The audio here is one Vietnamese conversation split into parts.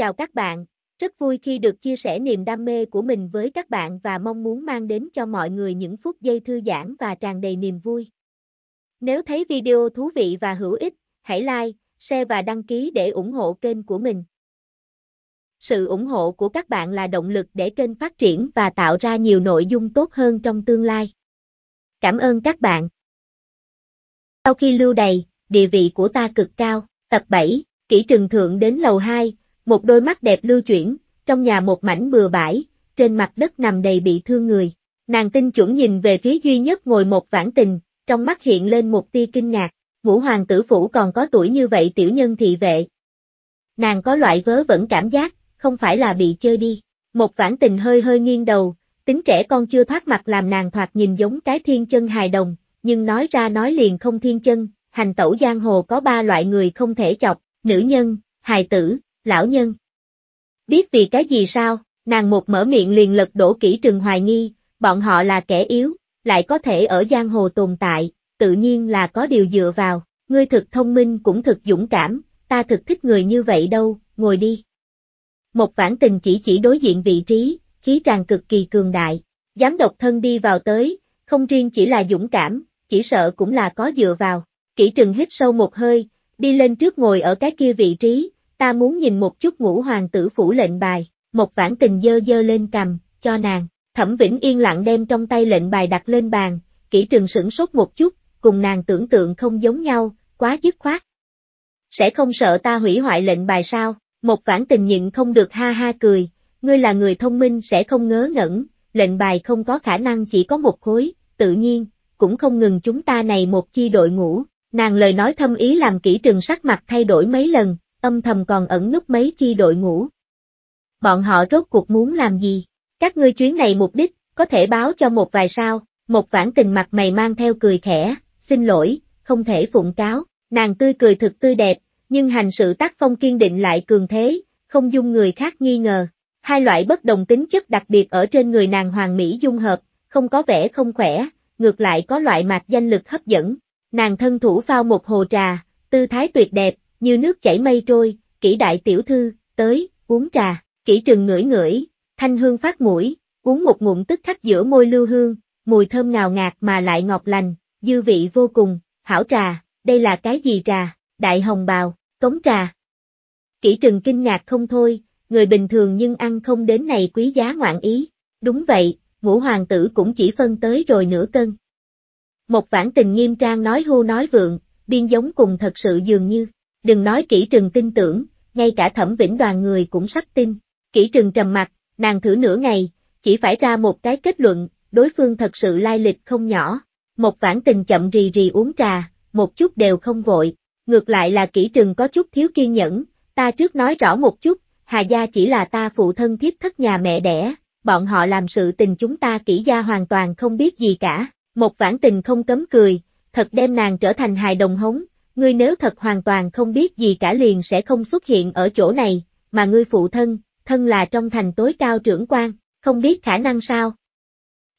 Chào các bạn, rất vui khi được chia sẻ niềm đam mê của mình với các bạn và mong muốn mang đến cho mọi người những phút giây thư giãn và tràn đầy niềm vui. Nếu thấy video thú vị và hữu ích, hãy like, share và đăng ký để ủng hộ kênh của mình. Sự ủng hộ của các bạn là động lực để kênh phát triển và tạo ra nhiều nội dung tốt hơn trong tương lai. Cảm ơn các bạn. Sau khi lưu đầy, địa vị của ta cực cao, tập 7, kỹ trừng thượng đến lầu 2, một đôi mắt đẹp lưu chuyển, trong nhà một mảnh bừa bãi, trên mặt đất nằm đầy bị thương người. Nàng tinh chuẩn nhìn về phía duy nhất ngồi một vãn tình, trong mắt hiện lên một tia kinh ngạc, ngũ hoàng tử phủ còn có tuổi như vậy tiểu nhân thị vệ. Nàng có loại vớ vẫn cảm giác, không phải là bị chơi đi. Một vãn tình hơi hơi nghiêng đầu, tính trẻ con chưa thoát mặt làm nàng thoạt nhìn giống cái thiên chân hài đồng, nhưng nói ra nói liền không thiên chân, hành tẩu giang hồ có ba loại người không thể chọc, nữ nhân, hài tử, lão nhân. Biết vì cái gì sao, nàng một mở miệng liền lật đổ kỹ trừng hoài nghi, bọn họ là kẻ yếu, lại có thể ở giang hồ tồn tại, tự nhiên là có điều dựa vào, ngươi thực thông minh cũng thực dũng cảm, ta thực thích người như vậy đâu, ngồi đi. Một vãn tình chỉ chỉ đối diện vị trí, khí tràn cực kỳ cường đại, dám độc thân đi vào tới, không riêng chỉ là dũng cảm, chỉ sợ cũng là có dựa vào, kỹ trừng hít sâu một hơi, đi lên trước ngồi ở cái kia vị trí, ta muốn nhìn một chút ngũ hoàng tử phủ lệnh bài, một vãn tình dơ dơ lên cầm, cho nàng, thẩm vĩnh yên lặng đem trong tay lệnh bài đặt lên bàn, kỹ trường sửng sốt một chút, cùng nàng tưởng tượng không giống nhau, quá dứt khoát. Sẽ không sợ ta hủy hoại lệnh bài sao, một vãn tình nhịn không được ha ha cười, ngươi là người thông minh sẽ không ngớ ngẩn, lệnh bài không có khả năng chỉ có một khối, tự nhiên, cũng không ngừng chúng ta này một chi đội ngũ, nàng lời nói thâm ý làm kỹ trường sắc mặt thay đổi mấy lần, âm thầm còn ẩn núp mấy chi đội ngũ. Bọn họ rốt cuộc muốn làm gì? Các ngươi chuyến này mục đích, có thể báo cho một vài sao, một vãn tình mặt mày mang theo cười khẽ, xin lỗi, không thể phụng cáo, nàng tươi cười thực tươi đẹp, nhưng hành sự tác phong kiên định lại cường thế, không dung người khác nghi ngờ. Hai loại bất đồng tính chất đặc biệt ở trên người nàng hoàng mỹ dung hợp, không có vẻ không khỏe, ngược lại có loại mạc danh lực hấp dẫn. Nàng thân thủ phao một hồ trà, tư thái tuyệt đẹp, như nước chảy mây trôi, kỹ đại tiểu thư, tới, uống trà, kỹ trừng ngửi ngửi, thanh hương phát mũi, uống một ngụm tức khắc giữa môi lưu hương, mùi thơm ngào ngạt mà lại ngọt lành, dư vị vô cùng, hảo trà, đây là cái gì trà, đại hồng bào, cống trà. Kỹ trừng kinh ngạc không thôi, người bình thường nhưng ăn không đến này quý giá ngoạn ý, đúng vậy, ngũ hoàng tử cũng chỉ phân tới rồi nửa cân. Một vãn tình nghiêm trang nói hô nói vượng, biên giống cùng thật sự dường như. Đừng nói kỹ trừng tin tưởng, ngay cả thẩm vĩnh đoàn người cũng sắp tin. Kỹ trừng trầm mặt, nàng thử nửa ngày, chỉ phải ra một cái kết luận, đối phương thật sự lai lịch không nhỏ. Một vãn tình chậm rì rì uống trà, một chút đều không vội. Ngược lại là kỹ trừng có chút thiếu kiên nhẫn, ta trước nói rõ một chút, Hà Gia chỉ là ta phụ thân thiếp thất nhà mẹ đẻ, bọn họ làm sự tình chúng ta kỹ gia hoàn toàn không biết gì cả. Một vãn tình không cấm cười, thật đem nàng trở thành hài đồng hống, ngươi nếu thật hoàn toàn không biết gì cả liền sẽ không xuất hiện ở chỗ này, mà ngươi phụ thân, thân là trong thành tối cao trưởng quan, không biết khả năng sao.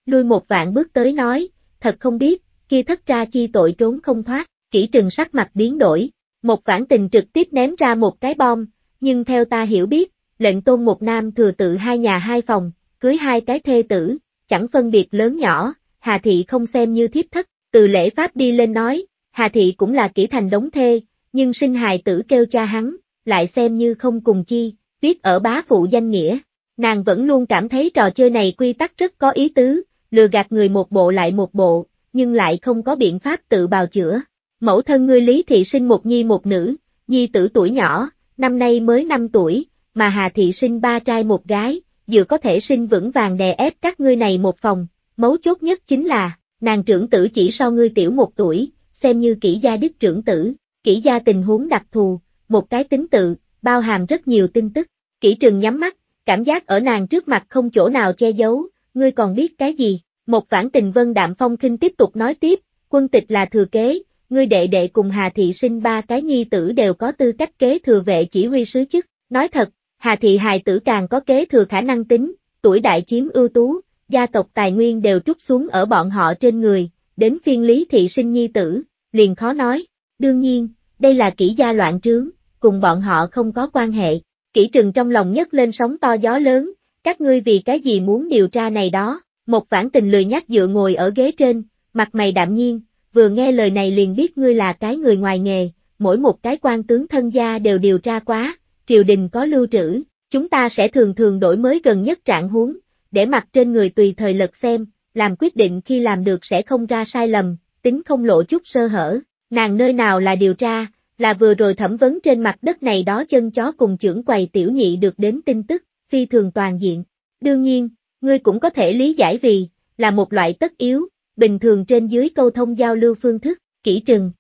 Lui một vạn bước tới nói, thật không biết, kia thất ra chi tội trốn không thoát, kỹ trừng sắc mặt biến đổi, một vãn tình trực tiếp ném ra một cái bom, nhưng theo ta hiểu biết, lệnh tôn một nam thừa tự hai nhà hai phòng, cưới hai cái thê tử, chẳng phân biệt lớn nhỏ, Hà Thị không xem như thiếp thất, từ lễ pháp đi lên nói, Hà Thị cũng là kỹ thành đống thê, nhưng sinh hài tử kêu cha hắn, lại xem như không cùng chi, viết ở bá phụ danh nghĩa. Nàng vẫn luôn cảm thấy trò chơi này quy tắc rất có ý tứ, lừa gạt người một bộ lại một bộ, nhưng lại không có biện pháp tự bào chữa. Mẫu thân ngươi Lý Thị sinh một nhi một nữ, nhi tử tuổi nhỏ, năm nay mới 5 tuổi, mà Hà Thị sinh ba trai một gái, vừa có thể sinh vững vàng đè ép các ngươi này một phòng, mấu chốt nhất chính là, nàng trưởng tử chỉ sau ngươi tiểu một tuổi, xem như kỹ gia đức trưởng tử, kỹ gia tình huống đặc thù, một cái tính tự, bao hàm rất nhiều tin tức. Kỹ trường nhắm mắt, cảm giác ở nàng trước mặt không chỗ nào che giấu, ngươi còn biết cái gì? Một vãn tình vân đạm phong khinh tiếp tục nói tiếp, quân tịch là thừa kế, ngươi đệ đệ cùng Hà Thị sinh ba cái nhi tử đều có tư cách kế thừa vệ chỉ huy sứ chức. Nói thật, Hà Thị hài tử càng có kế thừa khả năng tính, tuổi đại chiếm ưu tú, gia tộc tài nguyên đều trút xuống ở bọn họ trên người, đến phiên Lý Thị sinh nhi tử, liền khó nói. Đương nhiên, đây là kỹ gia loạn trướng, cùng bọn họ không có quan hệ. Kỹ trừng trong lòng nhất lên sóng to gió lớn, các ngươi vì cái gì muốn điều tra này đó, một vãn tình lười nhắc dựa ngồi ở ghế trên, mặt mày đạm nhiên, vừa nghe lời này liền biết ngươi là cái người ngoài nghề, mỗi một cái quan tướng thân gia đều điều tra quá, triều đình có lưu trữ, chúng ta sẽ thường thường đổi mới gần nhất trạng huống, để mặt trên người tùy thời lật xem, làm quyết định khi làm được sẽ không ra sai lầm, tính không lộ chút sơ hở, nàng nơi nào là điều tra, là vừa rồi thẩm vấn trên mặt đất này đó chân chó cùng trưởng quầy tiểu nhị được đến tin tức, phi thường toàn diện. Đương nhiên, ngươi cũng có thể lý giải vì, là một loại tất yếu, bình thường trên dưới câu thông giao lưu phương thức, kỹ trừng.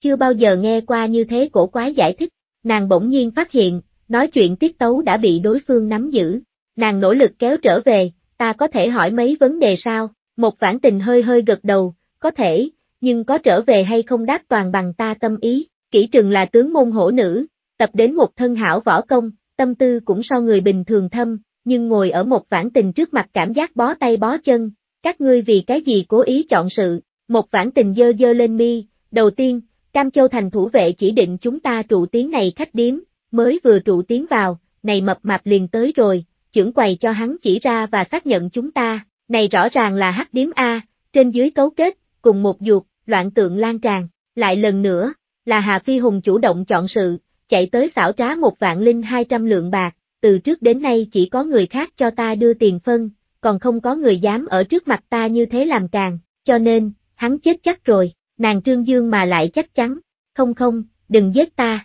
Chưa bao giờ nghe qua như thế cổ quái giải thích, nàng bỗng nhiên phát hiện, nói chuyện tiết tấu đã bị đối phương nắm giữ, nàng nỗ lực kéo trở về, ta có thể hỏi mấy vấn đề sao, một vãn tình hơi hơi gật đầu, có thể, nhưng có trở về hay không đáp toàn bằng ta tâm ý, kỹ trừng là tướng môn hổ nữ, tập đến một thân hảo võ công, tâm tư cũng so người bình thường thâm, nhưng ngồi ở một vãn tình trước mặt cảm giác bó tay bó chân, các ngươi vì cái gì cố ý chọn sự, một vãn tình dơ dơ lên mi, đầu tiên, Cam Châu thành thủ vệ chỉ định chúng ta trụ tiếng này khách điếm, mới vừa trụ tiếng vào, này mập mạp liền tới rồi, trưởng quầy cho hắn chỉ ra và xác nhận chúng ta, này rõ ràng là hắc điếm A, trên dưới cấu kết, cùng một dục, loạn tượng lan tràn, lại lần nữa, là Hà Phi Hùng chủ động chọn sự, chạy tới xảo trá một vạn linh 200 lượng bạc, từ trước đến nay chỉ có người khác cho ta đưa tiền phân, còn không có người dám ở trước mặt ta như thế làm càng, cho nên, hắn chết chắc rồi, nàng Trương Dương mà lại chắc chắn, không không, đừng giết ta.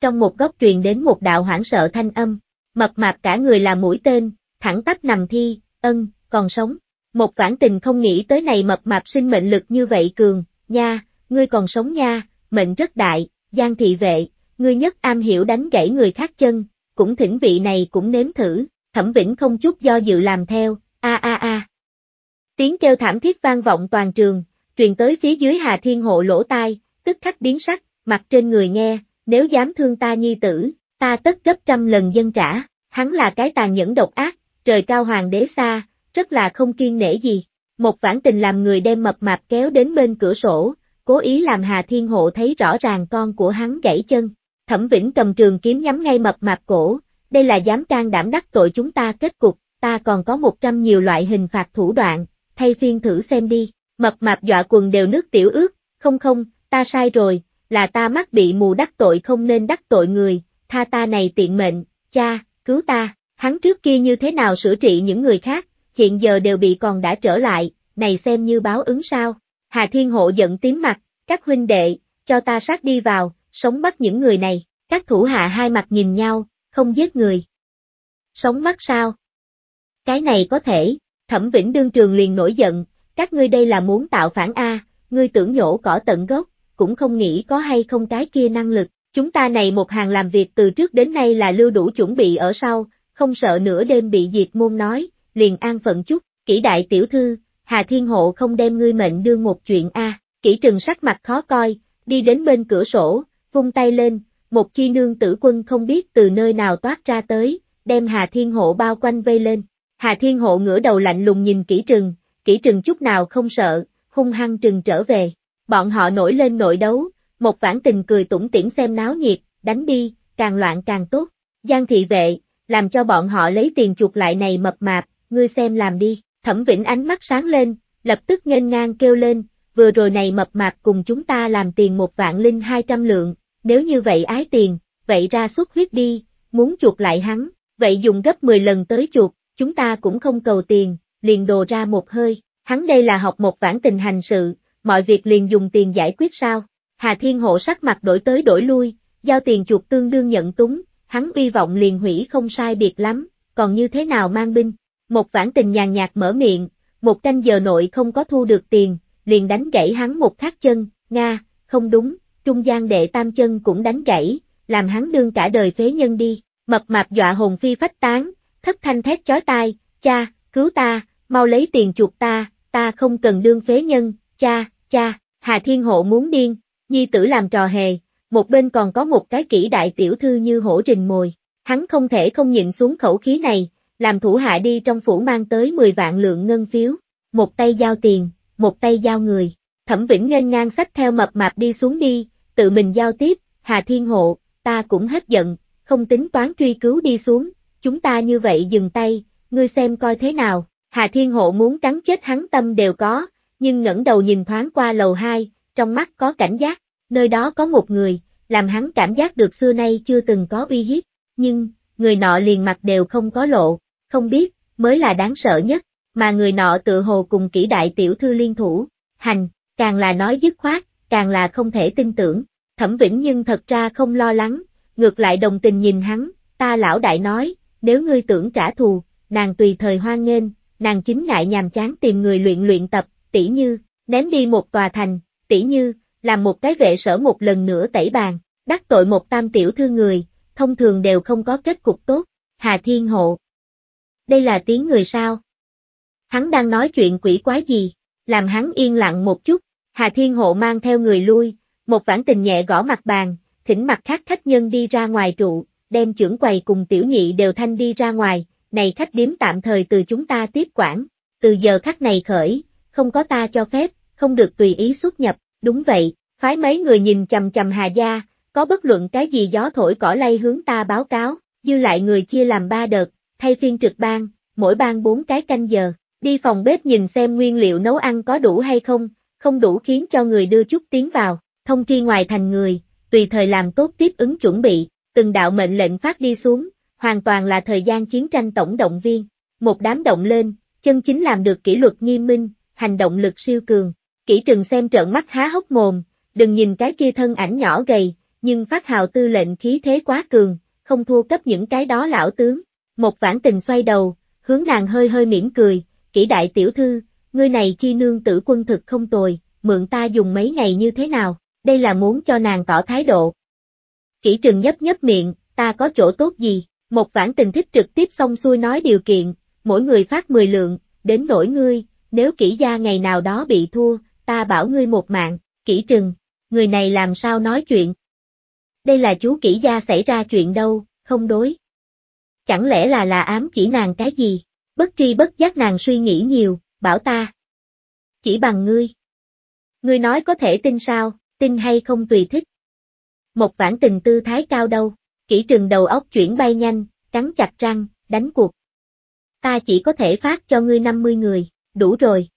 Trong một góc truyền đến một đạo hoảng sợ thanh âm, mập mạp cả người là mũi tên, thẳng tắp nằm thi, ân, còn sống. Một vãn tình không nghĩ tới này mập mạp sinh mệnh lực như vậy cường, nha, ngươi còn sống nha, mệnh rất đại, giang thị vệ, ngươi nhất am hiểu đánh gãy người khác chân, cũng thỉnh vị này cũng nếm thử, thẩm vĩnh không chút do dự làm theo, a a a. Tiếng kêu thảm thiết vang vọng toàn trường, truyền tới phía dưới Hà Thiên Hộ lỗ tai, tức khắc biến sắc, mặt trên người nghe, nếu dám thương ta nhi tử, ta tất gấp trăm lần dân trả, hắn là cái tàn nhẫn độc ác, trời cao hoàng đế xa, rất là không kiên nể gì. Một vãn tình làm người đem mập mạp kéo đến bên cửa sổ, cố ý làm Hà Thiên Hộ thấy rõ ràng con của hắn gãy chân. Thẩm Vĩnh cầm trường kiếm nhắm ngay mập mạp cổ, đây là dám can đảm đắc tội chúng ta kết cục, ta còn có một trăm nhiều loại hình phạt thủ đoạn, thay phiên thử xem đi. Mập mạp dọa quần đều nước tiểu ướt, không không, ta sai rồi, là ta mắc bị mù đắc tội không nên đắc tội người, tha ta này tiện mệnh, cha, cứu ta, hắn trước kia như thế nào sửa trị những người khác, hiện giờ đều bị còn đã trở lại, này xem như báo ứng sao. Hà Thiên Hộ giận tím mặt, các huynh đệ, cho ta sát đi vào, sống bắt những người này, các thủ hạ hai mặt nhìn nhau, không giết người. Sống mắt sao? Cái này có thể, thẩm vĩnh đương trường liền nổi giận, các ngươi đây là muốn tạo phản A, ngươi tưởng nhổ cỏ tận gốc, cũng không nghĩ có hay không cái kia năng lực, chúng ta này một hàng làm việc từ trước đến nay là lưu đủ chuẩn bị ở sau, không sợ nửa đêm bị diệt môn nói, liền an phận chút, kỹ đại tiểu thư, Hà Thiên Hộ không đem ngươi mệnh đương một chuyện a kỹ trừng sắc mặt khó coi, đi đến bên cửa sổ, vung tay lên, một chi nương tử quân không biết từ nơi nào toát ra tới, đem Hà Thiên Hộ bao quanh vây lên. Hà Thiên Hộ ngửa đầu lạnh lùng nhìn kỹ trừng, kỹ trừng chút nào không sợ, hung hăng trừng trở về. Bọn họ nổi lên nội đấu, một vãn tình cười tủm tỉm xem náo nhiệt, đánh đi, càng loạn càng tốt. Giang thị vệ, làm cho bọn họ lấy tiền chuột lại này mập mạp, ngươi xem làm đi, thẩm vĩnh ánh mắt sáng lên, lập tức nghênh ngang kêu lên, vừa rồi này mập mạp cùng chúng ta làm tiền một vạn linh hai trăm lượng, nếu như vậy ái tiền, vậy ra xuất huyết đi, muốn chuột lại hắn, vậy dùng gấp 10 lần tới chuột, chúng ta cũng không cầu tiền, liền đồ ra một hơi, hắn đây là học một vãn tình hành sự, mọi việc liền dùng tiền giải quyết sao, Hà Thiên Hộ sắc mặt đổi tới đổi lui, giao tiền chuột tương đương nhận túng, hắn uy vọng liền hủy không sai biệt lắm, còn như thế nào mang binh, một vãn tình nhàn nhạt mở miệng, một canh giờ nội không có thu được tiền, liền đánh gãy hắn một thác chân, Nga, không đúng, trung gian đệ tam chân cũng đánh gãy, làm hắn đương cả đời phế nhân đi, mập mạp dọa hồn phi phách tán, thất thanh thét chói tai, cha, cứu ta, mau lấy tiền chuộc ta, ta không cần đương phế nhân, cha, cha, Hà Thiên Hộ muốn điên, nhi tử làm trò hề, một bên còn có một cái kỹ đại tiểu thư như hổ trình mồi, hắn không thể không nhịn xuống khẩu khí này, làm thủ hạ đi trong phủ mang tới 10 vạn lượng ngân phiếu, một tay giao tiền, một tay giao người. Thẩm Vĩnh nghênh ngang sách theo mập mạp đi xuống đi, tự mình giao tiếp, Hà Thiên Hộ, ta cũng hết giận, không tính toán truy cứu đi xuống, chúng ta như vậy dừng tay, ngươi xem coi thế nào. Hà Thiên Hộ muốn cắn chết hắn tâm đều có, nhưng ngẩng đầu nhìn thoáng qua lầu 2, trong mắt có cảnh giác, nơi đó có một người, làm hắn cảm giác được xưa nay chưa từng có uy hiếp, nhưng, người nọ liền mặt đều không có lộ, không biết, mới là đáng sợ nhất, mà người nọ tự hồ cùng kỹ đại tiểu thư liên thủ, hành, càng là nói dứt khoát, càng là không thể tin tưởng, thẩm vĩnh nhưng thật ra không lo lắng, ngược lại đồng tình nhìn hắn, ta lão đại nói, nếu ngươi tưởng trả thù, nàng tùy thời hoan nghênh, nàng chính ngại nhàm chán tìm người luyện luyện tập, tỷ như, ném đi một tòa thành, tỷ như, làm một cái vệ sở một lần nữa tẩy bàn, đắc tội một tam tiểu thư người, thông thường đều không có kết cục tốt, Hà Thiên Hộ, đây là tiếng người sao? Hắn đang nói chuyện quỷ quái gì? Làm hắn yên lặng một chút, Hà Thiên Hộ mang theo người lui, một vãn tình nhẹ gõ mặt bàn, thỉnh mặt khác khách nhân đi ra ngoài trụ, đem trưởng quầy cùng tiểu nhị đều thanh đi ra ngoài, này khách điếm tạm thời từ chúng ta tiếp quản, từ giờ khắc này khởi, không có ta cho phép, không được tùy ý xuất nhập, đúng vậy, phái mấy người nhìn chầm chầm Hà Gia, có bất luận cái gì gió thổi cỏ lay hướng ta báo cáo, dư lại người chia làm ba đợt, thay phiên trực ban, mỗi ban 4 cái canh giờ, đi phòng bếp nhìn xem nguyên liệu nấu ăn có đủ hay không, không đủ khiến cho người đưa chút tiếng vào, thông tri ngoài thành người, tùy thời làm tốt tiếp ứng chuẩn bị, từng đạo mệnh lệnh phát đi xuống, hoàn toàn là thời gian chiến tranh tổng động viên, một đám động lên, chân chính làm được kỷ luật nghiêm minh, hành động lực siêu cường, kỹ trừng xem trợn mắt há hốc mồm, đừng nhìn cái kia thân ảnh nhỏ gầy, nhưng phát hào tư lệnh khí thế quá cường, không thua cấp những cái đó lão tướng. Một vãn tình xoay đầu, hướng nàng hơi hơi mỉm cười, kỹ đại tiểu thư, ngươi này chi nương tử quân thực không tồi, mượn ta dùng mấy ngày như thế nào, đây là muốn cho nàng tỏ thái độ. Kỹ trừng nhấp nhấp miệng, ta có chỗ tốt gì, một vãn tình thích trực tiếp xong xuôi nói điều kiện, mỗi người phát 10 lượng, đến nỗi ngươi, nếu kỹ gia ngày nào đó bị thua, ta bảo ngươi một mạng, kỹ trừng, người này làm sao nói chuyện. Đây là chú kỹ gia xảy ra chuyện đâu, không đối chẳng lẽ là là ám chỉ nàng cái gì? Bất tri bất giác nàng suy nghĩ nhiều, bảo ta. Chỉ bằng ngươi. Ngươi nói có thể tin sao, tin hay không tùy thích. Một vãn tình tư thái cao đâu, kỹ trường đầu óc chuyển bay nhanh, cắn chặt răng, đánh cuộc. Ta chỉ có thể phát cho ngươi 50 người, đủ rồi.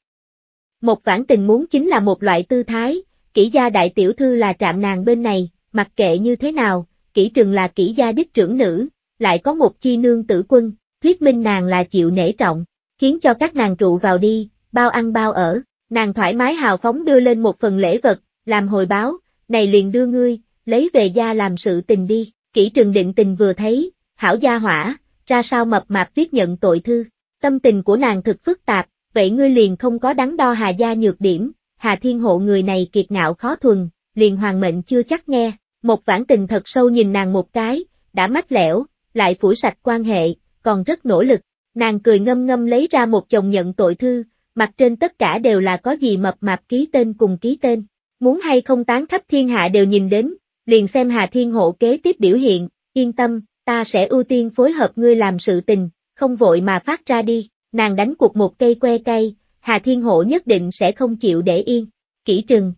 Một vãn tình muốn chính là một loại tư thái, kỹ gia đại tiểu thư là trạm nàng bên này, mặc kệ như thế nào, kỹ trường là kỹ gia đích trưởng nữ, lại có một chi nương tử quân, thuyết minh nàng là chịu nể trọng, khiến cho các nàng trụ vào đi, bao ăn bao ở, nàng thoải mái hào phóng đưa lên một phần lễ vật, làm hồi báo, này liền đưa ngươi, lấy về gia làm sự tình đi, kỹ trường định tình vừa thấy, hảo gia hỏa, ra sao mập mạp viết nhận tội thư, tâm tình của nàng thực phức tạp, vậy ngươi liền không có đắn đo hà gia nhược điểm, hà thiên hộ người này kiệt ngạo khó thuần, liền hoàng mệnh chưa chắc nghe, một vãn tình thật sâu nhìn nàng một cái, đã mách lẻo, lại phủ sạch quan hệ, còn rất nỗ lực. Nàng cười ngâm ngâm lấy ra một chồng nhận tội thư, mặt trên tất cả đều là có gì mập mạp ký tên cùng ký tên. Muốn hay không tán khắp thiên hạ đều nhìn đến, liền xem Hà Thiên Hộ kế tiếp biểu hiện, yên tâm, ta sẽ ưu tiên phối hợp ngươi làm sự tình, không vội mà phát ra đi, nàng đánh cuộc một cây que cây, Hà Thiên Hộ nhất định sẽ không chịu để yên, kỹ trừng.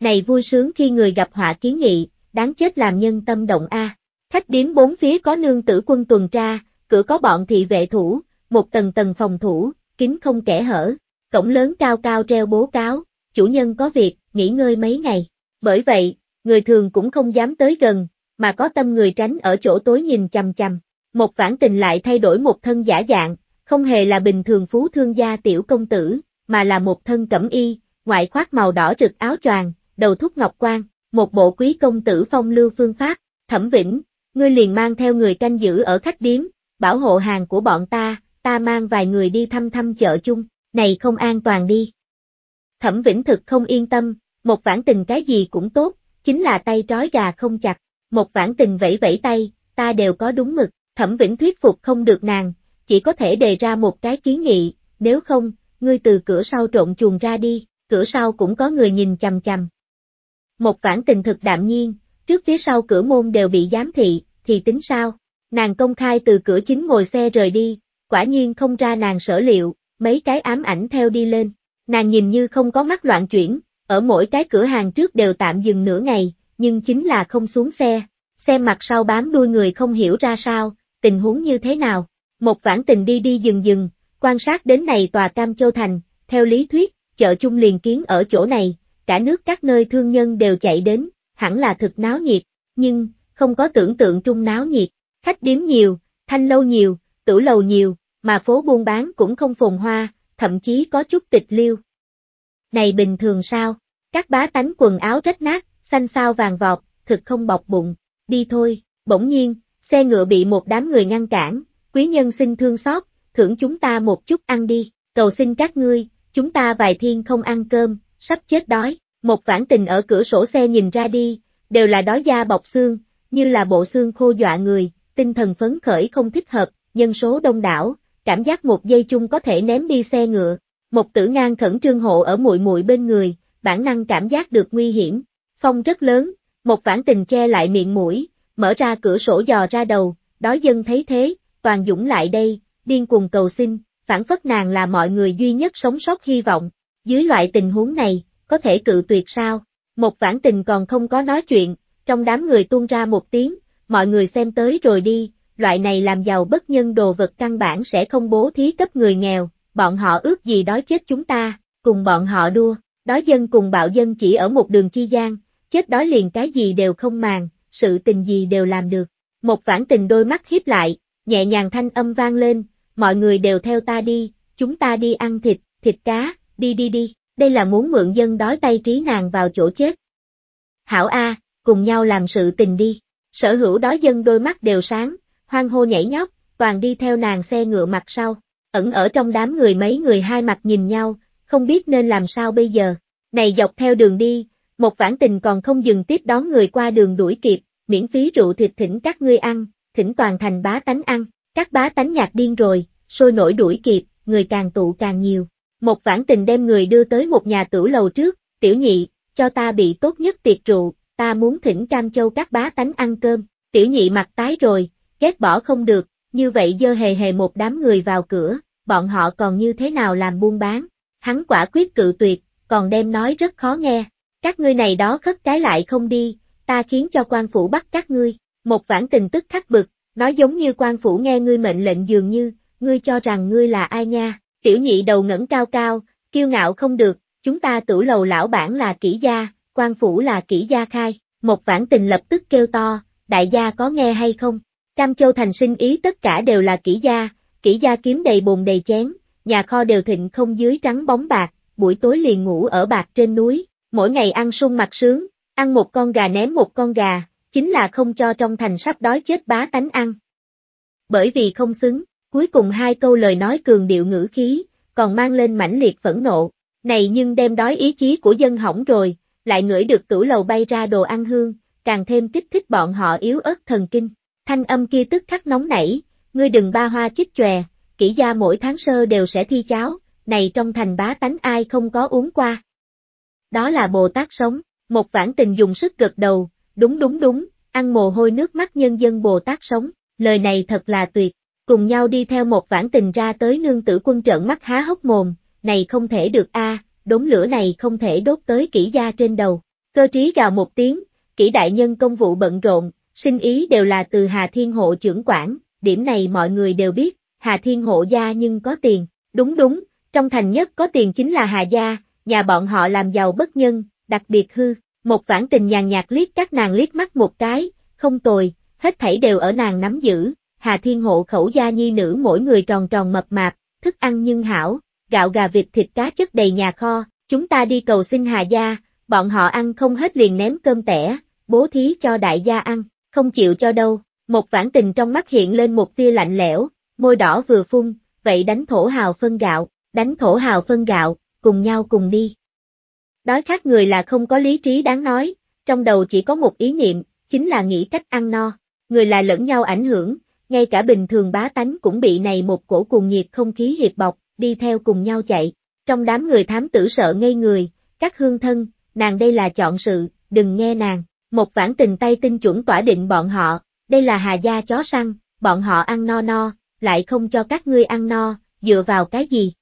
Này vui sướng khi người gặp họa kiến nghị, đáng chết làm nhân tâm động a. À. Khách điếm bốn phía có nương tử quân tuần tra, cửa có bọn thị vệ thủ, một tầng tầng phòng thủ, kín không kẻ hở, cổng lớn cao cao treo bố cáo, chủ nhân có việc, nghỉ ngơi mấy ngày. Bởi vậy, người thường cũng không dám tới gần, mà có tâm người tránh ở chỗ tối nhìn chằm chằm. Một vãn tình lại thay đổi một thân giả dạng, không hề là bình thường phú thương gia tiểu công tử, mà là một thân cẩm y, ngoại khoác màu đỏ rực áo choàng, đầu thúc ngọc quan, một bộ quý công tử phong lưu phương pháp, thẩm vĩnh, ngươi liền mang theo người canh giữ ở khách điếm, bảo hộ hàng của bọn ta, ta mang vài người đi thăm thăm chợ chung, này không an toàn đi. Thẩm Vĩnh thực không yên tâm, một vãn tình cái gì cũng tốt, chính là tay trói gà không chặt, một vãn tình vẫy vẫy tay, ta đều có đúng mực, Thẩm Vĩnh thuyết phục không được nàng, chỉ có thể đề ra một cái kiến nghị, nếu không, ngươi từ cửa sau trộn chuồng ra đi, cửa sau cũng có người nhìn chằm chằm. Một vãn tình thực đạm nhiên, trước phía sau cửa môn đều bị giám thị, thì tính sao? Nàng công khai từ cửa chính ngồi xe rời đi, quả nhiên không ra nàng sở liệu, mấy cái ám ảnh theo đi lên. Nàng nhìn như không có mắt loạn chuyển, ở mỗi cái cửa hàng trước đều tạm dừng nửa ngày, nhưng chính là không xuống xe. Xe mặt sau bám đuôi người không hiểu ra sao, tình huống như thế nào. Một vãn tình đi đi dừng dừng, quan sát đến này tòa Cam Châu Thành, theo lý thuyết, chợ chung liền kiến ở chỗ này, cả nước các nơi thương nhân đều chạy đến, hẳn là thực náo nhiệt, nhưng, không có tưởng tượng trung náo nhiệt, khách điếm nhiều, thanh lâu nhiều, tử lầu nhiều, mà phố buôn bán cũng không phồn hoa, thậm chí có chút tịch liêu. Này bình thường sao, các bá tánh quần áo rách nát, xanh sao vàng vọt, thực không bọc bụng, đi thôi, bỗng nhiên, xe ngựa bị một đám người ngăn cản, quý nhân xin thương xót, thưởng chúng ta một chút ăn đi, cầu xin các ngươi, chúng ta vài thiên không ăn cơm, sắp chết đói. Một vãn tình ở cửa sổ xe nhìn ra đi, đều là đói da bọc xương, như là bộ xương khô dọa người, tinh thần phấn khởi không thích hợp, nhân số đông đảo, cảm giác một giây chung có thể ném đi xe ngựa. Một tử ngang khẩn trương hộ ở muội muội bên người, bản năng cảm giác được nguy hiểm. Phong rất lớn, một vãn tình che lại miệng mũi, mở ra cửa sổ dò ra đầu, đói dân thấy thế, toàn dũng lại đây, điên cuồng cầu xin, phản phất nàng là mọi người duy nhất sống sót hy vọng. Dưới loại tình huống này, có thể cự tuyệt sao? Một vãn tình còn không có nói chuyện, trong đám người tuôn ra một tiếng, mọi người xem tới rồi đi, loại này làm giàu bất nhân đồ vật căn bản sẽ không bố thí cấp người nghèo, bọn họ ước gì đói chết chúng ta, cùng bọn họ đua, đói dân cùng bạo dân chỉ ở một đường chi gian, chết đói liền cái gì đều không màng, sự tình gì đều làm được. Một vãn tình đôi mắt hiếp lại, nhẹ nhàng thanh âm vang lên, mọi người đều theo ta đi, chúng ta đi ăn thịt, thịt cá, đi đi đi đây là muốn mượn dân đói tay trí nàng vào chỗ chết. Hảo A, cùng nhau làm sự tình đi, sở hữu đói dân đôi mắt đều sáng, hoang hô nhảy nhót, toàn đi theo nàng xe ngựa mặt sau, ẩn ở trong đám người mấy người hai mặt nhìn nhau, không biết nên làm sao bây giờ, này dọc theo đường đi, một vãn tình còn không dừng tiếp đón người qua đường đuổi kịp, miễn phí rượu thịt thỉnh các ngươi ăn, thỉnh toàn thành bá tánh ăn, các bá tánh nhạc điên rồi, sôi nổi đuổi kịp, người càng tụ càng nhiều. Một vãn tình đem người đưa tới một nhà tử lầu trước, tiểu nhị, cho ta bị tốt nhất tiệc rượu, ta muốn thỉnh Cam Châu các bá tánh ăn cơm, tiểu nhị mặt tái rồi, ghét bỏ không được, như vậy dơ hề hề một đám người vào cửa, bọn họ còn như thế nào làm buôn bán, hắn quả quyết cự tuyệt, còn đem nói rất khó nghe, các ngươi này đó khất cái lại không đi, ta khiến cho quan phủ bắt các ngươi, một vãn tình tức khắc bực, nói giống như quan phủ nghe ngươi mệnh lệnh dường như, ngươi cho rằng ngươi là ai nha, Tiểu nhị đầu ngẩng cao cao, kiêu ngạo không được, chúng ta tử lầu lão bản là kỹ gia, quan phủ là kỹ gia khai, một vãn tình lập tức kêu to, đại gia có nghe hay không? Cam Châu thành sinh ý tất cả đều là kỹ gia, kỹ gia kiếm đầy bồn đầy chén, nhà kho đều thịnh không dưới trắng bóng bạc, buổi tối liền ngủ ở bạc trên núi, mỗi ngày ăn sung mặt sướng, ăn một con gà ném một con gà, chính là không cho trong thành sắp đói chết bá tánh ăn. Bởi vì không xứng, Cuối cùng hai câu lời nói cường điệu ngữ khí, còn mang lên mãnh liệt phẫn nộ, này nhưng đem đói ý chí của dân hỏng rồi, lại ngửi được tủ lầu bay ra đồ ăn hương, càng thêm kích thích bọn họ yếu ớt thần kinh. Thanh âm kia tức khắc nóng nảy, ngươi đừng ba hoa chích chòe, kỹ gia mỗi tháng sơ đều sẽ thi cháo, này trong thành bá tánh ai không có uống qua. Đó là Bồ Tát sống, một vãn tình dùng sức gật đầu, đúng đúng đúng, ăn mồ hôi nước mắt nhân dân Bồ Tát sống, lời này thật là tuyệt, cùng nhau đi theo một vãn tình ra tới nương tử quân trợn mắt há hốc mồm, này không thể được a, đống lửa này không thể đốt tới kỹ gia trên đầu. Cơ trí gào một tiếng, kỹ đại nhân công vụ bận rộn, sinh ý đều là từ Hà Thiên Hộ trưởng quản, điểm này mọi người đều biết, Hà Thiên Hộ gia nhưng có tiền, đúng đúng, trong thành nhất có tiền chính là Hà gia, nhà bọn họ làm giàu bất nhân, đặc biệt hư, một vãn tình nhàn nhạt liếc các nàng liếc mắt một cái, không tồi, hết thảy đều ở nàng nắm giữ, Hà Thiên hộ khẩu gia nhi nữ mỗi người tròn tròn mập mạp, thức ăn nhưng hảo, gạo gà vịt thịt cá chất đầy nhà kho, chúng ta đi cầu xin Hà gia, bọn họ ăn không hết liền ném cơm tẻ, bố thí cho đại gia ăn, không chịu cho đâu, một vãn tình trong mắt hiện lên một tia lạnh lẽo, môi đỏ vừa phun, vậy đánh thổ hào phân gạo, đánh thổ hào phân gạo, cùng nhau cùng đi. Đói khát người là không có lý trí đáng nói, trong đầu chỉ có một ý niệm, chính là nghĩ cách ăn no, người là lẫn nhau ảnh hưởng, ngay cả bình thường bá tánh cũng bị này một cổ cùng nhiệt không khí hiệp bọc, đi theo cùng nhau chạy. Trong đám người thám tử sợ ngây người, các hương thân, nàng đây là chọn sự, đừng nghe nàng, một vãn tình tay tinh chuẩn tỏa định bọn họ, đây là hà gia chó săn, bọn họ ăn no no, lại không cho các ngươi ăn no, dựa vào cái gì?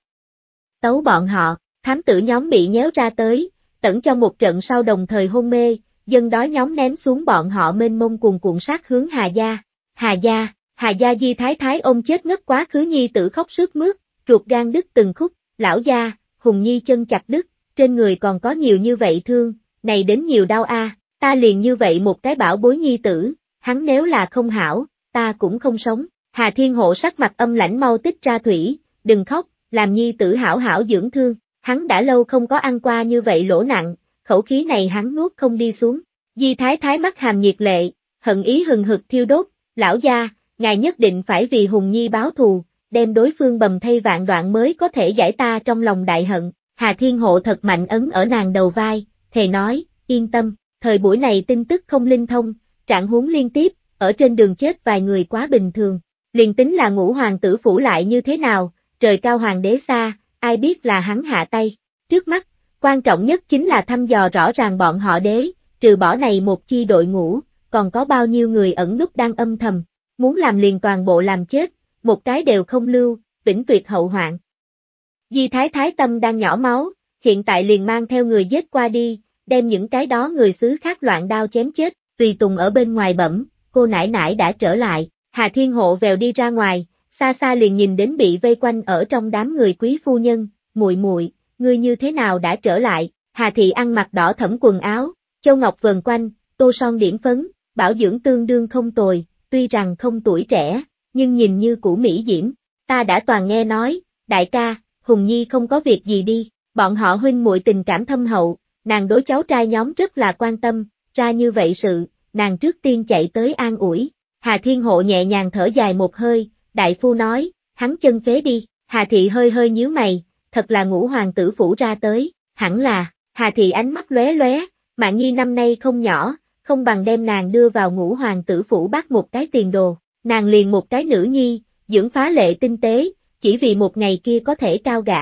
Tấu bọn họ, thám tử nhóm bị nhéo ra tới, tẩn cho một trận sau đồng thời hôn mê, dân đói nhóm ném xuống bọn họ mênh mông cuồn cuộn sát hướng Hà Gia. Hà Gia, Hà Gia Di thái thái ôm chết ngất quá khứ nhi tử khóc sướt mướt, ruột gan đứt từng khúc, lão gia, Hùng Nhi chân chặt đứt, trên người còn có nhiều như vậy thương, này đến nhiều đau a, ta liền như vậy một cái bảo bối nhi tử, hắn nếu là không hảo, ta cũng không sống. Hà Thiên Hộ sắc mặt âm lãnh mau tích ra thủy, đừng khóc, làm nhi tử hảo hảo dưỡng thương, hắn đã lâu không có ăn qua như vậy lỗ nặng, khẩu khí này hắn nuốt không đi xuống. Di Thái Thái mắt hàm nhiệt lệ, hận ý hừng hực thiêu đốt, lão gia, ngài nhất định phải vì Hùng Nhi báo thù, đem đối phương bầm thay vạn đoạn mới có thể giải ta trong lòng đại hận, Hà Thiên Hộ thật mạnh ấn ở nàng đầu vai, thề nói, yên tâm, thời buổi này tin tức không linh thông, trạng huống liên tiếp, ở trên đường chết vài người quá bình thường, liền tính là ngũ hoàng tử phủ lại như thế nào, trời cao hoàng đế xa, ai biết là hắn hạ tay, trước mắt, quan trọng nhất chính là thăm dò rõ ràng bọn họ đế, trừ bỏ này một chi đội ngũ, còn có bao nhiêu người ẩn nút đang âm thầm, Muốn làm liền toàn bộ làm chết, một cái đều không lưu, vĩnh tuyệt hậu hoạn. Di Thái Thái Tâm đang nhỏ máu, hiện tại liền mang theo người giết qua đi, đem những cái đó người xứ khác loạn đao chém chết, tùy tùng ở bên ngoài bẩm, cô nãi nãi đã trở lại, Hà Thiên Hộ vèo đi ra ngoài, xa xa liền nhìn đến bị vây quanh ở trong đám người quý phu nhân, muội muội, người như thế nào đã trở lại, Hà Thị ăn mặc đỏ thẫm quần áo, Châu Ngọc vần quanh, tô son điểm phấn, bảo dưỡng tương đương không tồi, tuy rằng không tuổi trẻ, nhưng nhìn như cũ Mỹ Diễm, ta đã toàn nghe nói, đại ca, Hùng Nhi không có việc gì đi, bọn họ huynh muội tình cảm thâm hậu, nàng đối cháu trai nhóm rất là quan tâm, ra như vậy sự, nàng trước tiên chạy tới an ủi, Hà Thiên Hộ nhẹ nhàng thở dài một hơi, đại phu nói, hắn chân phế đi, Hà Thị hơi hơi nhíu mày, thật là ngũ hoàng tử phủ ra tới, hẳn là, Hà Thị ánh mắt lóe lóe, mạng nhi năm nay không nhỏ, không bằng đem nàng đưa vào ngũ hoàng tử phủ bắt một cái tiền đồ, nàng liền một cái nữ nhi, dưỡng phá lệ tinh tế, chỉ vì một ngày kia có thể cao gã.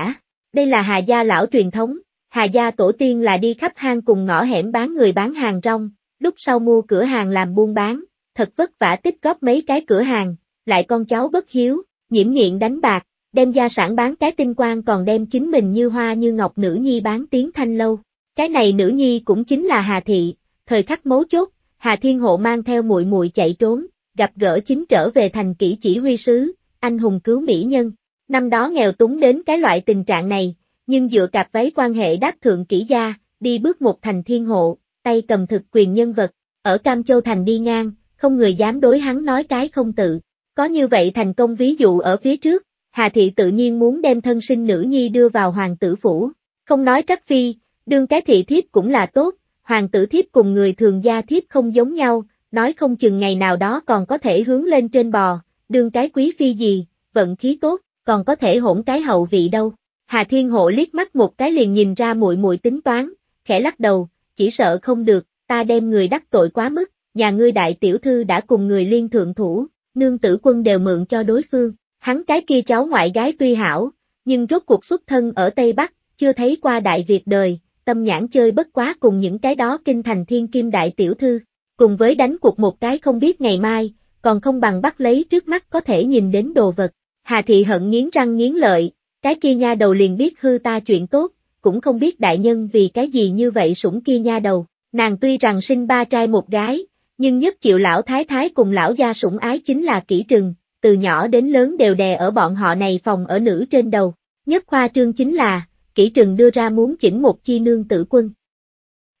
Đây là Hà Gia lão truyền thống, Hà Gia tổ tiên là đi khắp hang cùng ngõ hẻm bán người bán hàng rong, lúc sau mua cửa hàng làm buôn bán, thật vất vả tích góp mấy cái cửa hàng, lại con cháu bất hiếu, nhiễm nghiện đánh bạc, đem gia sản bán cái tinh quang còn đem chính mình như hoa như ngọc nữ nhi bán tiếng thanh lâu. Cái này nữ nhi cũng chính là Hà Thị, thời khắc mấu chốt, Hà Thiên Hộ mang theo muội muội chạy trốn, gặp gỡ chính trở về thành kỹ chỉ huy sứ, anh hùng cứu mỹ nhân. Năm đó nghèo túng đến cái loại tình trạng này, nhưng dựa cặp váy quan hệ đáp thượng kỹ gia, đi bước một thành thiên hộ, tay cầm thực quyền nhân vật, ở Cam Châu Thành đi ngang, không người dám đối hắn nói cái không tự. Có như vậy thành công ví dụ ở phía trước, Hà Thị tự nhiên muốn đem thân sinh nữ nhi đưa vào hoàng tử phủ, không nói trắc phi, đương cái thị thiếp cũng là tốt, hoàng tử thiếp cùng người thường gia thiếp không giống nhau, nói không chừng ngày nào đó còn có thể hướng lên trên bò, đương cái quý phi gì, vận khí tốt, còn có thể hỗn cái hậu vị đâu. Hà Thiên Hộ liếc mắt một cái liền nhìn ra muội muội tính toán, khẽ lắc đầu, chỉ sợ không được, ta đem người đắc tội quá mức, nhà ngươi đại tiểu thư đã cùng người liên thượng thủ, nương tử quân đều mượn cho đối phương, hắn cái kia cháu ngoại gái tuy hảo, nhưng rốt cuộc xuất thân ở Tây Bắc, chưa thấy qua đại Việt đời, tâm nhãn chơi bất quá cùng những cái đó kinh thành thiên kim đại tiểu thư, cùng với đánh cuộc một cái không biết ngày mai, còn không bằng bắt lấy trước mắt có thể nhìn đến đồ vật. Hà thị hận nghiến răng nghiến lợi, cái kia nha đầu liền biết hư ta chuyện tốt, cũng không biết đại nhân vì cái gì như vậy sủng kia nha đầu, nàng tuy rằng sinh ba trai một gái, nhưng nhất chịu lão thái thái cùng lão gia sủng ái chính là kỹ trừng, từ nhỏ đến lớn đều đè ở bọn họ này phòng ở nữ trên đầu. Nhất khoa trương chính là, kỹ trừng đưa ra muốn chỉnh một chi nương tử quân.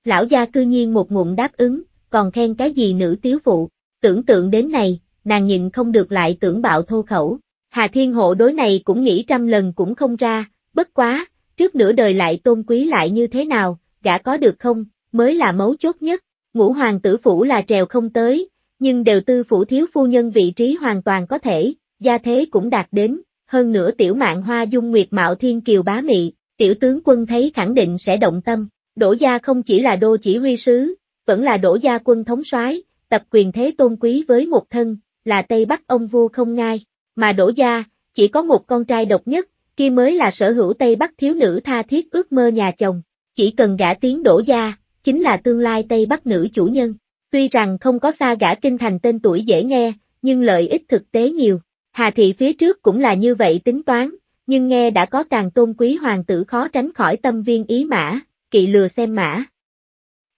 Lão gia cư nhiên một ngụm đáp ứng, còn khen cái gì nữ tiếu phụ, tưởng tượng đến này, nàng nhìn không được lại tưởng bạo thô khẩu, Hà Thiên Hộ đối này cũng nghĩ trăm lần cũng không ra, bất quá, trước nửa đời lại tôn quý lại như thế nào, gã có được không, mới là mấu chốt nhất, ngũ hoàng tử phủ là trèo không tới, nhưng đều tư phủ thiếu phu nhân vị trí hoàn toàn có thể, gia thế cũng đạt đến, hơn nữa tiểu mạng hoa dung nguyệt mạo thiên kiều bá mị, Tiểu tướng quân thấy khẳng định sẽ động tâm, Đổ Gia không chỉ là đô chỉ huy sứ, vẫn là đổ Gia quân thống soái, tập quyền thế tôn quý với một thân, là Tây Bắc ông vua không ngai, mà đổ Gia, chỉ có một con trai độc nhất, kia mới là sở hữu Tây Bắc thiếu nữ tha thiết ước mơ nhà chồng, chỉ cần gã tiến đổ Gia, chính là tương lai Tây Bắc nữ chủ nhân. Tuy rằng không có xa gã kinh thành tên tuổi dễ nghe, nhưng lợi ích thực tế nhiều. Hà thị phía trước cũng là như vậy tính toán, nhưng nghe đã có càng tôn quý hoàng tử khó tránh khỏi tâm viên ý mã, kỵ lừa xem mã.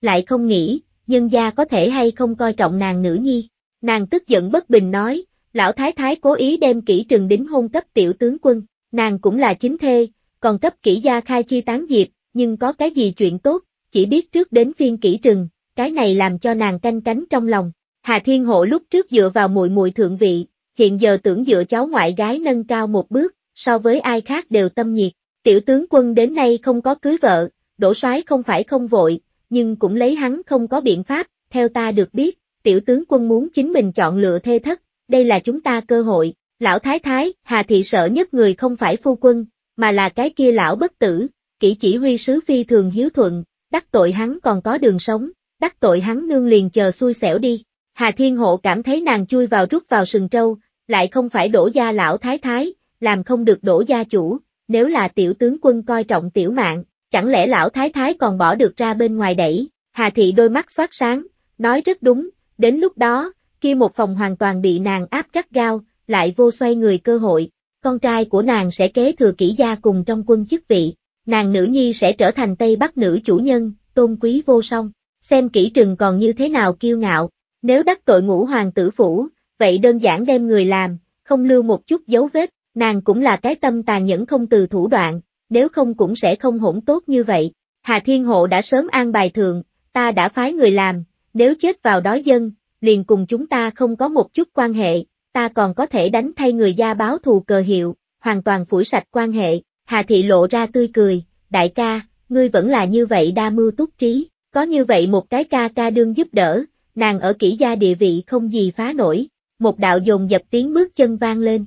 Lại không nghĩ, nhân gia có thể hay không coi trọng nàng nữ nhi, nàng tức giận bất bình nói, lão thái thái cố ý đem kỹ trừng đính hôn cấp tiểu tướng quân, nàng cũng là chính thê, còn cấp kỹ gia khai chi tán diệp, nhưng có cái gì chuyện tốt, chỉ biết trước đến phiên kỹ trừng, cái này làm cho nàng canh cánh trong lòng. Hà Thiên Hộ lúc trước dựa vào mùi mùi thượng vị, hiện giờ tưởng dựa cháu ngoại gái nâng cao một bước, so với ai khác đều tâm nhiệt. Tiểu tướng quân đến nay không có cưới vợ, đổ soái không phải không vội, nhưng cũng lấy hắn không có biện pháp, theo ta được biết, tiểu tướng quân muốn chính mình chọn lựa thê thất, đây là chúng ta cơ hội, lão thái thái, hà thị sợ nhất người không phải phu quân, mà là cái kia lão bất tử, kỹ chỉ huy sứ phi thường hiếu thuận, đắc tội hắn còn có đường sống, đắc tội hắn nương liền chờ xui xẻo đi. Hà Thiên Hộ cảm thấy nàng chui vào rút vào sừng trâu, lại không phải đổ gia lão thái thái, làm không được đổ gia chủ, nếu là tiểu tướng quân coi trọng tiểu mạng, chẳng lẽ lão thái thái còn bỏ được ra bên ngoài đẩy, Hà Thị đôi mắt xoát sáng, nói rất đúng, đến lúc đó, kia một phòng hoàn toàn bị nàng áp gắt gao, lại vô xoay người cơ hội, con trai của nàng sẽ kế thừa kỹ gia cùng trong quân chức vị, nàng nữ nhi sẽ trở thành Tây Bắc nữ chủ nhân, tôn quý vô song, xem kỹ trừng còn như thế nào kiêu ngạo, nếu đắc tội ngũ hoàng tử phủ, vậy đơn giản đem người làm, không lưu một chút dấu vết, nàng cũng là cái tâm tàn nhẫn không từ thủ đoạn, nếu không cũng sẽ không hỗn tốt như vậy. Hà Thiên Hộ đã sớm an bài thường, ta đã phái người làm, nếu chết vào đói dân, liền cùng chúng ta không có một chút quan hệ, ta còn có thể đánh thay người gia báo thù cờ hiệu, hoàn toàn phủi sạch quan hệ. Hà Thị lộ ra tươi cười, đại ca, ngươi vẫn là như vậy đa mưu túc trí, có như vậy một cái ca ca đương giúp đỡ, nàng ở kỹ gia địa vị không gì phá nổi, một đạo dồn dập tiếng bước chân vang lên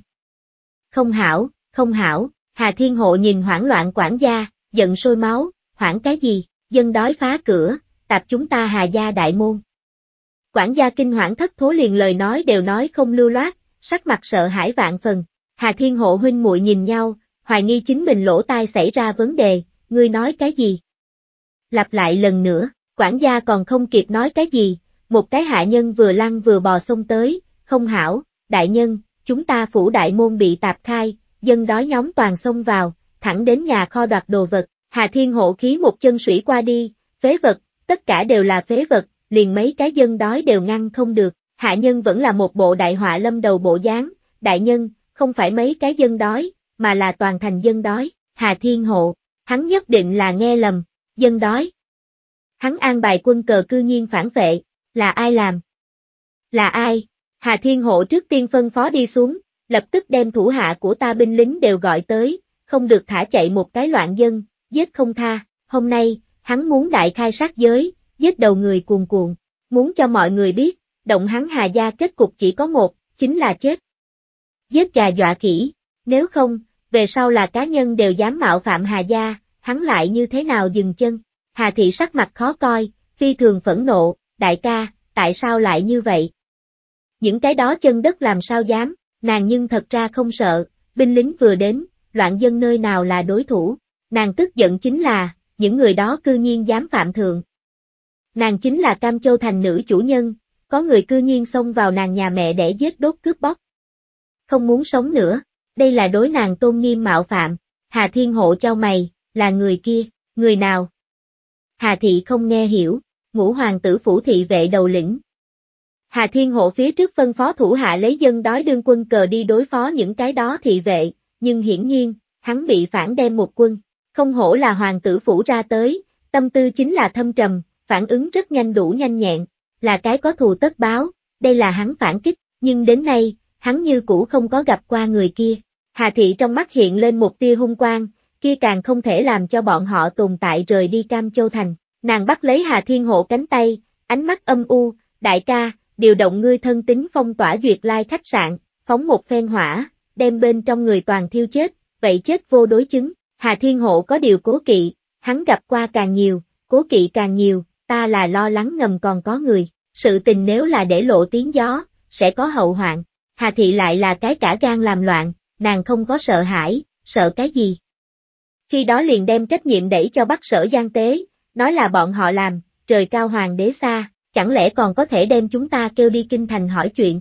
không hảo, không hảo, Hà Thiên Hộ nhìn hoảng loạn quản gia, giận sôi máu, hoảng cái gì, dân đói phá cửa, tạp chúng ta Hà gia đại môn. Quản gia kinh hoảng thất thố liền lời nói đều nói không lưu loát, sắc mặt sợ hãi vạn phần, Hà Thiên Hộ huynh muội nhìn nhau, hoài nghi chính mình lỗ tai xảy ra vấn đề, ngươi nói cái gì? Lặp lại lần nữa, quản gia còn không kịp nói cái gì, một cái hạ nhân vừa lăn vừa bò xông tới, không hảo, đại nhân, chúng ta phủ đại môn bị tạp khai, dân đói nhóm toàn xông vào, thẳng đến nhà kho đoạt đồ vật, Hà Thiên hộ khí một chân sủy qua đi, phế vật, tất cả đều là phế vật, liền mấy cái dân đói đều ngăn không được, hạ nhân vẫn là một bộ đại họa lâm đầu bộ dáng, đại nhân, không phải mấy cái dân đói, mà là toàn thành dân đói, Hà Thiên hộ, hắn nhất định là nghe lầm, dân đói. Hắn an bài quân cờ cư nhiên phản vệ, là ai làm? Là ai? Hà Thiên Hộ trước tiên phân phó đi xuống, lập tức đem thủ hạ của ta binh lính đều gọi tới, không được thả chạy một cái loạn dân, giết không tha, hôm nay, hắn muốn đại khai sát giới, giết đầu người cuồn cuộn, muốn cho mọi người biết, động hắn Hà Gia kết cục chỉ có một, chính là chết. Giết gà dọa khỉ, nếu không, về sau là cá nhân đều dám mạo phạm Hà Gia, hắn lại như thế nào dừng chân, Hà Thị sắc mặt khó coi, phi thường phẫn nộ, đại ca, tại sao lại như vậy? Những cái đó chân đất làm sao dám, nàng nhưng thật ra không sợ, binh lính vừa đến, loạn dân nơi nào là đối thủ. Nàng tức giận chính là, những người đó cư nhiên dám phạm thượng. Nàng chính là Cam Châu thành nữ chủ nhân, có người cư nhiên xông vào nàng nhà mẹ để giết đốt cướp bóc. Không muốn sống nữa, đây là đối nàng tôn nghiêm mạo phạm, Hà Thiên Hộ cho mày, là người kia, người nào? Hà Thị không nghe hiểu, ngũ hoàng tử phủ thị vệ đầu lĩnh, Hà Thiên Hộ phía trước phân phó thủ hạ lấy dân đói đương quân cờ đi đối phó những cái đó thị vệ, nhưng hiển nhiên, hắn bị phản đem một quân, không hổ là hoàng tử phủ ra tới, tâm tư chính là thâm trầm, phản ứng rất nhanh đủ nhanh nhẹn, là cái có thù tất báo, đây là hắn phản kích, nhưng đến nay, hắn như cũ không có gặp qua người kia. Hà Thị trong mắt hiện lên một tia hung quang, kia càng không thể làm cho bọn họ tồn tại rời đi Cam Châu Thành. Nàng bắt lấy Hà Thiên Hộ cánh tay, ánh mắt âm u, đại ca, điều động ngươi thân tính phong tỏa duyệt lai khách sạn, phóng một phen hỏa, đem bên trong người toàn thiêu chết, vậy chết vô đối chứng, Hà Thiên Hộ có điều cố kỵ, hắn gặp qua càng nhiều, cố kỵ càng nhiều, ta là lo lắng ngầm còn có người, sự tình nếu là để lộ tiếng gió, sẽ có hậu hoạn, Hà Thị lại là cái cả gan làm loạn, nàng không có sợ hãi, sợ cái gì. Khi đó liền đem trách nhiệm đẩy cho bắt sở gian tế, nói là bọn họ làm, trời cao hoàng đế xa, chẳng lẽ còn có thể đem chúng ta kêu đi kinh thành hỏi chuyện.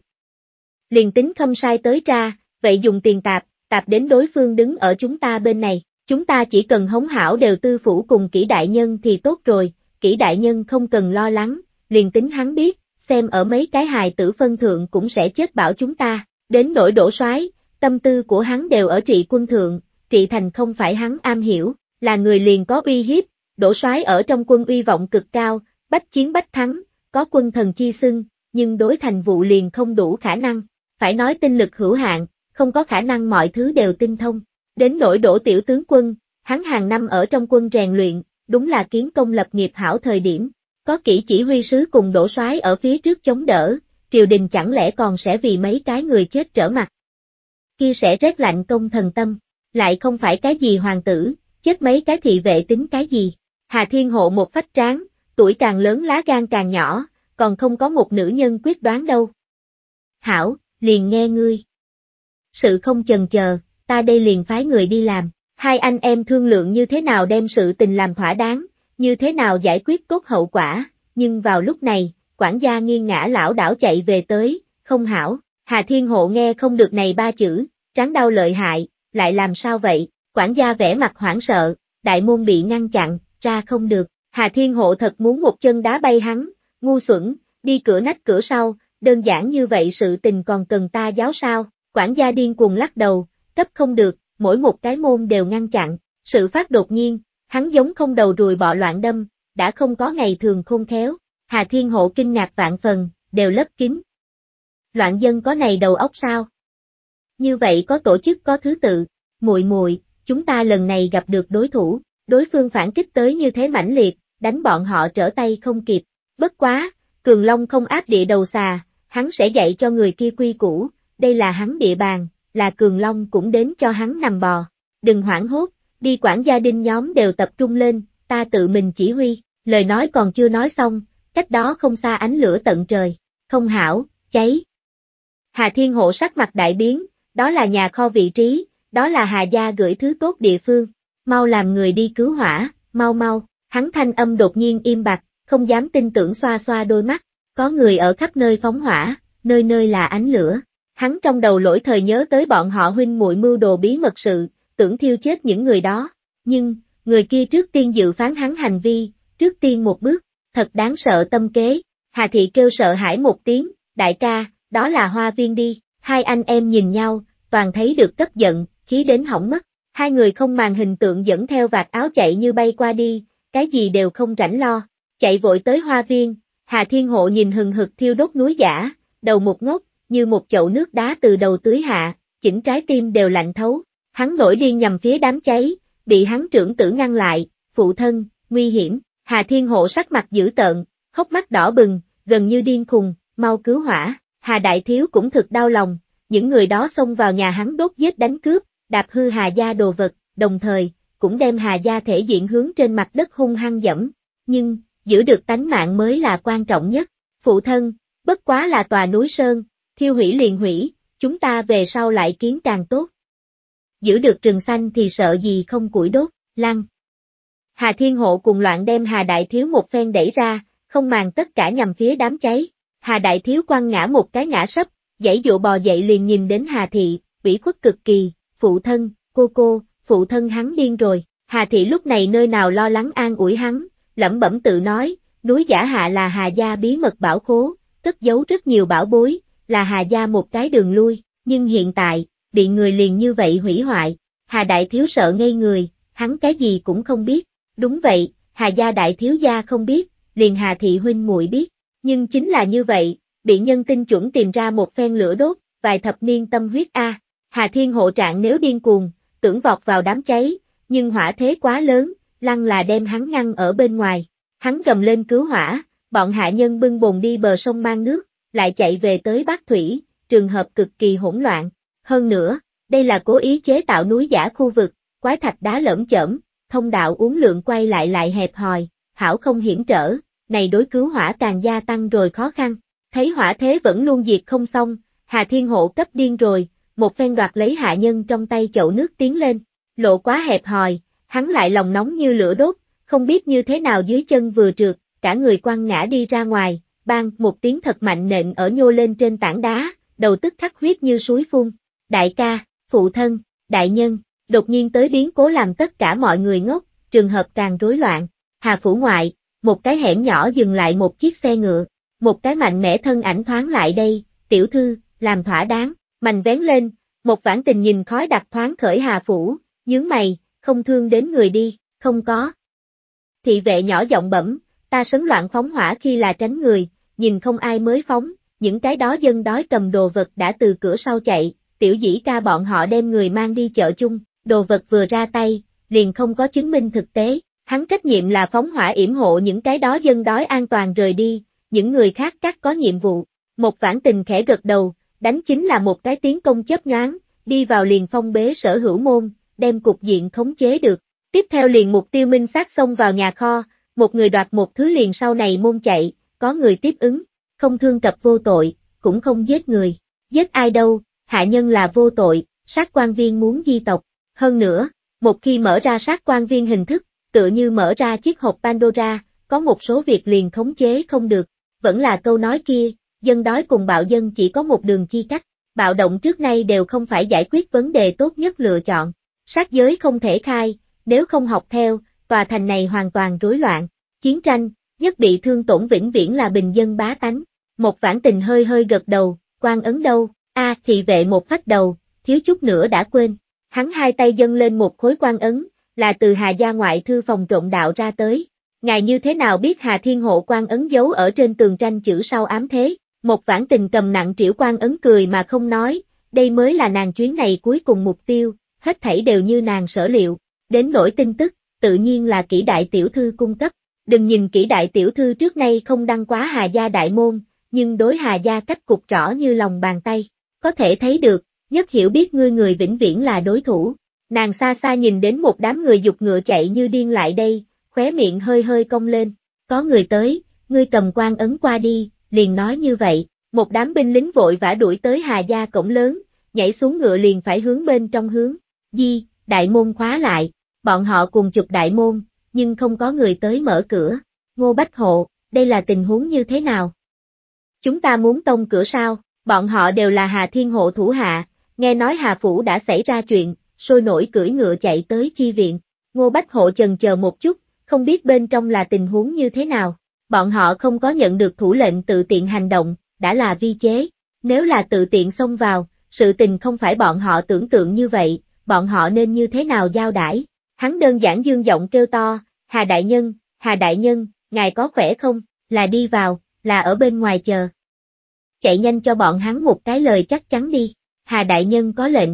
Liền tính không sai tới ra, vậy dùng tiền tạp, tạp đến đối phương đứng ở chúng ta bên này, chúng ta chỉ cần hống hảo đều tư phủ cùng kỹ đại nhân thì tốt rồi, kỹ đại nhân không cần lo lắng, liền tính hắn biết, xem ở mấy cái hài tử phân thượng cũng sẽ chết bảo chúng ta, đến nỗi đổ soái, tâm tư của hắn đều ở trị quân thượng, trị thành không phải hắn am hiểu, là người liền có uy hiếp, đổ soái ở trong quân uy vọng cực cao, bách chiến bách thắng, có quân thần chi xưng, nhưng đối thành vụ liền không đủ khả năng, phải nói tinh lực hữu hạn, không có khả năng mọi thứ đều tinh thông. Đến nỗi đổ tiểu tướng quân, hắn hàng năm ở trong quân rèn luyện, đúng là kiến công lập nghiệp hảo thời điểm, có kỹ chỉ huy sứ cùng đổ soái ở phía trước chống đỡ, triều đình chẳng lẽ còn sẽ vì mấy cái người chết trở mặt. Kia sẽ rét lạnh công thần tâm, lại không phải cái gì hoàng tử, chết mấy cái thị vệ tính cái gì. Hà Thiên Hộ một phách tráng, tuổi càng lớn lá gan càng nhỏ, còn không có một nữ nhân quyết đoán đâu. Hảo, liền nghe ngươi. Sự không chần chờ, ta đây liền phái người đi làm, hai anh em thương lượng như thế nào đem sự tình làm thỏa đáng, như thế nào giải quyết cốt hậu quả, nhưng vào lúc này, quản gia nghiêng ngã lão đảo chạy về tới, không hảo, Hà Thiên Hộ nghe không được này ba chữ, tráng đau lợi hại, lại làm sao vậy, quản gia vẻ mặt hoảng sợ, đại môn bị ngăn chặn, ra không được, Hà Thiên Hộ thật muốn một chân đá bay hắn, ngu xuẩn, đi cửa nách cửa sau, đơn giản như vậy sự tình còn cần ta giáo sao, quản gia điên cuồng lắc đầu, cấp không được, mỗi một cái môn đều ngăn chặn, sự phát đột nhiên, hắn giống không đầu rùi bọ loạn đâm, đã không có ngày thường khôn khéo, Hà Thiên Hộ kinh ngạc vạn phần, đều lấp kín. Loạn dân có này đầu óc sao? Như vậy có tổ chức có thứ tự, muội muội, chúng ta lần này gặp được đối thủ, đối phương phản kích tới như thế mãnh liệt, đánh bọn họ trở tay không kịp. Bất quá, Cường Long không áp địa đầu xà, hắn sẽ dạy cho người kia quy củ, đây là hắn địa bàn, là Cường Long cũng đến cho hắn nằm bò. Đừng hoảng hốt, đi quản gia đình nhóm đều tập trung lên, ta tự mình chỉ huy, lời nói còn chưa nói xong, cách đó không xa ánh lửa tận trời, không hảo, cháy. Hà Thiên Hộ sắc mặt đại biến, đó là nhà kho vị trí, đó là Hà Gia gửi thứ tốt địa phương, mau làm người đi cứu hỏa, mau mau, Hắn thanh âm đột nhiên im bặt, không dám tin tưởng xoa xoa đôi mắt, có người ở khắp nơi phóng hỏa, nơi nơi là ánh lửa. Hắn trong đầu lỗi thời nhớ tới bọn họ huynh muội mưu đồ bí mật sự, tưởng thiêu chết những người đó, nhưng, người kia trước tiên dự phán hắn hành vi, trước tiên một bước, thật đáng sợ tâm kế. Hà Thị kêu sợ hãi một tiếng, đại ca, đó là hoa viên đi, hai anh em nhìn nhau, toàn thấy được tức giận, khí đến hỏng mất, hai người không màn hình tượng dẫn theo vạt áo chạy như bay qua đi, cái gì đều không rảnh lo, chạy vội tới hoa viên, Hà Thiên Hộ nhìn hừng hực thiêu đốt núi giả, đầu một ngốc, như một chậu nước đá từ đầu tưới hạ, chỉnh trái tim đều lạnh thấu, hắn nổi điên nhằm phía đám cháy, bị hắn trưởng tử ngăn lại, phụ thân, nguy hiểm, Hà Thiên Hộ sắc mặt dữ tợn, hốc mắt đỏ bừng, gần như điên khùng, mau cứu hỏa, Hà Đại Thiếu cũng thực đau lòng, những người đó xông vào nhà hắn đốt giết đánh cướp, đạp hư Hà gia đồ vật, đồng thời, cũng đem Hà Gia thể diện hướng trên mặt đất hung hăng dẫm, nhưng, giữ được tánh mạng mới là quan trọng nhất. Phụ thân, bất quá là tòa núi Sơn, thiêu hủy liền hủy, chúng ta về sau lại kiến càng tốt. Giữ được rừng xanh thì sợ gì không củi đốt, lăng. Hà Thiên Hộ cùng loạn đem Hà Đại Thiếu một phen đẩy ra, không màng tất cả nhằm phía đám cháy. Hà Đại Thiếu quăng ngã một cái ngã sấp, dãy dụ bò dậy liền nhìn đến Hà Thị, bỉ khuất cực kỳ, phụ thân, cô cô, phụ thân hắn điên rồi, Hà Thị lúc này nơi nào lo lắng an ủi hắn, lẩm bẩm tự nói, núi giả hạ là Hà Gia bí mật bảo khố, cất giấu rất nhiều bảo bối, là Hà Gia một cái đường lui, nhưng hiện tại, bị người liền như vậy hủy hoại, Hà Đại Thiếu sợ ngây người, hắn cái gì cũng không biết, đúng vậy, Hà Gia Đại Thiếu Gia không biết, liền Hà Thị Huynh muội biết, nhưng chính là như vậy, bị nhân tinh chuẩn tìm ra một phen lửa đốt, vài thập niên tâm huyết A, Hà Thiên Hộ Trạng nếu điên cuồng, tưởng vọt vào đám cháy, nhưng hỏa thế quá lớn, lăng là đem hắn ngăn ở bên ngoài. Hắn gầm lên cứu hỏa, bọn hạ nhân bưng bồn đi bờ sông mang nước, lại chạy về tới bát thủy, trường hợp cực kỳ hỗn loạn. Hơn nữa, đây là cố ý chế tạo núi giả khu vực, quái thạch đá lởm chởm, thông đạo uống lượng quay lại lại hẹp hòi, hảo không hiểm trở, này đối cứu hỏa càng gia tăng rồi khó khăn. Thấy hỏa thế vẫn luôn diệt không xong, Hà Thiên Hộ cấp điên rồi, một phen đoạt lấy hạ nhân trong tay chậu nước tiến lên, lộ quá hẹp hòi, hắn lại lòng nóng như lửa đốt, không biết như thế nào dưới chân vừa trượt, cả người quăng ngã đi ra ngoài, bang một tiếng thật mạnh nện ở nhô lên trên tảng đá, đầu tức khắc huyết như suối phun. Đại ca, phụ thân, đại nhân, đột nhiên tới biến cố làm tất cả mọi người ngốc, trường hợp càng rối loạn. Hà phủ ngoại, một cái hẻm nhỏ dừng lại một chiếc xe ngựa, một cái mạnh mẽ thân ảnh thoáng lại đây, tiểu thư, làm thỏa đáng mạnh vén lên, một vãn tình nhìn khói đặc thoáng khởi hà phủ, nhướng mày, không thương đến người đi, không có. Thị vệ nhỏ giọng bẩm, ta sấn loạn phóng hỏa khi là tránh người, nhìn không ai mới phóng, những cái đó dân đói cầm đồ vật đã từ cửa sau chạy, tiểu dĩ ca bọn họ đem người mang đi chợ chung, đồ vật vừa ra tay, liền không có chứng minh thực tế, hắn trách nhiệm là phóng hỏa yểm hộ những cái đó dân đói an toàn rời đi, những người khác cắt có nhiệm vụ, một vãn tình khẽ gật đầu, đánh chính là một cái tiến công chớp nhoáng, đi vào liền phong bế sở hữu môn, đem cục diện khống chế được. Tiếp theo liền mục tiêu minh sát xông vào nhà kho, một người đoạt một thứ liền sau này môn chạy, có người tiếp ứng, không thương cập vô tội, cũng không giết người. Giết ai đâu, hạ nhân là vô tội, sát quan viên muốn di tộc. Hơn nữa, một khi mở ra sát quan viên hình thức, tựa như mở ra chiếc hộp Pandora, có một số việc liền khống chế không được. Vẫn là câu nói kia, dân đói cùng bạo dân chỉ có một đường chi cách, bạo động trước nay đều không phải giải quyết vấn đề tốt nhất lựa chọn. Sát giới không thể khai, nếu không học theo, tòa thành này hoàn toàn rối loạn. Chiến tranh, nhất bị thương tổn vĩnh viễn là bình dân bá tánh. Một vãn tình hơi hơi gật đầu, quan ấn đâu, a à, thì vệ một phách đầu, thiếu chút nữa đã quên. Hắn hai tay dâng lên một khối quan ấn, là từ Hà Gia ngoại thư phòng trộn đạo ra tới. Ngài như thế nào biết Hà Thiên Hộ quan ấn dấu ở trên tường tranh chữ sau ám thế? Một vãn tình cầm nặng triệu quan ấn cười mà không nói, đây mới là nàng chuyến này cuối cùng mục tiêu, hết thảy đều như nàng sở liệu, đến nỗi tin tức, tự nhiên là kỹ đại tiểu thư cung cấp. Đừng nhìn kỹ đại tiểu thư trước nay không đăng quá Hà Gia Đại Môn, nhưng đối Hà Gia cách cục rõ như lòng bàn tay, có thể thấy được, nhất hiểu biết ngươi người vĩnh viễn là đối thủ. Nàng xa xa nhìn đến một đám người dục ngựa chạy như điên lại đây, khóe miệng hơi hơi cong lên, có người tới, ngươi cầm quan ấn qua đi, liền nói như vậy, một đám binh lính vội vã đuổi tới Hà Gia cổng lớn, nhảy xuống ngựa liền phải hướng bên trong hướng, di, đại môn khóa lại, bọn họ cùng chụp đại môn, nhưng không có người tới mở cửa, ngô bách hộ, đây là tình huống như thế nào? Chúng ta muốn tông cửa sao, bọn họ đều là Hà Thiên Hộ thủ hạ, nghe nói Hà Phủ đã xảy ra chuyện, sôi nổi cưỡi ngựa chạy tới chi viện, ngô bách hộ chần chờ một chút, không biết bên trong là tình huống như thế nào. Bọn họ không có nhận được thủ lệnh tự tiện hành động, đã là vi chế. Nếu là tự tiện xông vào, sự tình không phải bọn họ tưởng tượng như vậy, bọn họ nên như thế nào giao đãi. Hắn đơn giản dương giọng kêu to, Hà Đại Nhân, Hà Đại Nhân, ngài có khỏe không, là đi vào, là ở bên ngoài chờ. Chạy nhanh cho bọn hắn một cái lời chắc chắn đi, Hà Đại Nhân có lệnh.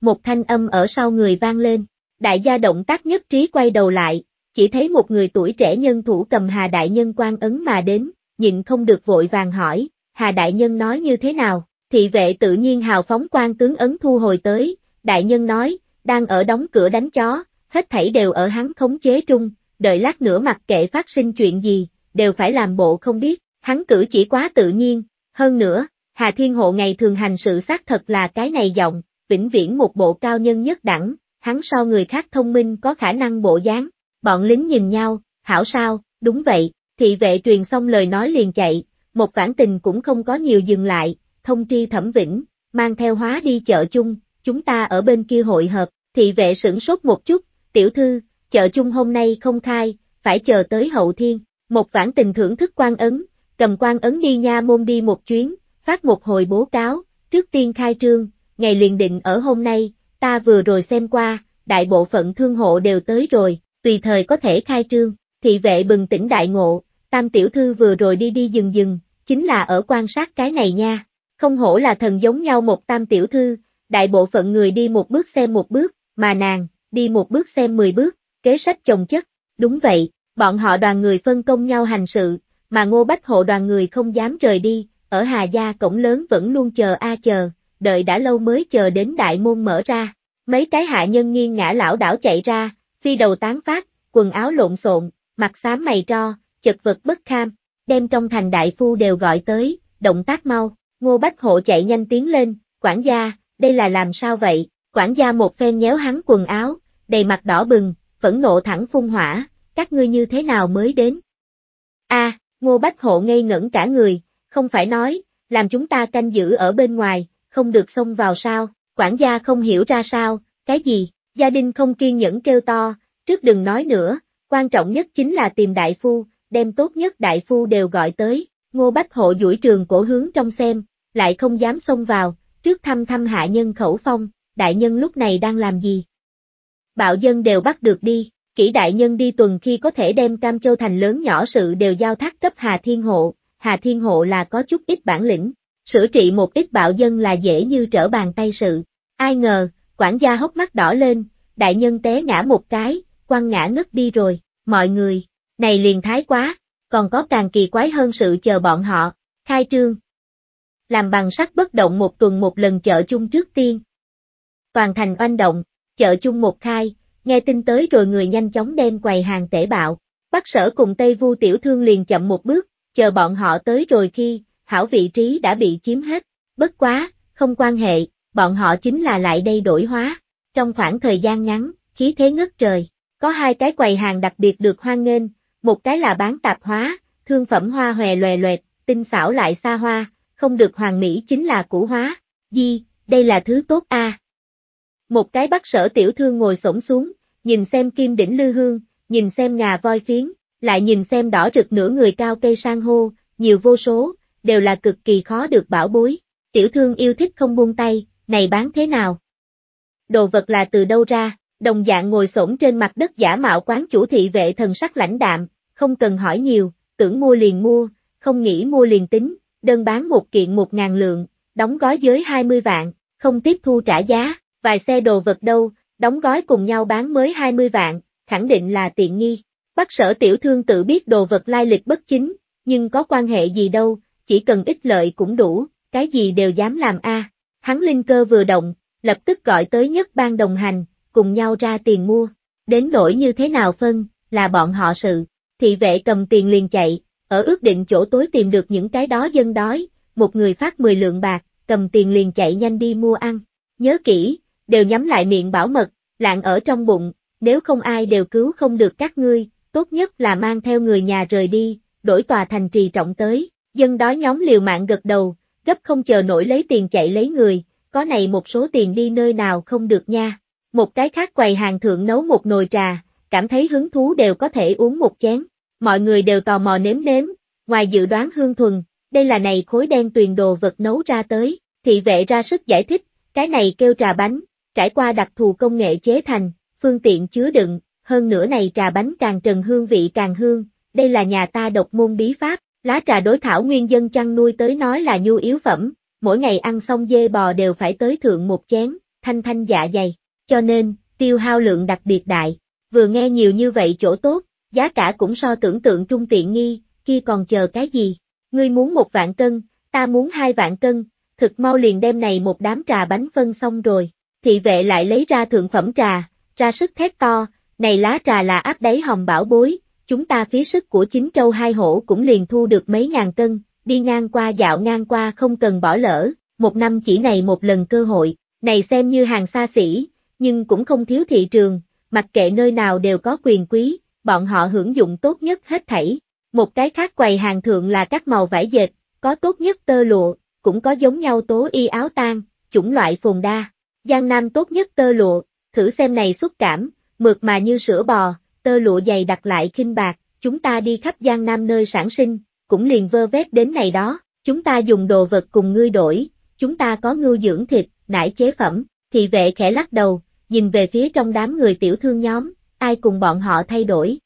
Một thanh âm ở sau người vang lên, đại gia động tác nhất trí quay đầu lại, chỉ thấy một người tuổi trẻ nhân thủ cầm Hà Đại Nhân quan ấn mà đến, nhịn không được vội vàng hỏi, Hà Đại Nhân nói như thế nào, thị vệ tự nhiên hào phóng quan tướng ấn thu hồi tới, Đại Nhân nói, đang ở đóng cửa đánh chó, hết thảy đều ở hắn khống chế trung, đợi lát nữa mặc kệ phát sinh chuyện gì, đều phải làm bộ không biết, hắn cử chỉ quá tự nhiên, hơn nữa, Hà Thiên Hộ ngày thường hành sự xác thật là cái này giọng, vĩnh viễn một bộ cao nhân nhất đẳng, hắn so người khác thông minh có khả năng bộ dáng, Bọn lính nhìn nhau, hảo sao, đúng vậy, thị vệ truyền xong lời nói liền chạy, một vãn tình cũng không có nhiều dừng lại, thông tri thẩm vĩnh, mang theo hóa đi chợ chung, chúng ta ở bên kia hội hợp, thị vệ sửng sốt một chút, tiểu thư, chợ chung hôm nay không khai, phải chờ tới hậu thiên, một vãn tình thưởng thức quan ấn, cầm quan ấn đi nha môn đi một chuyến, phát một hồi bố cáo, trước tiên khai trương, ngày liền định ở hôm nay, ta vừa rồi xem qua, đại bộ phận thương hộ đều tới rồi, tùy thời có thể khai trương, thị vệ bừng tỉnh đại ngộ, tam tiểu thư vừa rồi đi đi dừng dừng, chính là ở quan sát cái này nha, không hổ là thần giống nhau một tam tiểu thư, đại bộ phận người đi một bước xem một bước, mà nàng, đi một bước xem mười bước, kế sách chồng chất, đúng vậy, bọn họ đoàn người phân công nhau hành sự, mà ngô bách hộ đoàn người không dám rời đi, ở Hà Gia cổng lớn vẫn luôn chờ a chờ, đợi đã lâu mới chờ đến đại môn mở ra, mấy cái hạ nhân nghiêng ngã lão đảo chạy ra, phi đầu tán phát, quần áo lộn xộn, mặt xám mày tro, chật vật bất kham, đem trong thành đại phu đều gọi tới, động tác mau, ngô bách hộ chạy nhanh tiến lên, quản gia, đây là làm sao vậy, quản gia một phen nhéo hắn quần áo, đầy mặt đỏ bừng, phẫn nộ thẳng phun hỏa, các ngươi như thế nào mới đến? a ngô bách hộ ngây ngẩn cả người, không phải nói, làm chúng ta canh giữ ở bên ngoài, không được xông vào sao, quản gia không hiểu ra sao, cái gì, Gia đình không kiên nhẫn kêu to, trước đừng nói nữa, quan trọng nhất chính là tìm đại phu, đem tốt nhất đại phu đều gọi tới, ngô bách hộ duỗi trường cổ hướng trong xem, lại không dám xông vào, trước thăm thăm hạ nhân khẩu phong, đại nhân lúc này đang làm gì? Bạo dân đều bắt được đi, kỹ đại nhân đi tuần khi có thể đem Cam Châu thành lớn nhỏ sự đều giao thác cấp Hà Thiên Hộ, Hà Thiên Hộ là có chút ít bản lĩnh, sửa trị một ít bạo dân là dễ như trở bàn tay sự, ai ngờ, quản gia hốc mắt đỏ lên, đại nhân té ngã một cái, quăng ngã ngất đi rồi, mọi người, này liền thái quá, còn có càng kỳ quái hơn sự chờ bọn họ, khai trương. Làm bằng sắt bất động một tuần một lần chợ chung trước tiên. Toàn thành oanh động, chợ chung một khai, nghe tin tới rồi người nhanh chóng đem quầy hàng tể bạo, Bắc sở cùng Tây Vu tiểu thương liền chậm một bước, chờ bọn họ tới rồi khi, hảo vị trí đã bị chiếm hết, bất quá, không quan hệ, bọn họ chính là lại đây đổi hóa. Trong khoảng thời gian ngắn, khí thế ngất trời, có hai cái quầy hàng đặc biệt được hoan nghênh, một cái là bán tạp hóa, thương phẩm hoa hòe loè loẹt, tinh xảo lại xa hoa, không được hoàng mỹ chính là củ hóa. Di, đây là thứ tốt a. Một cái bắt sở tiểu thương ngồi xổm xuống, nhìn xem kim đỉnh lư hương, nhìn xem ngà voi phiến, lại nhìn xem đỏ rực nửa người cao cây sang hô, nhiều vô số, đều là cực kỳ khó được bảo bối. Tiểu thương yêu thích không buông tay, này bán thế nào? Đồ vật là từ đâu ra? Đồng dạng ngồi xổm trên mặt đất giả mạo quán chủ thị vệ thần sắc lãnh đạm, không cần hỏi nhiều, tưởng mua liền mua, không nghĩ mua liền tính, đơn bán một kiện một ngàn lượng, đóng gói dưới 20 vạn, không tiếp thu trả giá, vài xe đồ vật đâu, đóng gói cùng nhau bán mới 20 vạn, khẳng định là tiện nghi. Bác sở tiểu thương tự biết đồ vật lai lịch bất chính, nhưng có quan hệ gì đâu, chỉ cần ít lợi cũng đủ, cái gì đều dám làm a. À. Hắn linh cơ vừa động, lập tức gọi tới nhất ban đồng hành, cùng nhau ra tiền mua. Đến nỗi như thế nào phân, là bọn họ sự. Thị vệ cầm tiền liền chạy, ở ước định chỗ tối tìm được những cái đó dân đói, một người phát 10 lượng bạc, cầm tiền liền chạy nhanh đi mua ăn. Nhớ kỹ, đều nhắm lại miệng bảo mật, lạng ở trong bụng, nếu không ai đều cứu không được các ngươi, tốt nhất là mang theo người nhà rời đi, đổi tòa thành trì trọng tới. Dân đói nhóm liều mạng gật đầu, gấp không chờ nổi lấy tiền chạy lấy người, có này một số tiền đi nơi nào không được nha. Một cái khác quầy hàng thượng nấu một nồi trà, cảm thấy hứng thú đều có thể uống một chén. Mọi người đều tò mò nếm nếm, ngoài dự đoán hương thuần, đây là này khối đen tuyền đồ vật nấu ra tới, thị vệ ra sức giải thích, cái này kêu trà bánh, trải qua đặc thù công nghệ chế thành, phương tiện chứa đựng, hơn nữa này trà bánh càng trần hương vị càng hương, đây là nhà ta độc môn bí pháp, Lá trà đối thảo nguyên dân chăn nuôi tới nói là nhu yếu phẩm, mỗi ngày ăn xong dê bò đều phải tới thượng một chén, thanh thanh dạ dày, cho nên, tiêu hao lượng đặc biệt đại, vừa nghe nhiều như vậy chỗ tốt, giá cả cũng so tưởng tượng trung tiện nghi, kia còn chờ cái gì, ngươi muốn một vạn cân, ta muốn hai vạn cân, thực mau liền đem này một đám trà bánh phân xong rồi, thị vệ lại lấy ra thượng phẩm trà, ra sức thét to, này lá trà là áp đáy hồng bảo bối, chúng ta phí sức của chính trâu hai hổ cũng liền thu được mấy ngàn cân, đi ngang qua dạo ngang qua không cần bỏ lỡ, một năm chỉ này một lần cơ hội, này xem như hàng xa xỉ, nhưng cũng không thiếu thị trường, mặc kệ nơi nào đều có quyền quý, bọn họ hưởng dụng tốt nhất hết thảy. Một cái khác quầy hàng thượng là các màu vải dệt, có tốt nhất tơ lụa, cũng có giống nhau tố y áo tang chủng loại phồn đa. Giang Nam tốt nhất tơ lụa, thử xem này xúc cảm, mượt mà như sữa bò, tơ lụa dày đặt lại khinh bạc, chúng ta đi khắp Giang Nam nơi sản sinh, cũng liền vơ vét đến này đó, chúng ta dùng đồ vật cùng ngươi đổi, chúng ta có ngưu dưỡng thịt, nải chế phẩm, thị vệ khẽ lắc đầu, nhìn về phía trong đám người tiểu thương nhóm, ai cùng bọn họ thay đổi.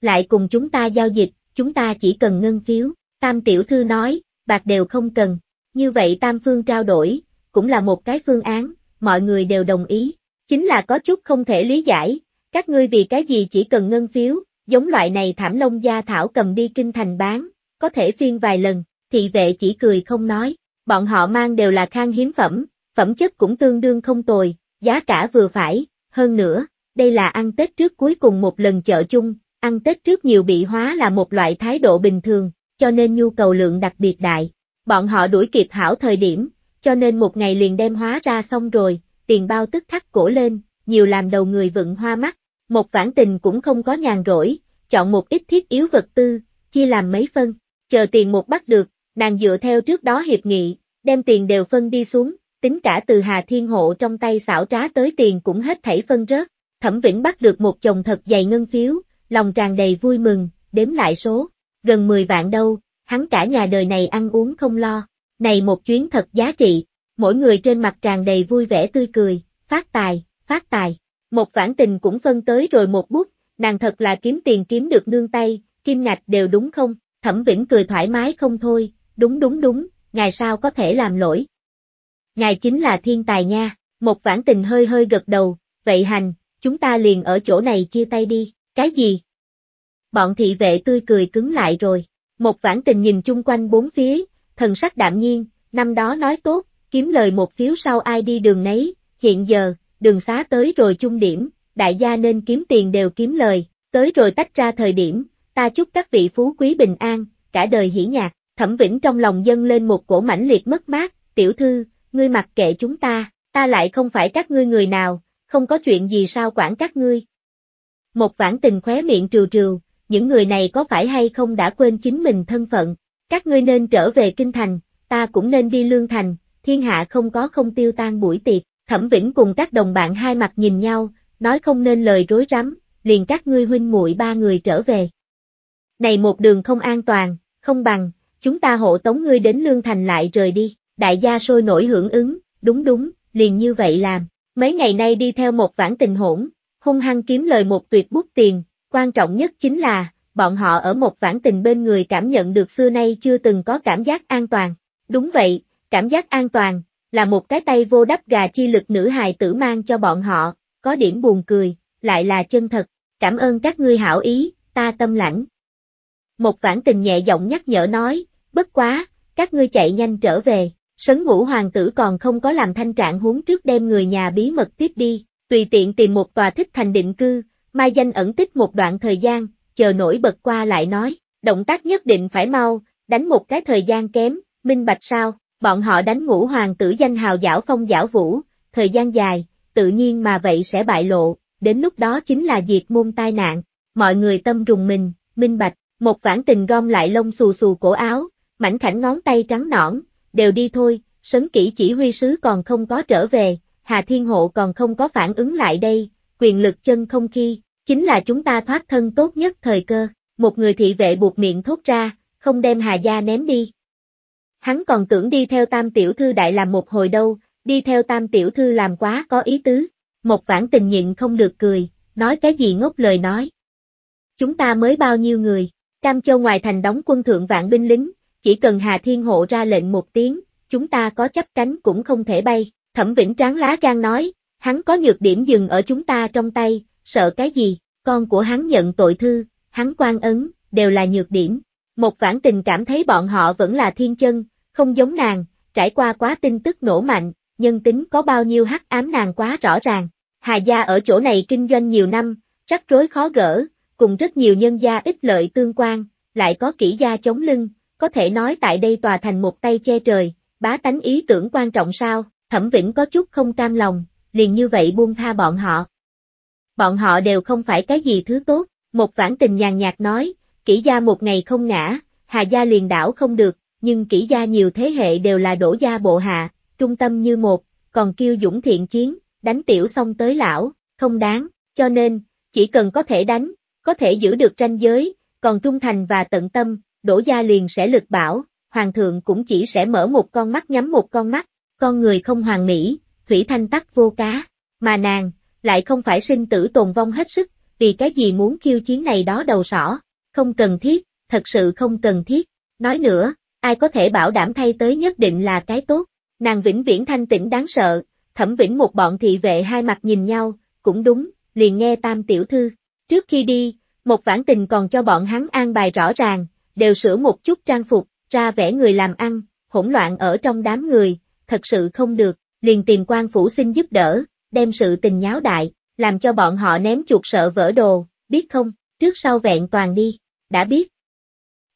Lại cùng chúng ta giao dịch, chúng ta chỉ cần ngân phiếu, tam tiểu thư nói, bạc đều không cần, như vậy tam phương trao đổi, cũng là một cái phương án, mọi người đều đồng ý, chính là có chút không thể lý giải, các ngươi vì cái gì chỉ cần ngân phiếu, giống loại này thảm lông gia thảo cầm đi kinh thành bán, có thể phiên vài lần, thị vệ chỉ cười không nói, bọn họ mang đều là khang hiếm phẩm, phẩm chất cũng tương đương không tồi, giá cả vừa phải, hơn nữa, đây là ăn Tết trước cuối cùng một lần chợ chung, ăn Tết trước nhiều bị hóa là một loại thái độ bình thường, cho nên nhu cầu lượng đặc biệt đại. Bọn họ đuổi kịp hảo thời điểm, cho nên một ngày liền đem hóa ra xong rồi, tiền bao tức thắt cổ lên, nhiều làm đầu người vựng hoa mắt, một vãn tình cũng không có nhàn rỗi, chọn một ít thiết yếu vật tư, chia làm mấy phân, chờ tiền một bắt được, nàng dựa theo trước đó hiệp nghị, đem tiền đều phân đi xuống, tính cả từ Hà Thiên Hộ trong tay xảo trá tới tiền cũng hết thảy phân rớt, Thẩm Vĩnh bắt được một chồng thật dày ngân phiếu, lòng tràn đầy vui mừng, đếm lại số, gần 10 vạn đâu, hắn cả nhà đời này ăn uống không lo, này một chuyến thật giá trị, mỗi người trên mặt tràn đầy vui vẻ tươi cười, phát tài, phát tài. Một vãn tình cũng phân tới rồi một bút, nàng thật là kiếm tiền kiếm được nương tay, kim ngạch đều đúng không, thẩm vĩnh cười thoải mái không thôi, đúng đúng đúng, ngài sao có thể làm lỗi. Ngài chính là thiên tài nha, một vãn tình hơi hơi gật đầu, vậy hành, chúng ta liền ở chỗ này chia tay đi, cái gì? Bọn thị vệ tươi cười cứng lại rồi, một vãn tình nhìn chung quanh bốn phía, thần sắc đạm nhiên, năm đó nói tốt, kiếm lời một phiếu sau ai đi đường nấy, hiện giờ, đường xá tới rồi chung điểm, đại gia nên kiếm tiền đều kiếm lời, tới rồi tách ra thời điểm, ta chúc các vị phú quý bình an, cả đời hỷ nhạc, thẩm vĩnh trong lòng dân lên một cổ mãnh liệt mất mát, tiểu thư, ngươi mặc kệ chúng ta, ta lại không phải các ngươi người nào, không có chuyện gì sao quản các ngươi. Một vãn tình khóe miệng trừ trừ, những người này có phải hay không đã quên chính mình thân phận, các ngươi nên trở về kinh thành, ta cũng nên đi lương thành, thiên hạ không có không tiêu tan buổi tiệc. Thẩm Vĩnh cùng các đồng bạn hai mặt nhìn nhau, nói không nên lời rối rắm, liền các ngươi huynh muội ba người trở về. Này một đường không an toàn, không bằng, chúng ta hộ tống ngươi đến Lương Thành lại rời đi, đại gia sôi nổi hưởng ứng, đúng đúng, liền như vậy làm. Mấy ngày nay đi theo một vãng tình hỗn, hung hăng kiếm lời một tuyệt bút tiền, quan trọng nhất chính là, bọn họ ở một vãng tình bên người cảm nhận được xưa nay chưa từng có cảm giác an toàn. Đúng vậy, cảm giác an toàn, là một cái tay vô đắp gà chi lực nữ hài tử mang cho bọn họ, có điểm buồn cười, lại là chân thật, cảm ơn các ngươi hảo ý, ta tâm lãnh. Một vãn tình nhẹ giọng nhắc nhở nói, bất quá, các ngươi chạy nhanh trở về, sấn ngũ hoàng tử còn không có làm thanh trạng huống trước đem người nhà bí mật tiếp đi, tùy tiện tìm một tòa thích thành định cư, mai danh ẩn tích một đoạn thời gian, chờ nổi bật qua lại nói, động tác nhất định phải mau, đánh một cái thời gian kém, minh bạch sao? bọn họ đánh ngũ hoàng tử danh hào giảo phong giảo vũ, thời gian dài, tự nhiên mà vậy sẽ bại lộ, đến lúc đó chính là diệt môn tai nạn, mọi người tâm rùng mình, minh bạch, một vãn tình gom lại lông xù xù cổ áo, mảnh khảnh ngón tay trắng nõn, đều đi thôi, sấn kỹ chỉ huy sứ còn không có trở về, Hà Thiên Hộ còn không có phản ứng lại đây, quyền lực chân không khi, chính là chúng ta thoát thân tốt nhất thời cơ, một người thị vệ buộc miệng thốt ra, không đem Hà Gia ném đi, hắn còn tưởng đi theo tam tiểu thư đại làm một hồi đâu, đi theo tam tiểu thư làm quá có ý tứ. Một vãn tình nhịn không được cười, nói cái gì ngốc lời nói. Chúng ta mới bao nhiêu người, Cam Châu ngoài thành đóng quân thượng vạn binh lính, chỉ cần Hà Thiên Hộ ra lệnh một tiếng, chúng ta có chấp cánh cũng không thể bay. Thẩm Vĩnh tráng lá gan nói, hắn có nhược điểm dừng ở chúng ta trong tay, sợ cái gì, con của hắn nhận tội thư, hắn quan ấn, đều là nhược điểm. Một vãn tình cảm thấy bọn họ vẫn là thiên chân, không giống nàng, trải qua quá tin tức nổ mạnh, nhân tính có bao nhiêu hắc ám nàng quá rõ ràng. Hà gia ở chỗ này kinh doanh nhiều năm, rắc rối khó gỡ, cùng rất nhiều nhân gia ích lợi tương quan, lại có kỹ gia chống lưng, có thể nói tại đây tòa thành một tay che trời, bá tánh ý tưởng quan trọng sao, thẩm vĩnh có chút không cam lòng, liền như vậy buông tha bọn họ. Bọn họ đều không phải cái gì thứ tốt, một vãn tình nhàn nhạt nói, kỹ gia một ngày không ngã, hà gia liền đảo không được, nhưng kỹ gia nhiều thế hệ đều là đổ gia bộ hạ, trung tâm như một, còn kêu dũng thiện chiến, đánh tiểu xong tới lão, không đáng, cho nên, chỉ cần có thể đánh, có thể giữ được ranh giới, còn trung thành và tận tâm, đổ gia liền sẽ lực bảo, hoàng thượng cũng chỉ sẽ mở một con mắt nhắm một con mắt, con người không hoàn mỹ, thủy thanh tắc vô cá, mà nàng, lại không phải sinh tử tồn vong hết sức, vì cái gì muốn kêu chiến này đó đầu sỏ, không cần thiết, thật sự không cần thiết, nói nữa, ai có thể bảo đảm thay tới nhất định là cái tốt. Nàng vĩnh viễn thanh tĩnh đáng sợ, thẩm vĩnh một bọn thị vệ hai mặt nhìn nhau, cũng đúng, liền nghe tam tiểu thư. Trước khi đi, một vãn tình còn cho bọn hắn an bài rõ ràng, đều sửa một chút trang phục, ra vẻ người làm ăn, hỗn loạn ở trong đám người, thật sự không được, liền tìm quan phủ xin giúp đỡ, đem sự tình nháo đại, làm cho bọn họ ném chuột sợ vỡ đồ, biết không, trước sau vẹn toàn đi, đã biết.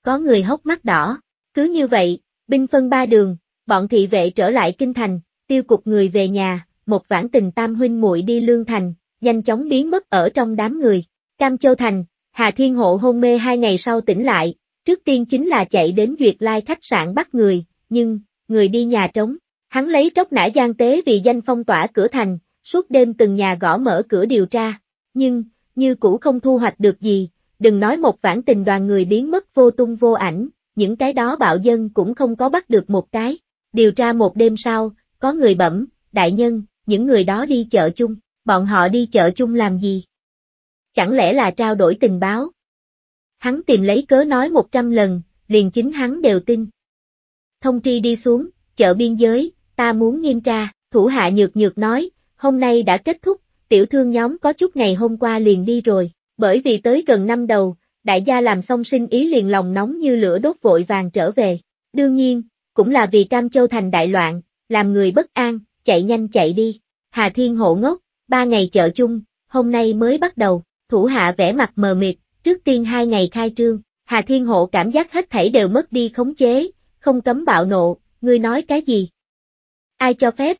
Có người hốc mắt đỏ, cứ như vậy, binh phân ba đường, bọn thị vệ trở lại kinh thành, tiêu cục người về nhà, một vãn tình tam huynh muội đi lương thành, nhanh chóng biến mất ở trong đám người. Cam Châu Thành, Hà Thiên Hộ hôn mê hai ngày sau tỉnh lại, trước tiên chính là chạy đến Duyệt Lai khách sạn bắt người, nhưng, người đi nhà trống, hắn lấy tróc nã gian tế vì danh phong tỏa cửa thành, suốt đêm từng nhà gõ mở cửa điều tra, nhưng, như cũ không thu hoạch được gì, đừng nói một vãn tình đoàn người biến mất vô tung vô ảnh, những cái đó bạo dân cũng không có bắt được một cái. Điều tra một đêm sau, có người bẩm, đại nhân, những người đó đi chợ chung, bọn họ đi chợ chung làm gì? Chẳng lẽ là trao đổi tình báo? Hắn tìm lấy cớ nói một trăm lần, liền chính hắn đều tin. Thông tri đi xuống, chợ biên giới, ta muốn nghiêm tra, thủ hạ nhược nhược nói, hôm nay đã kết thúc, tiểu thương nhóm có chút ngày hôm qua liền đi rồi, bởi vì tới gần năm đầu, đại gia làm xong sinh ý liền lòng nóng như lửa đốt vội vàng trở về. Đương nhiên, cũng là vì Cam Châu thành đại loạn, làm người bất an, chạy nhanh chạy đi. Hà Thiên Hổ ngốc, ba ngày chợ chung, hôm nay mới bắt đầu, thủ hạ vẻ mặt mờ mịt, trước tiên hai ngày khai trương, Hà Thiên Hổ cảm giác hết thảy đều mất đi khống chế, không cấm bạo nộ, ngươi nói cái gì? Ai cho phép?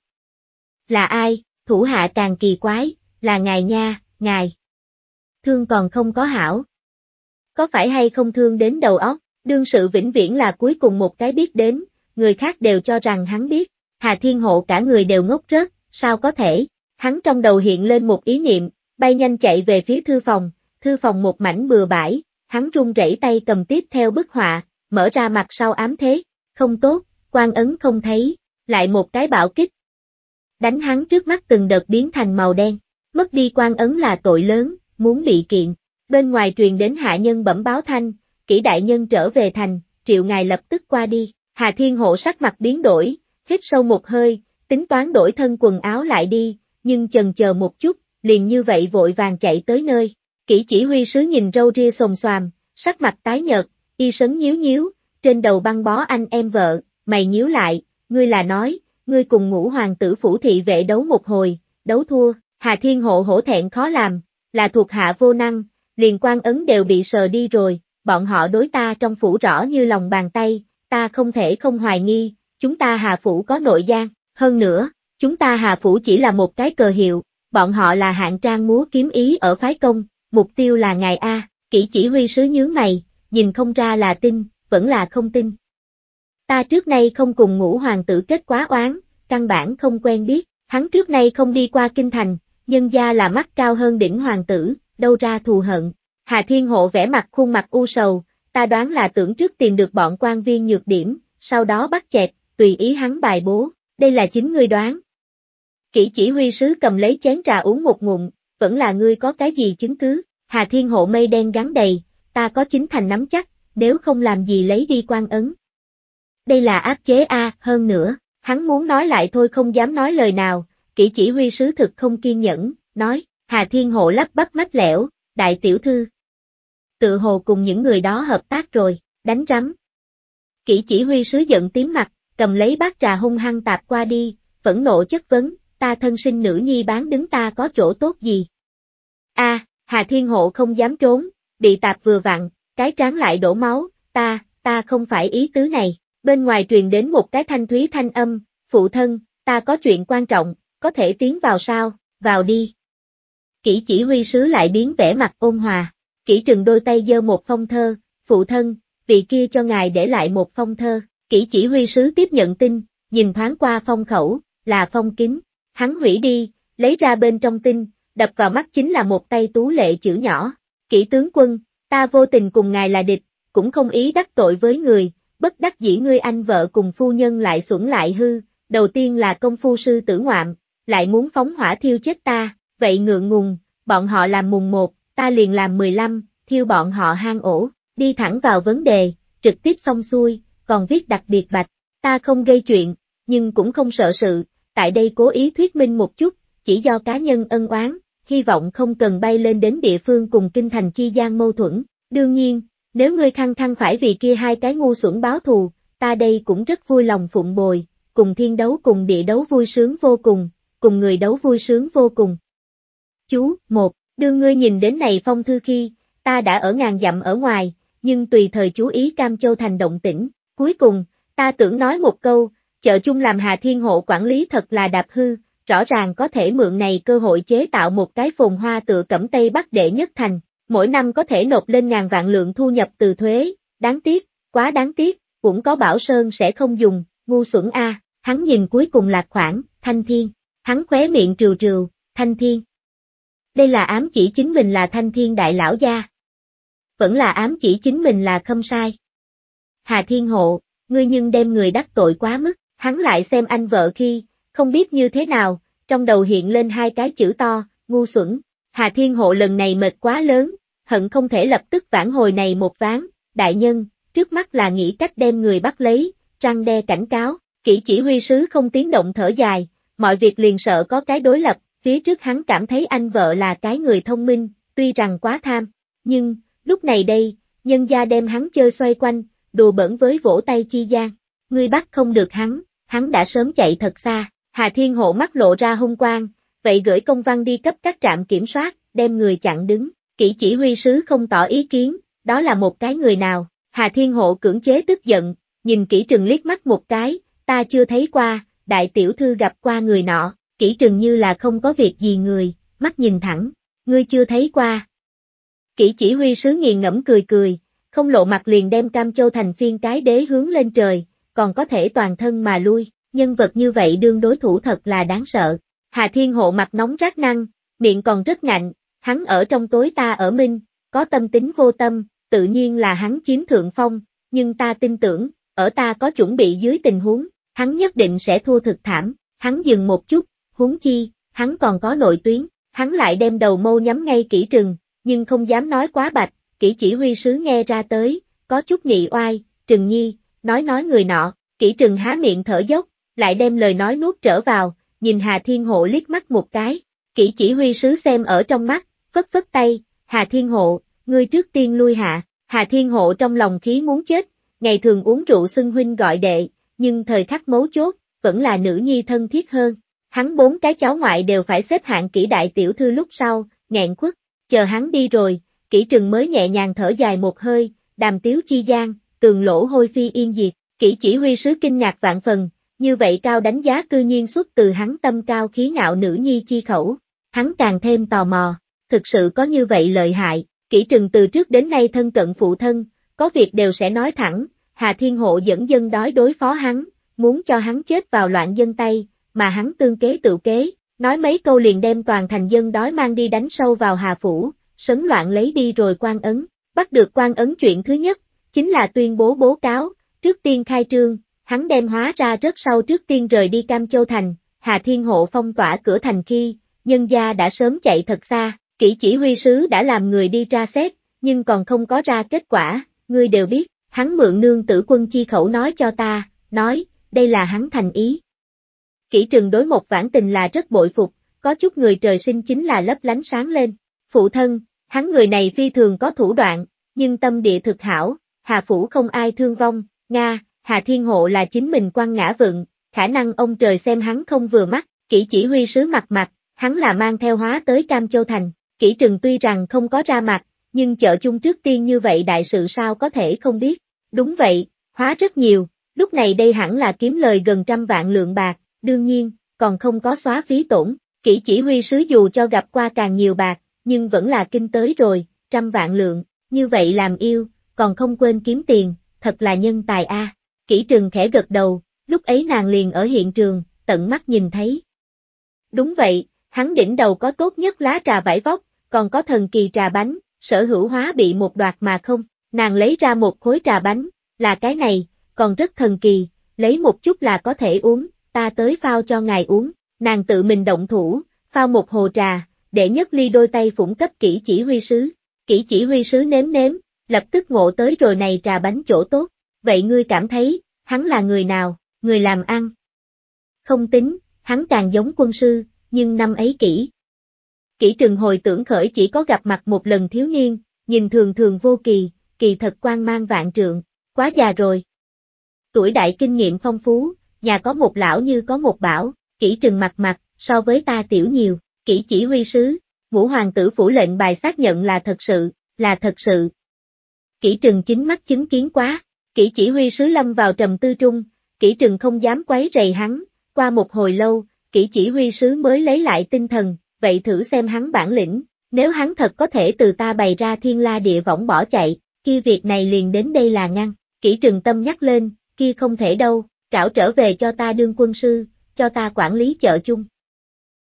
Là ai? Thủ hạ càng kỳ quái, là ngài nha, ngài. Thương còn không có hảo, có phải hay không thương đến đầu óc, đương sự vĩnh viễn là cuối cùng một cái biết đến, người khác đều cho rằng hắn biết, Hà Thiên Hộ cả người đều ngốc rớt, sao có thể, hắn trong đầu hiện lên một ý niệm, bay nhanh chạy về phía thư phòng, thư phòng một mảnh bừa bãi, hắn run rẩy tay cầm tiếp theo bức họa, mở ra mặt sau ám thế, không tốt, quan ấn không thấy, lại một cái bạo kích. Đánh hắn trước mắt từng đợt biến thành màu đen, mất đi quan ấn là tội lớn, muốn bị kiện, Bên ngoài truyền đến hạ nhân bẩm báo thanh, kỹ đại nhân trở về thành, triệu ngài lập tức qua đi. Hà Thiên Hộ sắc mặt biến đổi, hít sâu một hơi, tính toán đổi thân quần áo lại đi, nhưng chần chờ một chút, liền như vậy vội vàng chạy tới nơi. Kỹ chỉ huy sứ nhìn râu ria sồm xoàm, sắc mặt tái nhợt, y sấn nhíu nhíu, trên đầu băng bó anh em vợ, mày nhíu lại, ngươi là nói, ngươi cùng ngũ hoàng tử phủ thị vệ đấu một hồi, đấu thua, Hà Thiên Hộ hổ thẹn khó làm, là thuộc hạ vô năng, liền quan ấn đều bị sờ đi rồi, bọn họ đối ta trong phủ rõ như lòng bàn tay, ta không thể không hoài nghi, chúng ta Hà Phủ có nội gian, hơn nữa, chúng ta Hà Phủ chỉ là một cái cờ hiệu, bọn họ là hạng trang múa kiếm ý ở phái công, mục tiêu là ngài A, kỹ chỉ huy sứ nhướng mày, nhìn không ra là tin, vẫn là không tin. Ta trước nay không cùng ngũ hoàng tử kết quá oán, căn bản không quen biết, hắn trước nay không đi qua kinh thành, nhân gia là mắt cao hơn đỉnh hoàng tử, đâu ra thù hận. Hà Thiên Hộ vẽ mặt khuôn mặt u sầu, ta đoán là tưởng trước tìm được bọn quan viên nhược điểm, sau đó bắt chẹt, tùy ý hắn bài bố, đây là chính ngươi đoán. Kỷ chỉ huy sứ cầm lấy chén trà uống một ngụm, vẫn là ngươi có cái gì chứng cứ, Hà Thiên Hộ mây đen gắn đầy, ta có chính thành nắm chắc, nếu không làm gì lấy đi quan ấn. Đây là áp chế A, hơn nữa, hắn muốn nói lại thôi không dám nói lời nào, kỷ chỉ huy sứ thực không kiên nhẫn, nói, Hà Thiên Hộ lắp bắp mắt lẻo, đại tiểu thư. Tự hồ cùng những người đó hợp tác rồi, đánh rắm. Kỷ chỉ huy sứ giận tím mặt, cầm lấy bát trà hung hăng tạp qua đi, phẫn nộ chất vấn, ta thân sinh nữ nhi bán đứng ta có chỗ tốt gì. a Hà Thiên Hộ không dám trốn, bị tạp vừa vặn, cái trán lại đổ máu, ta, ta không phải ý tứ này, bên ngoài truyền đến một cái thanh thúy thanh âm, phụ thân, ta có chuyện quan trọng, có thể tiến vào sao, vào đi. Kỷ chỉ huy sứ lại biến vẻ mặt ôn hòa, kỷ trừng đôi tay giơ một phong thơ, phụ thân, vị kia cho ngài để lại một phong thơ, kỷ chỉ huy sứ tiếp nhận tin, nhìn thoáng qua phong khẩu, là phong kính, hắn hủy đi, lấy ra bên trong tin, đập vào mắt chính là một tay tú lệ chữ nhỏ, kỷ tướng quân, ta vô tình cùng ngài là địch, cũng không ý đắc tội với người, bất đắc dĩ ngươi anh vợ cùng phu nhân lại xuẩn lại hư, đầu tiên là công phu sư tử ngoạm, lại muốn phóng hỏa thiêu chết ta, vậy ngượng ngùng, bọn họ làm mùng 1, ta liền làm 15, thiêu bọn họ hang ổ, đi thẳng vào vấn đề, trực tiếp xong xuôi, còn viết đặc biệt bạch, ta không gây chuyện, nhưng cũng không sợ sự, tại đây cố ý thuyết minh một chút, chỉ do cá nhân ân oán, hy vọng không cần bay lên đến địa phương cùng kinh thành chi gian mâu thuẫn, đương nhiên, nếu ngươi khăng khăng phải vì kia hai cái ngu xuẩn báo thù, ta đây cũng rất vui lòng phụng bồi, cùng thiên đấu cùng địa đấu vui sướng vô cùng, cùng người đấu vui sướng vô cùng. Chú, một, đưa ngươi nhìn đến này phong thư khi, ta đã ở ngàn dặm ở ngoài, nhưng tùy thời chú ý Cam Châu thành động tĩnh. Cuối cùng, ta tưởng nói một câu, chợ chung làm Hà Thiên Hộ quản lý thật là đạp hư, rõ ràng có thể mượn này cơ hội chế tạo một cái phồn hoa tựa cẩm Tây Bắc đệ nhất thành, mỗi năm có thể nộp lên ngàn vạn lượng thu nhập từ thuế, đáng tiếc, quá đáng tiếc, cũng có Bảo Sơn sẽ không dùng, ngu xuẩn a. hắn nhìn cuối cùng lạc khoảng, Thanh Thiên, hắn khóe miệng trừ trừ, Thanh Thiên, đây là ám chỉ chính mình là thanh thiên đại lão gia. Vẫn là ám chỉ chính mình là khâm sai. Hà Thiên Hộ, ngươi nhưng đem người đắc tội quá mức, hắn lại xem anh vợ khi, không biết như thế nào, trong đầu hiện lên hai cái chữ to, ngu xuẩn. Hà Thiên Hộ lần này mệt quá lớn, hận không thể lập tức vãn hồi này một ván, đại nhân, trước mắt là nghĩ cách đem người bắt lấy, răng đe cảnh cáo, kỹ chỉ huy sứ không tiến động thở dài, mọi việc liền sợ có cái đối lập, Phía trước hắn cảm thấy anh vợ là cái người thông minh, tuy rằng quá tham, nhưng, lúc này đây, nhân gia đem hắn chơi xoay quanh, đùa bỡn với vỗ tay chi gian. Ngươi bắt không được hắn, hắn đã sớm chạy thật xa, Hà Thiên Hộ mắt lộ ra hung quang, vậy gửi công văn đi cấp các trạm kiểm soát, đem người chặn đứng, kỹ chỉ huy sứ không tỏ ý kiến, đó là một cái người nào, Hà Thiên Hộ cưỡng chế tức giận, nhìn kỹ trừng liếc mắt một cái, ta chưa thấy qua, đại tiểu thư gặp qua người nọ, kỹ trường như là không có việc gì người, mắt nhìn thẳng, ngươi chưa thấy qua. Kỹ chỉ huy sứ nghiền ngẫm cười cười, không lộ mặt liền đem Cam Châu thành phiên cái đế hướng lên trời, còn có thể toàn thân mà lui, nhân vật như vậy đương đối thủ thật là đáng sợ. Hà Thiên Hộ mặt nóng rát năng, miệng còn rất ngạnh, hắn ở trong tối ta ở minh, có tâm tính vô tâm, tự nhiên là hắn chiếm thượng phong, nhưng ta tin tưởng, ở ta có chuẩn bị dưới tình huống, hắn nhất định sẽ thua thực thảm, hắn dừng một chút, huống chi, hắn còn có nội tuyến, hắn lại đem đầu mâu nhắm ngay kỹ trừng, nhưng không dám nói quá bạch, kỹ chỉ huy sứ nghe ra tới, có chút nghị oai, trừng nhi, nói nói người nọ, kỹ trừng há miệng thở dốc, lại đem lời nói nuốt trở vào, nhìn Hà Thiên Hộ liếc mắt một cái, kỹ chỉ huy sứ xem ở trong mắt, phất phất tay, Hà Thiên Hộ, ngươi trước tiên lui hạ, Hà Thiên Hộ trong lòng khí muốn chết, ngày thường uống rượu xưng huynh gọi đệ, nhưng thời khắc mấu chốt, vẫn là nữ nhi thân thiết hơn, Hắn bốn cái cháu ngoại đều phải xếp hạng kỹ đại tiểu thư lúc sau, nghẹn quất, chờ hắn đi rồi, kỹ trừng mới nhẹ nhàng thở dài một hơi, đàm tiếu chi gian, tường lỗ hôi phi yên diệt, kỹ chỉ huy sứ kinh ngạc vạn phần, như vậy cao đánh giá cư nhiên xuất từ hắn tâm cao khí ngạo nữ nhi chi khẩu, hắn càng thêm tò mò, thực sự có như vậy lợi hại, kỹ trừng từ trước đến nay thân cận phụ thân, có việc đều sẽ nói thẳng, Hà Thiên Hộ dẫn dân đói đối phó hắn, muốn cho hắn chết vào loạn dân tay, mà hắn tương kế tự kế, nói mấy câu liền đem toàn thành dân đói mang đi đánh sâu vào Hà Phủ, sấn loạn lấy đi rồi quan ấn, bắt được quan ấn chuyện thứ nhất, chính là tuyên bố bố cáo, trước tiên khai trương, hắn đem hóa ra rất sau trước tiên rời đi Cam Châu Thành, Hà Thiên Hộ phong tỏa cửa thành khi, nhân gia đã sớm chạy thật xa, kỹ chỉ huy sứ đã làm người đi ra xét, nhưng còn không có ra kết quả, ngươi đều biết, hắn mượn nương tử quân chi khẩu nói cho ta, nói, đây là hắn thành ý, Kỹ trừng đối một vãn tình là rất bội phục, có chút người trời sinh chính là lấp lánh sáng lên. Phụ thân, hắn người này phi thường có thủ đoạn, nhưng tâm địa thực hảo, Hà Phủ không ai thương vong, Nga, Hà Thiên Hộ là chính mình quan ngã vượng, khả năng ông trời xem hắn không vừa mắt, kỹ chỉ huy sứ mặt mặt, hắn là mang theo hóa tới Cam Châu Thành, kỹ trừng tuy rằng không có ra mặt, nhưng chợ chung trước tiên như vậy đại sự sao có thể không biết, đúng vậy, hóa rất nhiều, lúc này đây hẳn là kiếm lời gần trăm vạn lượng bạc, đương nhiên, còn không có xóa phí tổn, kỹ chỉ huy sứ dù cho gặp qua càng nhiều bạc, nhưng vẫn là kinh tới rồi, trăm vạn lượng, như vậy làm yêu, còn không quên kiếm tiền, thật là nhân tài a. Kỹ trường khẽ gật đầu, lúc ấy nàng liền ở hiện trường, tận mắt nhìn thấy. Đúng vậy, hắn đỉnh đầu có tốt nhất lá trà vải vóc, còn có thần kỳ trà bánh, sở hữu hóa bị một đoạt mà không, nàng lấy ra một khối trà bánh, là cái này, còn rất thần kỳ, lấy một chút là có thể uống, ta tới phao cho ngài uống, nàng tự mình động thủ, phao một hồ trà, để nhất ly đôi tay phủng cấp kỹ chỉ huy sứ, kỹ chỉ huy sứ nếm nếm, lập tức ngộ tới rồi này trà bánh chỗ tốt, vậy ngươi cảm thấy, hắn là người nào, người làm ăn? Không tính, hắn càng giống quân sư, nhưng năm ấy kỹ. Kỹ trừng hồi tưởng khởi chỉ có gặp mặt một lần thiếu niên, nhìn thường thường vô kỳ, kỳ thật quan mang vạn trượng, quá già rồi. Tuổi đại kinh nghiệm phong phú, nhà có một lão như có một bảo, kỹ trừng mặt mặt, so với ta tiểu nhiều, kỹ chỉ huy sứ, ngũ hoàng tử phủ lệnh bài xác nhận là thật sự, là thật sự. Kỹ trừng chính mắt chứng kiến quá, kỹ chỉ huy sứ lâm vào trầm tư trung, kỹ trừng không dám quấy rầy hắn, qua một hồi lâu, kỹ chỉ huy sứ mới lấy lại tinh thần, vậy thử xem hắn bản lĩnh, nếu hắn thật có thể từ ta bày ra thiên la địa võng bỏ chạy, kia việc này liền đến đây là ngăn, kỹ trừng tâm nhắc lên, kia không thể đâu, trảo trở về cho ta đương quân sư, cho ta quản lý chợ chung.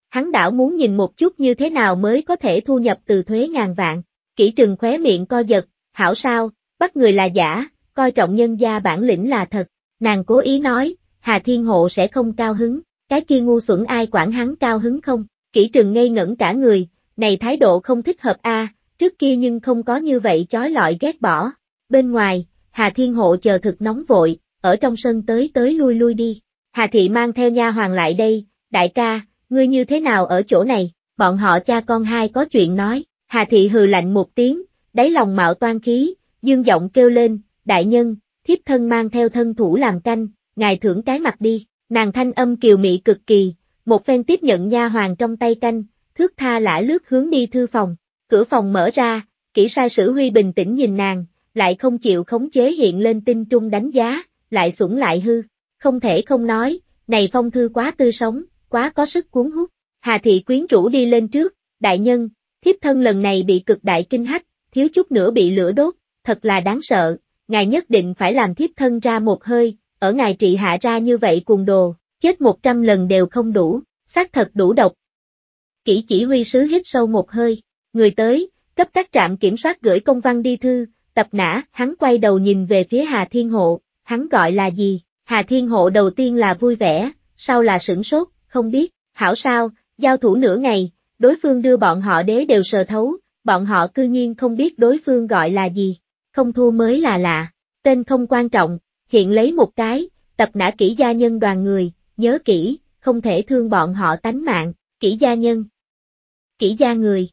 Hắn đảo muốn nhìn một chút như thế nào mới có thể thu nhập từ thuế ngàn vạn, kỹ trừng khóe miệng co giật, hảo sao, bắt người là giả, coi trọng nhân gia bản lĩnh là thật, nàng cố ý nói, Hà Thiên Hộ sẽ không cao hứng, cái kia ngu xuẩn ai quản hắn cao hứng không, kỹ trừng ngây ngẩn cả người, này thái độ không thích hợp a trước kia nhưng không có như vậy chói lọi ghét bỏ, bên ngoài, Hà Thiên Hộ chờ thực nóng vội, ở trong sân tới tới lui lui đi. Hà Thị mang theo nha hoàng lại đây, đại ca, ngươi như thế nào ở chỗ này, bọn họ cha con hai có chuyện nói, Hà Thị hừ lạnh một tiếng, đáy lòng mạo toan khí, dương giọng kêu lên, đại nhân, thiếp thân mang theo thân thủ làm canh, ngài thưởng cái mặt đi, nàng thanh âm kiều mị cực kỳ, một phen tiếp nhận nha hoàng trong tay canh, thước tha lã lướt hướng đi thư phòng, cửa phòng mở ra, kỹ sai sử huy bình tĩnh nhìn nàng, lại không chịu khống chế hiện lên tinh trung đánh giá, lại sủng lại hư. Không thể không nói, này phong thư quá tư sống, quá có sức cuốn hút. Hà thị quyến rũ đi lên trước, đại nhân, thiếp thân lần này bị cực đại kinh hách, thiếu chút nữa bị lửa đốt, thật là đáng sợ, ngài nhất định phải làm thiếp thân ra một hơi, ở ngài trị hạ ra như vậy cuồng đồ, chết một trăm lần đều không đủ, xác thật đủ độc. Kỷ chỉ huy sứ hít sâu một hơi, người tới, cấp các trạm kiểm soát gửi công văn đi thư, tập nã, hắn quay đầu nhìn về phía Hà Thiên Hộ, hắn gọi là gì, Hà Thiên Hộ đầu tiên là vui vẻ, sau là sửng sốt, không biết, hảo sao, giao thủ nửa ngày, đối phương đưa bọn họ đế đều sờ thấu, bọn họ cư nhiên không biết đối phương gọi là gì, không thua mới là lạ, tên không quan trọng, hiện lấy một cái, tập nã kỹ gia nhân đoàn người, nhớ kỹ, không thể thương bọn họ tánh mạng, kỹ gia nhân, kỹ gia người.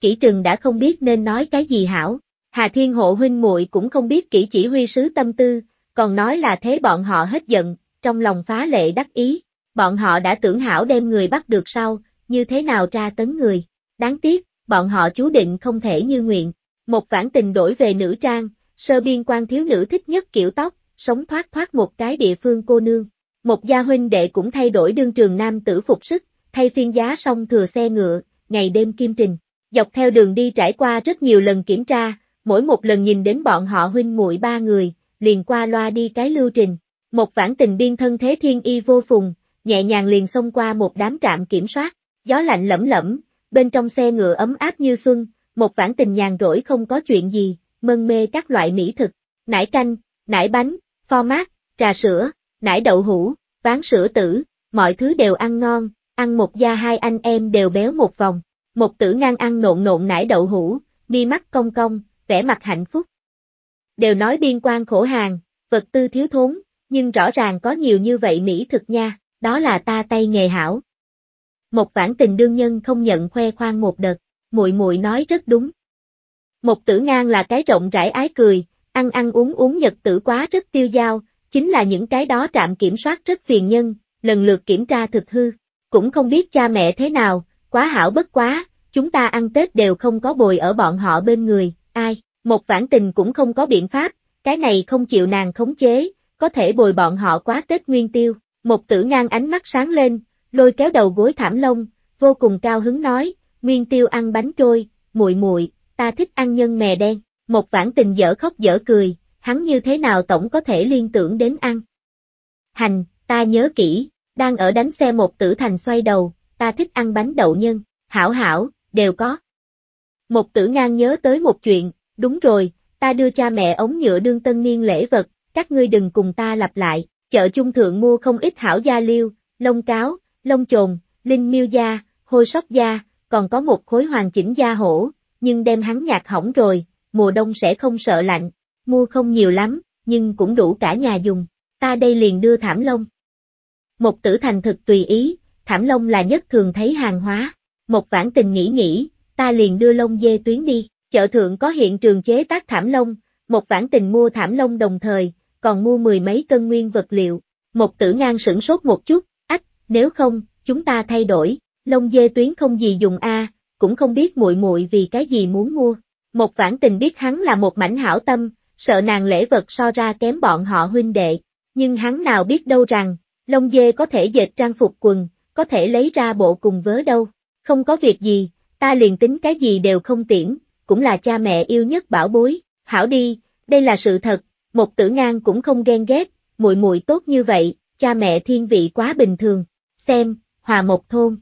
Kỹ trừng đã không biết nên nói cái gì hảo, Hà Thiên Hộ huynh muội cũng không biết kỹ chỉ huy sứ tâm tư, còn nói là thế bọn họ hết giận, trong lòng phá lệ đắc ý, bọn họ đã tưởng hảo đem người bắt được sau, như thế nào tra tấn người, đáng tiếc, bọn họ chú định không thể như nguyện, một vãn tình đổi về nữ trang, sơ biên quan thiếu nữ thích nhất kiểu tóc, sống thoát thoát một cái địa phương cô nương, một gia huynh đệ cũng thay đổi đương trường nam tử phục sức, thay phiên giá xong thừa xe ngựa, ngày đêm kim trình, dọc theo đường đi trải qua rất nhiều lần kiểm tra, mỗi một lần nhìn đến bọn họ huynh muội ba người, liền qua loa đi cái lưu trình. Một vãng tình biên thân thế thiên y vô phùng, nhẹ nhàng liền xông qua một đám trạm kiểm soát, gió lạnh lẫm lẫm, bên trong xe ngựa ấm áp như xuân, một vãng tình nhàn rỗi không có chuyện gì, mân mê các loại mỹ thực, nải canh, nải bánh, pho mát, trà sữa, nải đậu hũ, ván sữa tử, mọi thứ đều ăn ngon, ăn một da hai anh em đều béo một vòng, một tử ngang ăn nộn nộn nải đậu hũ, mi mắt cong cong, vẻ mặt hạnh phúc, đều nói biên quan khổ hàng, vật tư thiếu thốn, nhưng rõ ràng có nhiều như vậy mỹ thực nha, đó là ta tay nghề hảo. Một vãn tình đương nhân không nhận khoe khoang một đợt, muội muội nói rất đúng. Một tử ngang là cái rộng rãi ái cười, ăn ăn uống uống nhật tử quá rất tiêu dao, chính là những cái đó trạm kiểm soát rất phiền nhân, lần lượt kiểm tra thực hư, cũng không biết cha mẹ thế nào, quá hảo bất quá, chúng ta ăn Tết đều không có bồi ở bọn họ bên người, ai. Một vãn tình cũng không có biện pháp, cái này không chịu nàng khống chế, có thể bồi bọn họ quá Tết Nguyên Tiêu. Một tử ngang ánh mắt sáng lên, lôi kéo đầu gối thảm lông, vô cùng cao hứng nói, Nguyên Tiêu ăn bánh trôi, muội muội, ta thích ăn nhân mè đen. Một vãn tình dở khóc dở cười, hắn như thế nào tổng có thể liên tưởng đến ăn. Hành, ta nhớ kỹ, đang ở đánh xe một tử thành xoay đầu, ta thích ăn bánh đậu nhân, hảo hảo, đều có. Một tử ngang nhớ tới một chuyện, đúng rồi, ta đưa cha mẹ ống nhựa đương tân niên lễ vật, các ngươi đừng cùng ta lặp lại, chợ trung thượng mua không ít hảo gia liêu, lông cáo, lông trồn, linh miêu da, hôi sóc da, còn có một khối hoàn chỉnh da hổ, nhưng đem hắn nhạt hỏng rồi, mùa đông sẽ không sợ lạnh, mua không nhiều lắm, nhưng cũng đủ cả nhà dùng, ta đây liền đưa thảm lông. Một tử thành thực tùy ý, thảm lông là nhất thường thấy hàng hóa, một vãn tình nghĩ nghĩ, ta liền đưa lông dê tuyến đi. Chợ thượng có hiện trường chế tác thảm lông, một vãn tình mua thảm lông đồng thời, còn mua mười mấy cân nguyên vật liệu. Một tử ngang sửng sốt một chút, ách, nếu không, chúng ta thay đổi, lông dê tuyến không gì dùng a, cũng không biết muội muội vì cái gì muốn mua. Một vãn tình biết hắn là một mảnh hảo tâm, sợ nàng lễ vật so ra kém bọn họ huynh đệ, nhưng hắn nào biết đâu rằng, lông dê có thể dệt trang phục quần, có thể lấy ra bộ cùng vớ đâu, không có việc gì, ta liền tính cái gì đều không tiễn, cũng là cha mẹ yêu nhất bảo bối, hảo đi, đây là sự thật, một tử ngang cũng không ghen ghét, muội muội tốt như vậy, cha mẹ thiên vị quá bình thường, xem, hòa một thôn.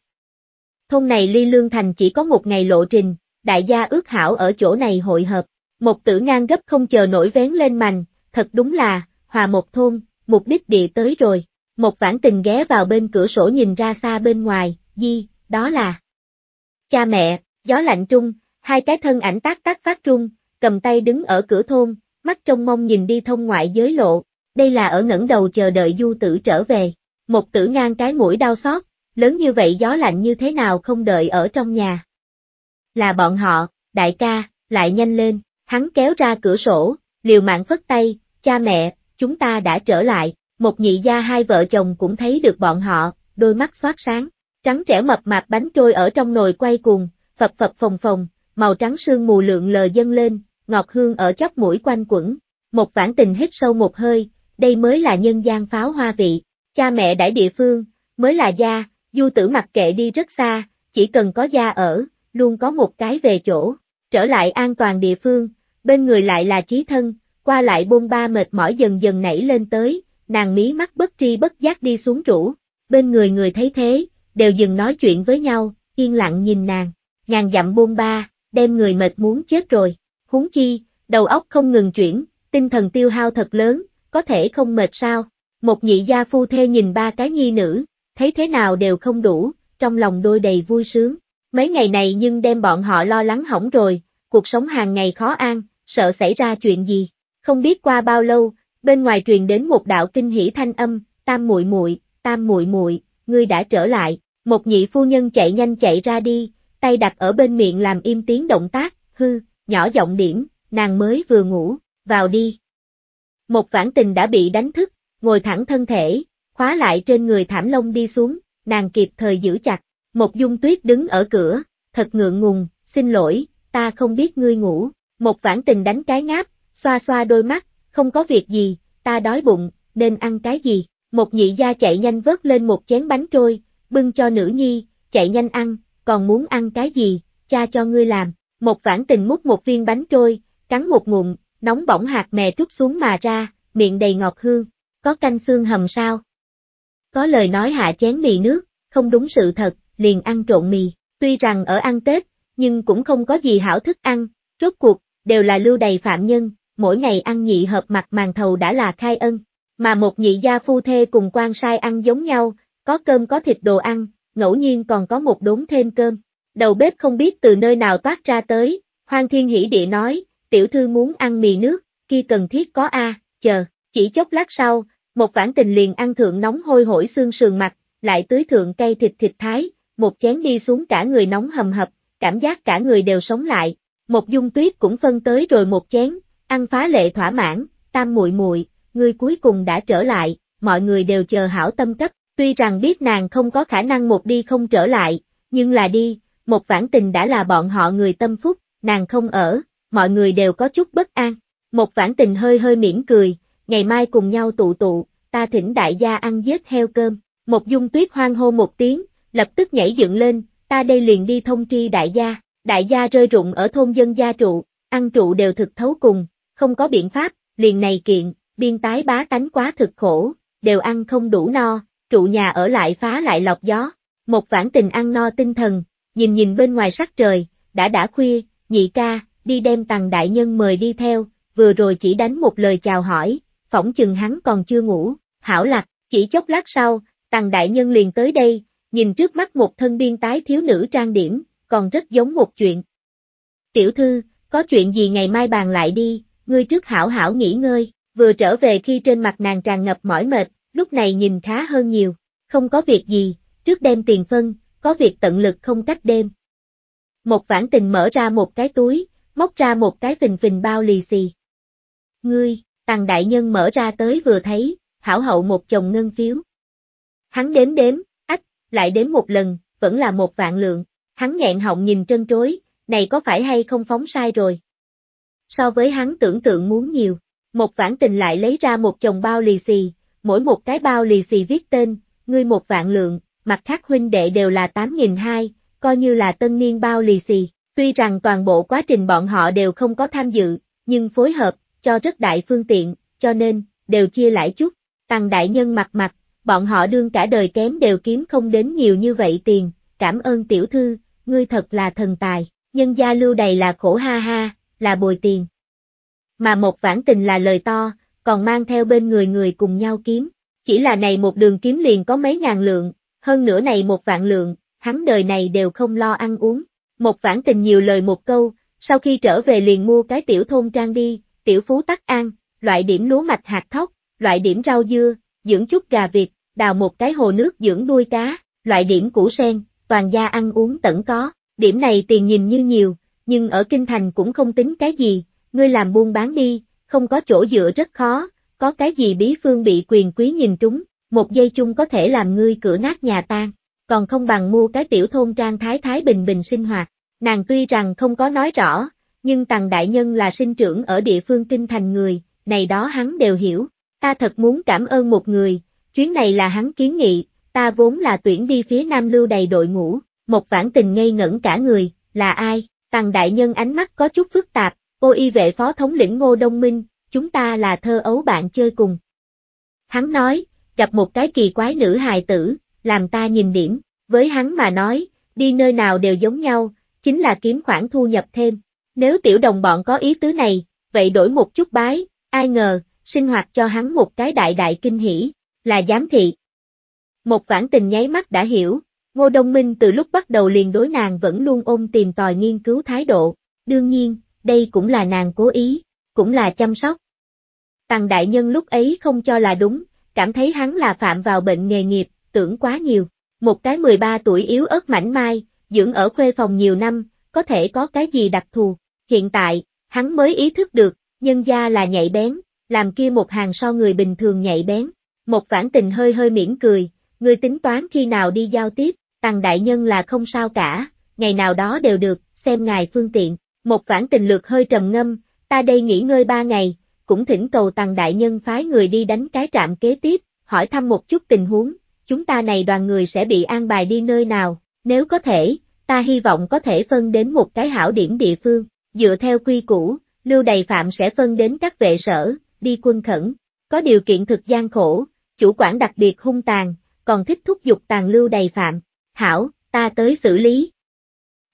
Thôn này ly lương thành chỉ có một ngày lộ trình, đại gia ước hảo ở chỗ này hội hợp, một tử ngang gấp không chờ nổi vén lên mành, thật đúng là, hòa một thôn, mục đích địa tới rồi, một vãn tình ghé vào bên cửa sổ nhìn ra xa bên ngoài, di, đó là cha mẹ, gió lạnh trung, Hai cái thân ảnh tác tác phát trung cầm tay đứng ở cửa thôn, mắt trong mong nhìn đi thông ngoại giới lộ, đây là ở ngẩng đầu chờ đợi du tử trở về. Một tử ngang cái mũi đau xót, lớn như vậy gió lạnh như thế nào không đợi ở trong nhà. Là bọn họ, đại ca, lại nhanh lên, hắn kéo ra cửa sổ, liều mạng phất tay, cha mẹ, chúng ta đã trở lại, một nhị gia hai vợ chồng cũng thấy được bọn họ, đôi mắt xoát sáng, trắng trẻ mập mạp bánh trôi ở trong nồi quay cùng, phập phập phồng phồng, màu trắng sương mù lượng lờ dâng lên, ngọt hương ở chóp mũi quanh quẩn, một vãn tình hít sâu một hơi, đây mới là nhân gian pháo hoa vị, cha mẹ đãi địa phương, mới là gia, du tử mặc kệ đi rất xa, chỉ cần có gia ở, luôn có một cái về chỗ, trở lại an toàn địa phương, bên người lại là chí thân, qua lại bôn ba mệt mỏi dần dần nảy lên tới, nàng mí mắt bất tri bất giác đi xuống rủ, bên người người thấy thế, đều dừng nói chuyện với nhau, yên lặng nhìn nàng, ngàn dặm bôn ba, đem người mệt muốn chết rồi. Húng chi, đầu óc không ngừng chuyển, tinh thần tiêu hao thật lớn, có thể không mệt sao. Một nhị gia phu thê nhìn ba cái nhi nữ, thấy thế nào đều không đủ, trong lòng đôi đầy vui sướng. Mấy ngày này nhưng đem bọn họ lo lắng hỏng rồi, cuộc sống hàng ngày khó an, sợ xảy ra chuyện gì. Không biết qua bao lâu, bên ngoài truyền đến một đạo kinh hỉ thanh âm, "Tam muội muội, Tam muội muội, ngươi đã trở lại." Một nhị phu nhân chạy nhanh chạy ra đi, tay đặt ở bên miệng làm im tiếng động tác, hư, nhỏ giọng điểm, nàng mới vừa ngủ, vào đi. Một vãn tình đã bị đánh thức, ngồi thẳng thân thể, khóa lại trên người thảm lông đi xuống, nàng kịp thời giữ chặt, một dung tuyết đứng ở cửa, thật ngượng ngùng, xin lỗi, ta không biết ngươi ngủ, một vãn tình đánh cái ngáp, xoa xoa đôi mắt, không có việc gì, ta đói bụng, nên ăn cái gì, một nhị gia chạy nhanh vớt lên một chén bánh trôi, bưng cho nữ nhi, chạy nhanh ăn, còn muốn ăn cái gì, cha cho ngươi làm, một vãn tình múc một viên bánh trôi, cắn một ngụm, nóng bỏng hạt mè trút xuống mà ra, miệng đầy ngọt hương, có canh xương hầm sao? Có lời nói hạ chén mì nước, không đúng sự thật, liền ăn trộn mì, tuy rằng ở ăn Tết, nhưng cũng không có gì hảo thức ăn, rốt cuộc, đều là lưu đầy phạm nhân, mỗi ngày ăn nhị hợp mặt màn thầu đã là khai ân, mà một nhị gia phu thê cùng quan sai ăn giống nhau, có cơm có thịt đồ ăn, ngẫu nhiên còn có một đốn thêm cơm. Đầu bếp không biết từ nơi nào toát ra tới, Hoang Thiên Hỷ Địa nói, tiểu thư muốn ăn mì nước, kia cần thiết có a, chờ, chỉ chốc lát sau, một vãn tình liền ăn thượng nóng hôi hổi xương sườn mặt, lại tưới thượng cây thịt thịt thái, một chén đi xuống cả người nóng hầm hập, cảm giác cả người đều sống lại. Một dung tuyết cũng phân tới rồi một chén, ăn phá lệ thỏa mãn, tam muội muội, người cuối cùng đã trở lại, mọi người đều chờ hảo tâm cấp. Tuy rằng biết nàng không có khả năng một đi không trở lại, nhưng là đi, một vãn tình đã là bọn họ người tâm phúc, nàng không ở, mọi người đều có chút bất an. Một vãn tình hơi hơi mỉm cười, ngày mai cùng nhau tụ tụ, ta thỉnh đại gia ăn giết heo cơm. Một dung tuyết hoang hô một tiếng, lập tức nhảy dựng lên, ta đây liền đi thông tri đại gia, đại gia rơi rụng ở thôn dân gia trụ, ăn trụ đều thực thấu cùng, không có biện pháp, liền này kiện, biên tái bá tánh quá thực khổ, đều ăn không đủ no, trụ nhà ở lại phá lại lọc gió, một vãn tình ăn no tinh thần, nhìn nhìn bên ngoài sắc trời, đã đã khuya, nhị ca, đi đem tàng đại nhân mời đi theo, vừa rồi chỉ đánh một lời chào hỏi, phỏng chừng hắn còn chưa ngủ, hảo lạc, chỉ chốc lát sau, tàng đại nhân liền tới đây, nhìn trước mắt một thân biên tái thiếu nữ trang điểm, còn rất giống một chuyện. Tiểu thư, có chuyện gì ngày mai bàn lại đi, ngươi trước hảo hảo nghỉ ngơi, vừa trở về khi trên mặt nàng tràn ngập mỏi mệt, lúc này nhìn khá hơn nhiều, không có việc gì, trước đêm tiền phân, có việc tận lực không cách đêm. Một vãn tình mở ra một cái túi, móc ra một cái phình phình bao lì xì. Ngươi, tàng đại nhân mở ra tới vừa thấy, hảo hậu một chồng ngân phiếu. Hắn đếm đếm, ách, lại đếm một lần, vẫn là một vạn lượng, hắn nghẹn họng nhìn trân trối, này có phải hay không phóng sai rồi. So với hắn tưởng tượng muốn nhiều, một vãn tình lại lấy ra một chồng bao lì xì, mỗi một cái bao lì xì viết tên, ngươi một vạn lượng, mặt khác huynh đệ đều là 8.200, coi như là tân niên bao lì xì. Tuy rằng toàn bộ quá trình bọn họ đều không có tham dự, nhưng phối hợp, cho rất đại phương tiện, cho nên, đều chia lại chút. Tăng đại nhân mặt mặt, bọn họ đương cả đời kém đều kiếm không đến nhiều như vậy tiền, cảm ơn tiểu thư, ngươi thật là thần tài, nhân gia lưu đầy là khổ ha ha, là bồi tiền. Mà một vãn tình là lời to, còn mang theo bên người người cùng nhau kiếm. Chỉ là này một đường kiếm liền có mấy ngàn lượng, hơn nữa này một vạn lượng, hắn đời này đều không lo ăn uống. Một vãn tình nhiều lời một câu, sau khi trở về liền mua cái tiểu thôn trang đi, tiểu phú tắc an, loại điểm lúa mạch hạt thóc, loại điểm rau dưa, dưỡng chút gà vịt, đào một cái hồ nước dưỡng nuôi cá, loại điểm củ sen, toàn gia ăn uống tẩn có. Điểm này tiền nhìn như nhiều, nhưng ở kinh thành cũng không tính cái gì, ngươi làm buôn bán đi, không có chỗ dựa rất khó, có cái gì bí phương bị quyền quý nhìn trúng, một giây chung có thể làm ngươi cửa nát nhà tan, còn không bằng mua cái tiểu thôn trang thái thái bình bình sinh hoạt. Nàng tuy rằng không có nói rõ, nhưng Tằng Đại Nhân là sinh trưởng ở địa phương kinh thành người, này đó hắn đều hiểu, ta thật muốn cảm ơn một người, chuyến này là hắn kiến nghị, ta vốn là tuyển đi phía Nam Lưu đầy đội ngũ, một vãn tình ngây ngẩn cả người, là ai? Tằng Đại Nhân ánh mắt có chút phức tạp, Ô y vệ phó thống lĩnh Ngô Đông Minh, chúng ta là thơ ấu bạn chơi cùng. Hắn nói, gặp một cái kỳ quái nữ hài tử, làm ta nhìn điểm, với hắn mà nói, đi nơi nào đều giống nhau, chính là kiếm khoản thu nhập thêm. Nếu tiểu đồng bọn có ý tứ này, vậy đổi một chút bái, ai ngờ, sinh hoạt cho hắn một cái đại đại kinh hỉ, là giám thị. Một vãn tình nháy mắt đã hiểu, Ngô Đông Minh từ lúc bắt đầu liền đối nàng vẫn luôn ôm tìm tòi nghiên cứu thái độ, đương nhiên, đây cũng là nàng cố ý, cũng là chăm sóc. Tàng đại nhân lúc ấy không cho là đúng, cảm thấy hắn là phạm vào bệnh nghề nghiệp, tưởng quá nhiều. Một cái 13 tuổi yếu ớt mảnh mai, dưỡng ở khuê phòng nhiều năm, có thể có cái gì đặc thù. Hiện tại, hắn mới ý thức được, nhân gia là nhạy bén, làm kia một hàng so người bình thường nhạy bén. Một vãn tình hơi hơi mỉm cười, người tính toán khi nào đi giao tiếp, tàng đại nhân là không sao cả, ngày nào đó đều được, xem ngài phương tiện. Một vãn tình lược hơi trầm ngâm, ta đây nghỉ ngơi ba ngày, cũng thỉnh cầu tàng đại nhân phái người đi đánh cái trạm kế tiếp, hỏi thăm một chút tình huống, chúng ta này đoàn người sẽ bị an bài đi nơi nào, nếu có thể, ta hy vọng có thể phân đến một cái hảo điểm địa phương, dựa theo quy củ, lưu đầy phạm sẽ phân đến các vệ sở, đi quân khẩn, có điều kiện thực gian khổ, chủ quản đặc biệt hung tàn, còn thích thúc dục tàn lưu đầy phạm, hảo, ta tới xử lý,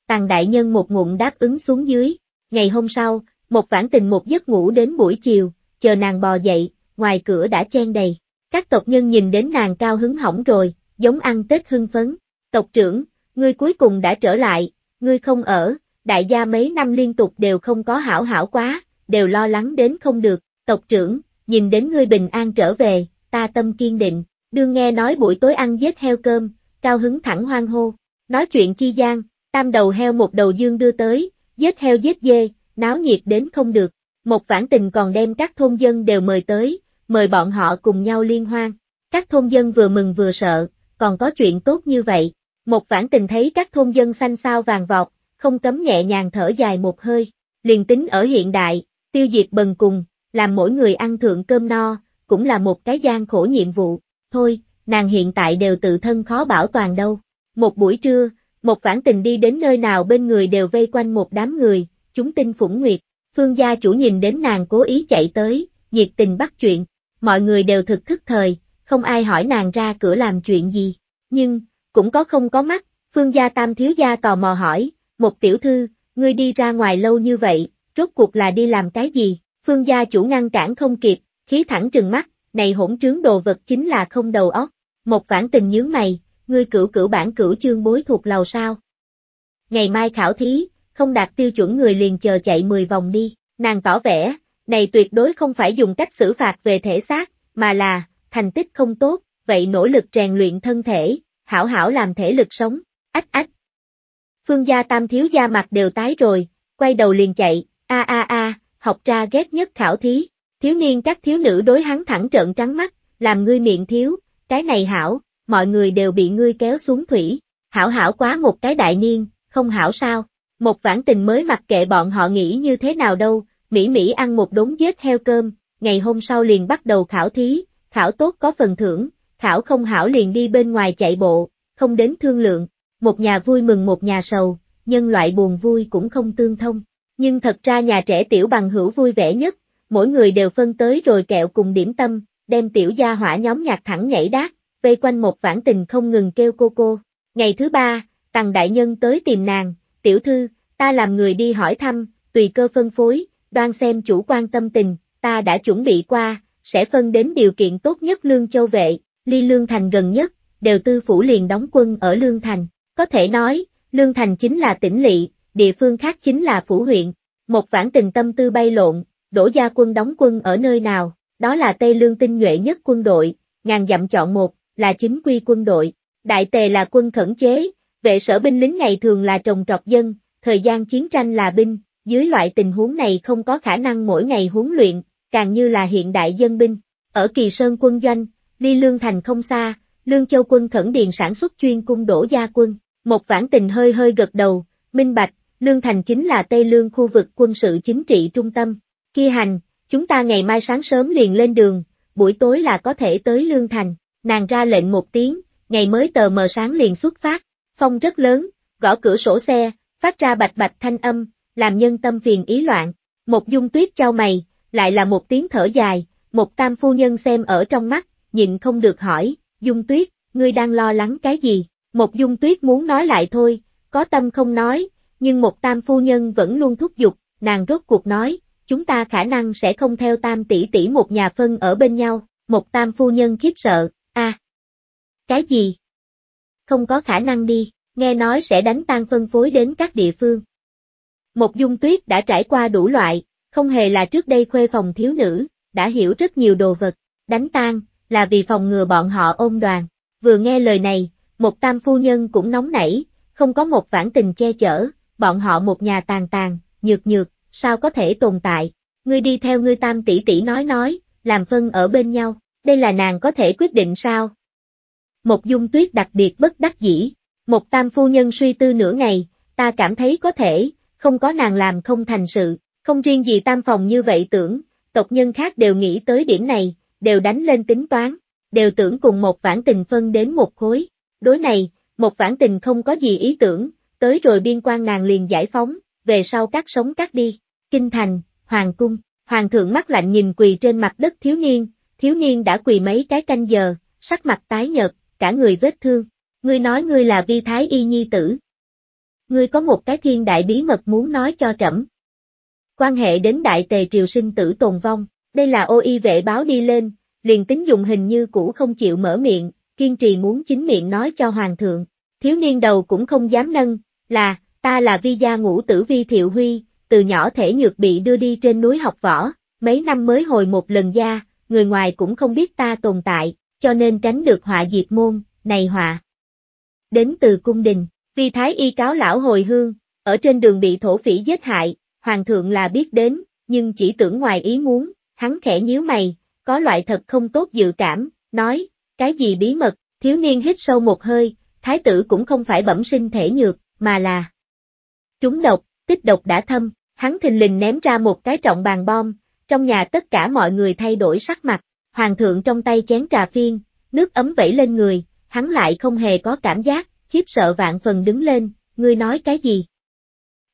Tàng đại nhân một ngụm đáp ứng xuống dưới, ngày hôm sau, một vãn tình một giấc ngủ đến buổi chiều, chờ nàng bò dậy, ngoài cửa đã chen đầy. Các tộc nhân nhìn đến nàng cao hứng hỏng rồi, giống ăn Tết hưng phấn. Tộc trưởng, ngươi cuối cùng đã trở lại, ngươi không ở, đại gia mấy năm liên tục đều không có hảo hảo quá, đều lo lắng đến không được. Tộc trưởng, nhìn đến ngươi bình an trở về, ta tâm kiên định, đương nghe nói buổi tối ăn giết heo cơm, cao hứng thẳng hoang hô. Nói chuyện chi gian, tam đầu heo một đầu dương đưa tới, giết heo giết dê, náo nhiệt đến không được. Một vãn tình còn đem các thôn dân đều mời tới, mời bọn họ cùng nhau liên hoan. Các thôn dân vừa mừng vừa sợ, còn có chuyện tốt như vậy. Một vãn tình thấy các thôn dân xanh xao vàng vọt, không cấm nhẹ nhàng thở dài một hơi. Liền tính ở hiện đại, tiêu diệt bần cùng, làm mỗi người ăn thượng cơm no, cũng là một cái gian khổ nhiệm vụ. Thôi, nàng hiện tại đều tự thân khó bảo toàn đâu. Một buổi trưa, một vãn tình đi đến nơi nào bên người đều vây quanh một đám người, chúng tinh phủng nguyệt, phương gia chủ nhìn đến nàng cố ý chạy tới, nhiệt tình bắt chuyện, mọi người đều thực thức thời, không ai hỏi nàng ra cửa làm chuyện gì, nhưng, cũng có không có mắt, phương gia tam thiếu gia tò mò hỏi, một tiểu thư, ngươi đi ra ngoài lâu như vậy, rốt cuộc là đi làm cái gì, phương gia chủ ngăn cản không kịp, khí thẳng trừng mắt, này hỗn trướng đồ vật chính là không đầu óc, một vãn tình nhướng mày, ngươi cửu cửu bản cửu chương bối thuộc lầu sao. Ngày mai khảo thí, không đạt tiêu chuẩn người liền chờ chạy 10 vòng đi, nàng tỏ vẻ, này tuyệt đối không phải dùng cách xử phạt về thể xác, mà là, thành tích không tốt, vậy nỗ lực rèn luyện thân thể, hảo hảo làm thể lực sống, ách ách. Phương gia tam thiếu gia mặt đều tái rồi, quay đầu liền chạy, a a a, học ra ghét nhất khảo thí, thiếu niên các thiếu nữ đối hắn thẳng trợn trắng mắt, làm ngươi miệng thiếu, cái này hảo, mọi người đều bị ngươi kéo xuống thủy, hảo hảo quá một cái đại niên, không hảo sao, một vãn tình mới mặc kệ bọn họ nghĩ như thế nào đâu, Mỹ Mỹ ăn một đống dết heo cơm, ngày hôm sau liền bắt đầu khảo thí, khảo tốt có phần thưởng, khảo không hảo liền đi bên ngoài chạy bộ, không đến thương lượng, một nhà vui mừng một nhà sầu, nhân loại buồn vui cũng không tương thông, nhưng thật ra nhà trẻ tiểu bằng hữu vui vẻ nhất, mỗi người đều phân tới rồi kẹo cùng điểm tâm, đem tiểu gia hỏa nhóm nhạc thẳng nhảy đát, vây quanh một vãn tình không ngừng kêu cô cô. Ngày thứ ba, Tằng Đại Nhân tới tìm nàng, tiểu thư, ta làm người đi hỏi thăm, tùy cơ phân phối, đoan xem chủ quan tâm tình, ta đã chuẩn bị qua, sẽ phân đến điều kiện tốt nhất Lương Châu Vệ, ly Lương Thành gần nhất, đều tư phủ liền đóng quân ở Lương Thành. Có thể nói, Lương Thành chính là tỉnh lỵ, địa phương khác chính là phủ huyện. Một vãn tình tâm tư bay lộn, đổ gia quân đóng quân ở nơi nào, đó là Tây Lương tinh nhuệ nhất quân đội, ngàn dặm chọn một, là chính quy quân đội, đại tề là quân khẩn chế, vệ sở binh lính ngày thường là trồng trọt dân, thời gian chiến tranh là binh, dưới loại tình huống này không có khả năng mỗi ngày huấn luyện, càng như là hiện đại dân binh. Ở Kỳ Sơn quân doanh, ly Lương Thành không xa, Lương Châu quân khẩn điền sản xuất chuyên cung đổ gia quân, một vãn tình hơi hơi gật đầu, minh bạch, Lương Thành chính là Tây Lương khu vực quân sự chính trị trung tâm. Kia hành, chúng ta ngày mai sáng sớm liền lên đường, buổi tối là có thể tới Lương Thành nàng ra lệnh một tiếng, ngày mới tờ mờ sáng liền xuất phát, phong rất lớn, gõ cửa sổ xe, phát ra bạch bạch thanh âm, làm nhân tâm phiền ý loạn, một dung tuyết trao mày, lại là một tiếng thở dài, một tam phu nhân xem ở trong mắt, nhịn không được hỏi, dung tuyết, ngươi đang lo lắng cái gì, một dung tuyết muốn nói lại thôi, có tâm không nói, nhưng một tam phu nhân vẫn luôn thúc giục, nàng rốt cuộc nói, chúng ta khả năng sẽ không theo tam tỷ tỷ một nhà phân ở bên nhau, một tam phu nhân khiếp sợ, À! Cái gì? Không có khả năng đi, nghe nói sẽ đánh tan phân phối đến các địa phương. Một dung tuyết đã trải qua đủ loại, không hề là trước đây khuê phòng thiếu nữ, đã hiểu rất nhiều đồ vật, đánh tan, là vì phòng ngừa bọn họ ôm đoàn. Vừa nghe lời này, một tam phu nhân cũng nóng nảy, không có một phản tình che chở, bọn họ một nhà tàn tàn, nhược nhược, sao có thể tồn tại. Ngươi đi theo ngươi tam tỷ tỷ nói nói, làm phân ở bên nhau đây là nàng có thể quyết định sao? Một dung tuyết đặc biệt bất đắc dĩ, một tam phu nhân suy tư nửa ngày, ta cảm thấy có thể, không có nàng làm không thành sự, không riêng gì tam phòng như vậy tưởng, tộc nhân khác đều nghĩ tới điểm này, đều đánh lên tính toán, đều tưởng cùng một vãn tình phân đến một khối. Đối này, một vãn tình không có gì ý tưởng, tới rồi biên quan nàng liền giải phóng, về sau cắt sống cắt đi. Kinh thành, hoàng cung, hoàng thượng mắt lạnh nhìn quỳ trên mặt đất thiếu niên, Thiếu niên đã quỳ mấy cái canh giờ, sắc mặt tái nhợt, cả người vết thương. Ngươi nói ngươi là vi thái y nhi tử. Ngươi có một cái thiên đại bí mật muốn nói cho trẫm. Quan hệ đến đại tề triều sinh tử tồn vong, đây là ô y vệ báo đi lên, liền tính dùng hình như cũ không chịu mở miệng, kiên trì muốn chính miệng nói cho hoàng thượng. Thiếu niên đầu cũng không dám nâng, là, ta là vi gia ngũ tử vi thiệu huy, từ nhỏ thể nhược bị đưa đi trên núi học võ, mấy năm mới hồi một lần gia, người ngoài cũng không biết ta tồn tại, cho nên tránh được họa diệt môn, này họa. Đến từ cung đình, vi thái y cáo lão hồi hương, ở trên đường bị thổ phỉ giết hại, hoàng thượng là biết đến, nhưng chỉ tưởng ngoài ý muốn, hắn khẽ nhíu mày, có loại thật không tốt dự cảm, nói, cái gì bí mật, thiếu niên hít sâu một hơi, thái tử cũng không phải bẩm sinh thể nhược, mà là trúng độc, tích độc đã thâm, hắn thình lình ném ra một cái trọng bàn bom, trong nhà tất cả mọi người thay đổi sắc mặt, hoàng thượng trong tay chén trà phiên, nước ấm vẩy lên người, hắn lại không hề có cảm giác, khiếp sợ vạn phần đứng lên, ngươi nói cái gì?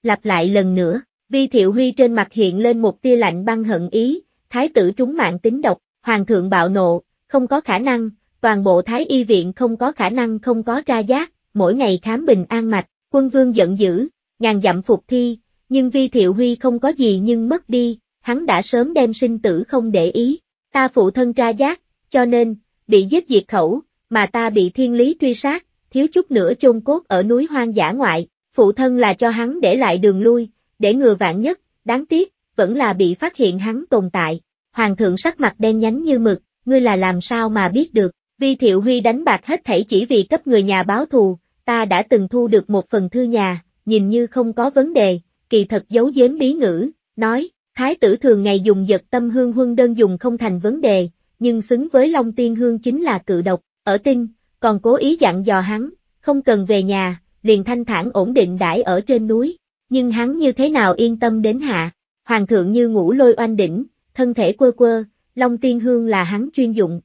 Lặp lại lần nữa, vi thiệu huy trên mặt hiện lên một tia lạnh băng hận ý, thái tử trúng mạng tính độc, hoàng thượng bạo nộ, không có khả năng, toàn bộ thái y viện không có khả năng không có tra giác, mỗi ngày khám bình an mạch, quân vương giận dữ, ngàn dặm phục thi, nhưng vi thiệu huy không có gì nhưng mất đi, hắn đã sớm đem sinh tử không để ý, ta phụ thân tra giác, cho nên, bị giết diệt khẩu, mà ta bị thiên lý truy sát, thiếu chút nữa chôn cốt ở núi hoang dã ngoại, phụ thân là cho hắn để lại đường lui, để ngừa vạn nhất, đáng tiếc, vẫn là bị phát hiện hắn tồn tại. Hoàng thượng sắc mặt đen nhánh như mực, ngươi là làm sao mà biết được, vi thiệu huy đánh bạc hết thảy chỉ vì cấp người nhà báo thù, ta đã từng thu được một phần thư nhà, nhìn như không có vấn đề, kỳ thật giấu giếm bí ngữ, nói, Thái tử thường ngày dùng giật tâm hương huân đơn dùng không thành vấn đề, nhưng xứng với Long Tiên Hương chính là cự độc, ở tinh, còn cố ý dặn dò hắn, không cần về nhà, liền thanh thản ổn định đãi ở trên núi, nhưng hắn như thế nào yên tâm đến hạ, hoàng thượng như ngủ lôi oanh đỉnh, thân thể quơ quơ, Long Tiên Hương là hắn chuyên dụng.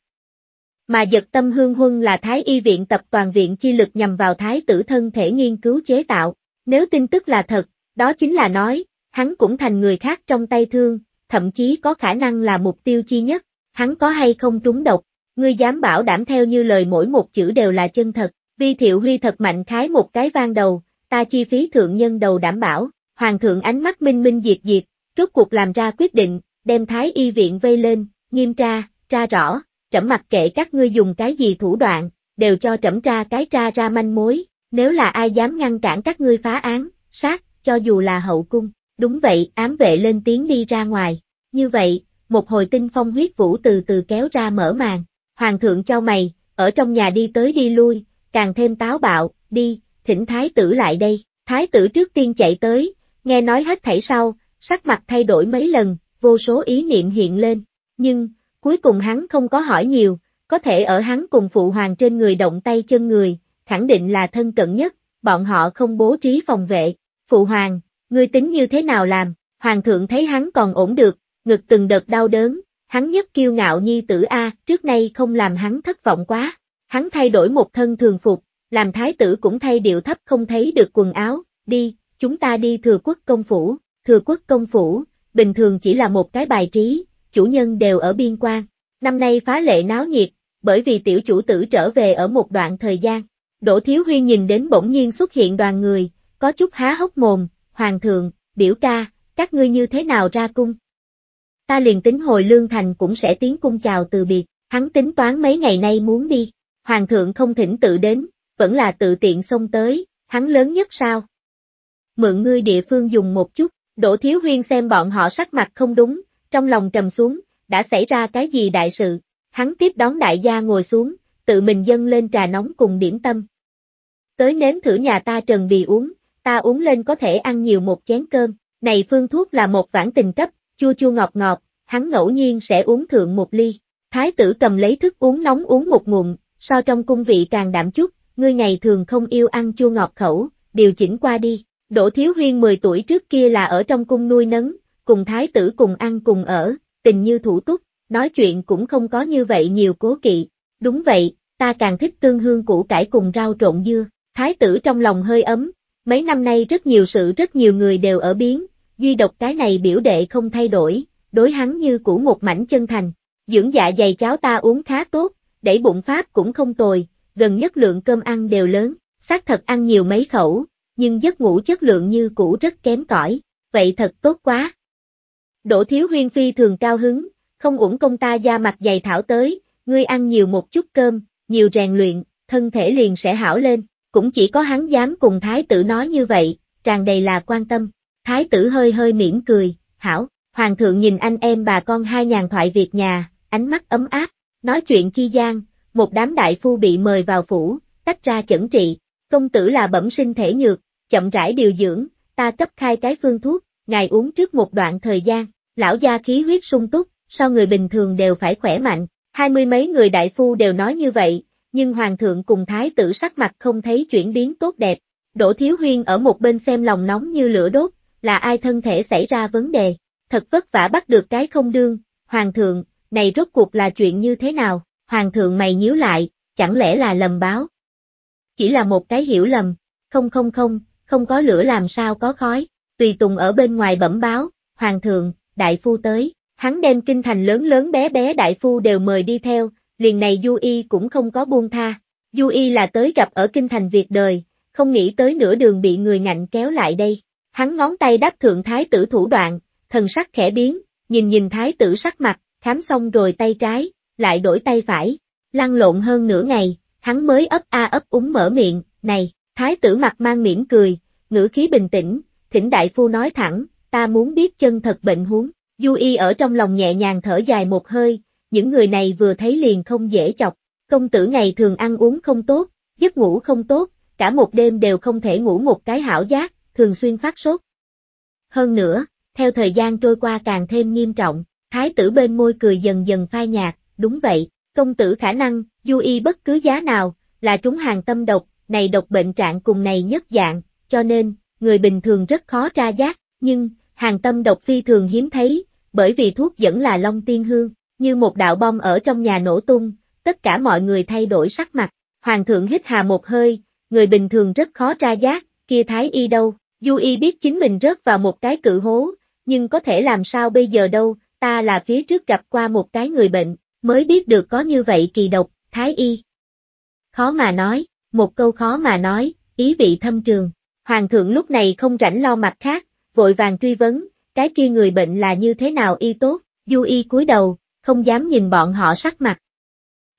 Mà giật tâm hương huân là Thái Y Viện tập toàn viện chi lực nhằm vào Thái tử thân thể nghiên cứu chế tạo, nếu tin tức là thật, đó chính là nói, hắn cũng thành người khác trong tay thương, thậm chí có khả năng là mục tiêu chi nhất, hắn có hay không trúng độc, ngươi dám bảo đảm theo như lời mỗi một chữ đều là chân thật, vi thiệu huy thật mạnh khái một cái vang đầu, ta chi phí thượng nhân đầu đảm bảo, hoàng thượng ánh mắt minh minh diệt diệt, rốt cuộc làm ra quyết định, đem thái y viện vây lên, nghiêm tra, tra rõ, trẫm mặc kệ các ngươi dùng cái gì thủ đoạn, đều cho trẫm tra cái tra ra manh mối, nếu là ai dám ngăn cản các ngươi phá án, sát, cho dù là hậu cung, Đúng vậy, ám vệ lên tiếng đi ra ngoài. Như vậy, một hồi tinh phong huyết vũ từ từ kéo ra mở màn. Hoàng thượng cho mày, ở trong nhà đi tới đi lui, càng thêm táo bạo, đi, thỉnh thái tử lại đây. Thái tử trước tiên chạy tới, nghe nói hết thảy sau, sắc mặt thay đổi mấy lần, vô số ý niệm hiện lên. Nhưng, cuối cùng hắn không có hỏi nhiều, có thể ở hắn cùng phụ hoàng trên người động tay chân người, khẳng định là thân cận nhất, bọn họ không bố trí phòng vệ. Phụ hoàng, ngươi tính như thế nào làm, hoàng thượng thấy hắn còn ổn được, ngực từng đợt đau đớn, hắn nhất kiêu ngạo nhi tử A, trước nay không làm hắn thất vọng quá, hắn thay đổi một thân thường phục, làm thái tử cũng thay điệu thấp không thấy được quần áo, đi, chúng ta đi thừa quốc công phủ, thừa quốc công phủ, bình thường chỉ là một cái bài trí, chủ nhân đều ở biên quan, năm nay phá lệ náo nhiệt, bởi vì tiểu chủ tử trở về ở một đoạn thời gian, Đỗ Thiếu huy nhìn đến bỗng nhiên xuất hiện đoàn người, có chút há hốc mồm, Hoàng thượng, biểu ca, các ngươi như thế nào ra cung? Ta liền tính hồi lương thành cũng sẽ tiến cung chào từ biệt, hắn tính toán mấy ngày nay muốn đi. Hoàng thượng không thỉnh tự đến, vẫn là tự tiện xông tới, hắn lớn nhất sao? Mượn ngươi địa phương dùng một chút, Đỗ Thiếu Huyên xem bọn họ sắc mặt không đúng, trong lòng trầm xuống, đã xảy ra cái gì đại sự, hắn tiếp đón đại gia ngồi xuống, tự mình dâng lên trà nóng cùng điểm tâm. Tới nếm thử nhà ta trần bì uống, ta uống lên có thể ăn nhiều một chén cơm, này phương thuốc là một vãn tình cấp, chua chua ngọt ngọt, hắn ngẫu nhiên sẽ uống thượng một ly. Thái tử cầm lấy thức uống nóng uống một ngụm, so trong cung vị càng đảm chút, ngươi ngày thường không yêu ăn chua ngọt khẩu, điều chỉnh qua đi. Đỗ Thiếu Huyên 10 tuổi trước kia là ở trong cung nuôi nấng, cùng thái tử cùng ăn cùng ở, tình như thủ túc, nói chuyện cũng không có như vậy nhiều cố kỵ. Đúng vậy, ta càng thích tương hương củ cải cùng rau trộn dưa, thái tử trong lòng hơi ấm, Mấy năm nay rất nhiều sự rất nhiều người đều ở biến, duy độc cái này biểu đệ không thay đổi, đối hắn như củ một mảnh chân thành. Dưỡng dạ dày cháo ta uống khá tốt, đẩy bụng pháp cũng không tồi, gần nhất lượng cơm ăn đều lớn, xác thật ăn nhiều mấy khẩu, nhưng giấc ngủ chất lượng như cũ rất kém cỏi, vậy thật tốt quá. Đỗ Thiếu Huyên Phi thường cao hứng, không uổng công ta da mặt dày thảo tới, ngươi ăn nhiều một chút cơm, nhiều rèn luyện, thân thể liền sẽ hảo lên. Cũng chỉ có hắn dám cùng thái tử nói như vậy, tràn đầy là quan tâm. Thái tử hơi hơi mỉm cười, hảo, hoàng thượng nhìn anh em bà con hai nhàn thoại việc nhà, ánh mắt ấm áp, nói chuyện chi gian, một đám đại phu bị mời vào phủ, tách ra chẩn trị, công tử là bẩm sinh thể nhược, chậm rãi điều dưỡng, ta cấp khai cái phương thuốc, ngài uống trước một đoạn thời gian, lão gia khí huyết sung túc, sao người bình thường đều phải khỏe mạnh, hai mươi mấy người đại phu đều nói như vậy, nhưng hoàng thượng cùng thái tử sắc mặt không thấy chuyển biến tốt đẹp. Đỗ Thiếu Huyên ở một bên xem lòng nóng như lửa đốt, là ai thân thể xảy ra vấn đề, thật vất vả bắt được cái không đương, hoàng thượng, này rốt cuộc là chuyện như thế nào, hoàng thượng mày nhíu lại, chẳng lẽ là lầm báo. Chỉ là một cái hiểu lầm, không không không, không có lửa làm sao có khói, tùy tùng ở bên ngoài bẩm báo, hoàng thượng, đại phu tới, hắn đem kinh thành lớn lớn bé bé đại phu đều mời đi theo, liền này Du Y cũng không có buông tha. Du Y là tới gặp ở kinh thành việc đời, không nghĩ tới nửa đường bị người ngạnh kéo lại đây. Hắn ngón tay đáp thượng thái tử thủ đoạn, thần sắc khẽ biến, nhìn nhìn thái tử sắc mặt, khám xong rồi tay trái, lại đổi tay phải. Lăn lộn hơn nửa ngày, hắn mới ấp a ấp úng mở miệng, này, thái tử mặt mang mỉm cười, ngữ khí bình tĩnh, thỉnh đại phu nói thẳng, ta muốn biết chân thật bệnh huống. Du Y ở trong lòng nhẹ nhàng thở dài một hơi, những người này vừa thấy liền không dễ chọc, công tử ngày thường ăn uống không tốt, giấc ngủ không tốt, cả một đêm đều không thể ngủ một cái hảo giác, thường xuyên phát sốt. Hơn nữa, theo thời gian trôi qua càng thêm nghiêm trọng, thái tử bên môi cười dần dần phai nhạt, đúng vậy, công tử khả năng, du y bất cứ giá nào, là trúng hàng tâm độc, này độc bệnh trạng cùng này nhất dạng, cho nên, người bình thường rất khó tra giác, nhưng, hàng tâm độc phi thường hiếm thấy, bởi vì thuốc vẫn là long tiên hương. Như một đạo bom ở trong nhà nổ tung, tất cả mọi người thay đổi sắc mặt, hoàng thượng hít hà một hơi, người bình thường rất khó ra giác, kia thái y đâu, du y biết chính mình rớt vào một cái cự hố, nhưng có thể làm sao bây giờ đâu, ta là phía trước gặp qua một cái người bệnh, mới biết được có như vậy kỳ độc, thái y. Khó mà nói, một câu khó mà nói, ý vị thâm trường, hoàng thượng lúc này không rảnh lo mặt khác, vội vàng truy vấn, cái kia người bệnh là như thế nào y tốt, du y cúi đầu, không dám nhìn bọn họ sắc mặt.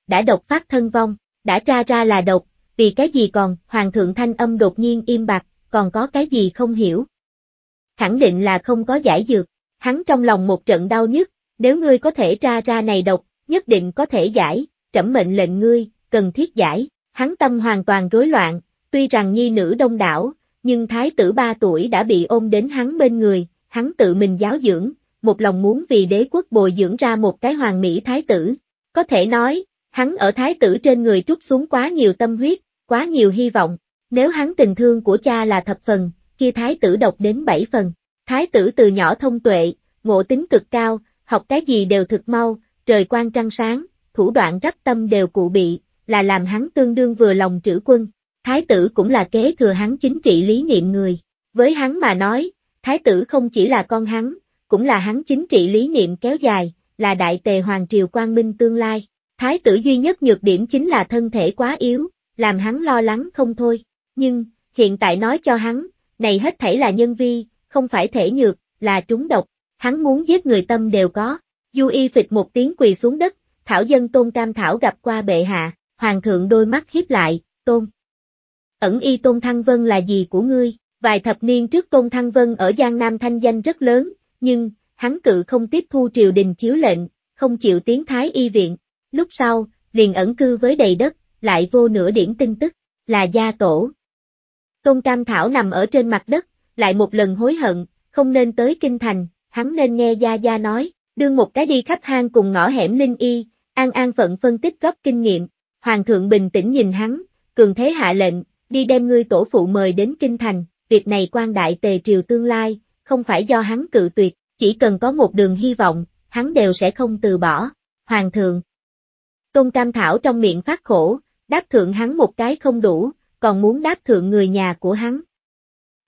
Đã độc phát thân vong, đã tra ra là độc, vì cái gì còn, Hoàng thượng Thanh Âm đột nhiên im bặt, còn có cái gì không hiểu. Khẳng định là không có giải dược, hắn trong lòng một trận đau nhức, nếu ngươi có thể tra ra này độc, nhất định có thể giải, trẫm mệnh lệnh ngươi, cần thiết giải, hắn tâm hoàn toàn rối loạn, tuy rằng nhi nữ đông đảo, nhưng thái tử ba tuổi đã bị ôm đến hắn bên người, hắn tự mình giáo dưỡng, một lòng muốn vì đế quốc bồi dưỡng ra một cái hoàng mỹ thái tử. Có thể nói, hắn ở thái tử trên người trút xuống quá nhiều tâm huyết, quá nhiều hy vọng. Nếu hắn tình thương của cha là thập phần, kia thái tử độc đến bảy phần. Thái tử từ nhỏ thông tuệ, ngộ tính cực cao, học cái gì đều thực mau, trời quang trăng sáng, thủ đoạn rắp tâm đều cụ bị, là làm hắn tương đương vừa lòng trữ quân. Thái tử cũng là kế thừa hắn chính trị lý niệm người. Với hắn mà nói, thái tử không chỉ là con hắn, cũng là hắn chính trị lý niệm kéo dài, là đại tề hoàng triều quang minh tương lai. Thái tử duy nhất nhược điểm chính là thân thể quá yếu, làm hắn lo lắng không thôi, nhưng, hiện tại nói cho hắn, này hết thảy là nhân vi, không phải thể nhược, là trúng độc, hắn muốn giết người tâm đều có. Du y phịch một tiếng quỳ xuống đất, thảo dân tôn cam thảo gặp qua bệ hạ, hoàng thượng đôi mắt hiếp lại, tôn. Ẩn y tôn Thăng Vân là gì của ngươi? Vài thập niên trước Tôn Thăng Vân ở Giang Nam thanh danh rất lớn, nhưng, hắn cự không tiếp thu triều đình chiếu lệnh, không chịu tiến thái y viện, lúc sau, liền ẩn cư với đầy đất, lại vô nửa điểm tin tức, là gia tổ. Tôn Cam Thảo nằm ở trên mặt đất, lại một lần hối hận, không nên tới kinh thành, hắn nên nghe Gia Gia nói, đương một cái đi khắp hang cùng ngõ hẻm linh y, An An Phận phân tích góp kinh nghiệm, Hoàng thượng bình tĩnh nhìn hắn, cường thế hạ lệnh, đi đem ngươi tổ phụ mời đến kinh thành, việc này quan đại tề triều tương lai, không phải do hắn cự tuyệt, chỉ cần có một đường hy vọng, hắn đều sẽ không từ bỏ. Hoàng thượng. Công cam thảo trong miệng phát khổ, đáp thượng hắn một cái không đủ, còn muốn đáp thượng người nhà của hắn.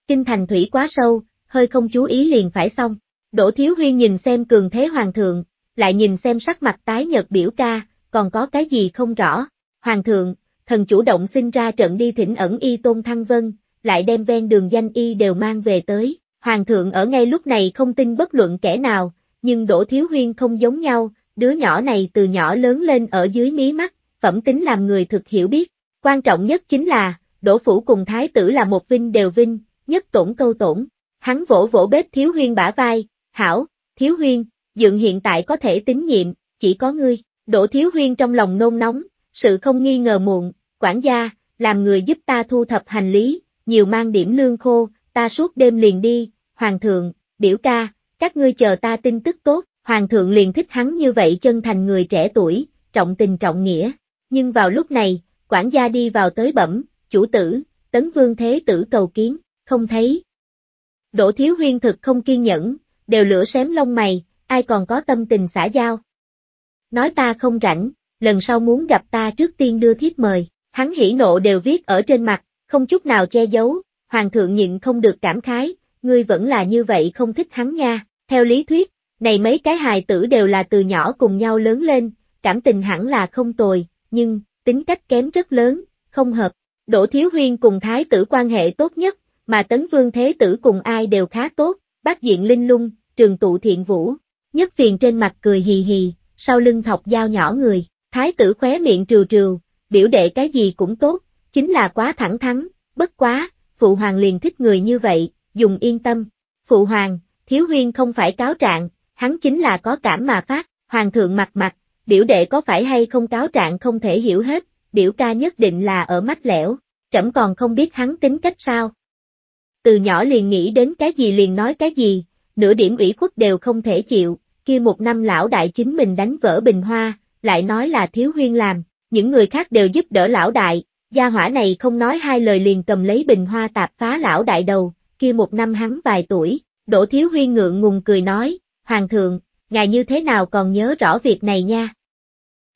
Kinh thành thủy quá sâu, hơi không chú ý liền phải xong. Đỗ Thiếu huy nhìn xem cường thế hoàng thượng, lại nhìn xem sắc mặt tái nhợt biểu ca, còn có cái gì không rõ. Hoàng thượng, thần chủ động sinh ra trận đi thỉnh ẩn y tôn thăng vân, lại đem ven đường danh y đều mang về tới, Hoàng thượng ở ngay lúc này không tin bất luận kẻ nào, nhưng Đỗ Thiếu Huyên không giống nhau, đứa nhỏ này từ nhỏ lớn lên ở dưới mí mắt, phẩm tính làm người thực hiểu biết. Quan trọng nhất chính là, Đỗ Phủ cùng Thái tử là một vinh đều vinh, nhất tổn câu tổn. Hắn vỗ vỗ bếp Thiếu Huyên bả vai, hảo, Thiếu Huyên, dựng hiện tại có thể tín nhiệm, chỉ có ngươi. Đỗ Thiếu Huyên trong lòng nôn nóng, sự không nghi ngờ muộn, quản gia, làm người giúp ta thu thập hành lý, nhiều mang điểm lương khô, ta suốt đêm liền đi, hoàng thượng, biểu ca, các ngươi chờ ta tin tức tốt, hoàng thượng liền thích hắn như vậy chân thành người trẻ tuổi, trọng tình trọng nghĩa. Nhưng vào lúc này, quản gia đi vào tới bẩm, chủ tử, tấn vương thế tử cầu kiến, không thấy. Đỗ thiếu huyên thực không kiên nhẫn, đều lửa xém lông mày, ai còn có tâm tình xả giao. Nói ta không rảnh, lần sau muốn gặp ta trước tiên đưa thiếp mời, hắn hỉ nộ đều viết ở trên mặt, không chút nào che giấu, hoàng thượng nhịn không được cảm khái, ngươi vẫn là như vậy không thích hắn nha, theo lý thuyết, này mấy cái hài tử đều là từ nhỏ cùng nhau lớn lên, cảm tình hẳn là không tồi, nhưng, tính cách kém rất lớn, không hợp, Đỗ Thiếu Huyên cùng thái tử quan hệ tốt nhất, mà Tấn Vương Thế Tử cùng ai đều khá tốt, bác diện linh lung, trường tụ thiện vũ, nhất phiền trên mặt cười hì hì, sau lưng thọc dao nhỏ người, thái tử khóe miệng trừ trừ, biểu đệ cái gì cũng tốt, chính là quá thẳng thắn, bất quá, Phụ Hoàng liền thích người như vậy, dùng yên tâm. Phụ Hoàng, Thiếu Huyên không phải cáo trạng, hắn chính là có cảm mà phát, Hoàng thượng mặt mặt, biểu đệ có phải hay không cáo trạng không thể hiểu hết, biểu ca nhất định là ở mắt lẻo, trẫm còn không biết hắn tính cách sao. Từ nhỏ liền nghĩ đến cái gì liền nói cái gì, nửa điểm ủy khuất đều không thể chịu, kia một năm lão đại chính mình đánh vỡ bình hoa, lại nói là thiếu huyên làm, những người khác đều giúp đỡ lão đại, Gia hỏa này không nói hai lời liền cầm lấy bình hoa tạp phá lão đại đầu, kia một năm hắn vài tuổi, Đỗ Thiếu Huyên ngượng ngùng cười nói, Hoàng thượng, ngài như thế nào còn nhớ rõ việc này nha.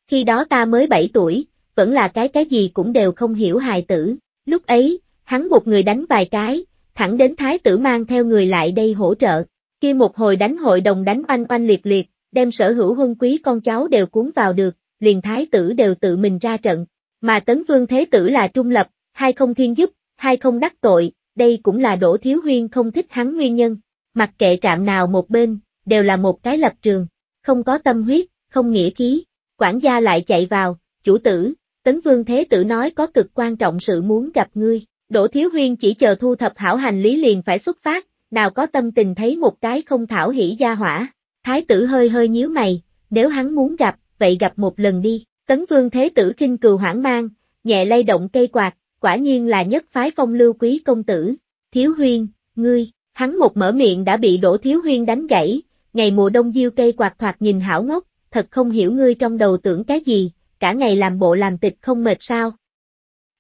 Khi đó ta mới 7 tuổi, vẫn là cái cái gì cũng đều không hiểu hài tử, lúc ấy, hắn một người đánh vài cái, thẳng đến thái tử mang theo người lại đây hỗ trợ, kia một hồi đánh hội đồng đánh oanh oanh liệt liệt, đem sở hữu hung quý con cháu đều cuốn vào được, liền thái tử đều tự mình ra trận, mà Tấn Vương Thế Tử là trung lập, hai không thiên giúp, hai không đắc tội, đây cũng là Đỗ Thiếu Huyên không thích hắn nguyên nhân, mặc kệ trạm nào một bên, đều là một cái lập trường, không có tâm huyết, không nghĩa khí, quản gia lại chạy vào, chủ tử, Tấn Vương Thế Tử nói có cực quan trọng sự muốn gặp ngươi, Đỗ Thiếu Huyên chỉ chờ thu thập hảo hành lý liền phải xuất phát, nào có tâm tình thấy một cái không thảo hỉ gia hỏa, Thái tử hơi hơi nhíu mày, nếu hắn muốn gặp, vậy gặp một lần đi. Tấn vương thế tử kinh cừu hoảng mang, nhẹ lay động cây quạt, quả nhiên là nhất phái phong lưu quý công tử. Thiếu huyên, ngươi, hắn một mở miệng đã bị đổ thiếu huyên đánh gãy, ngày mùa đông diêu cây quạt thoạt nhìn hảo ngốc, thật không hiểu ngươi trong đầu tưởng cái gì, cả ngày làm bộ làm tịch không mệt sao.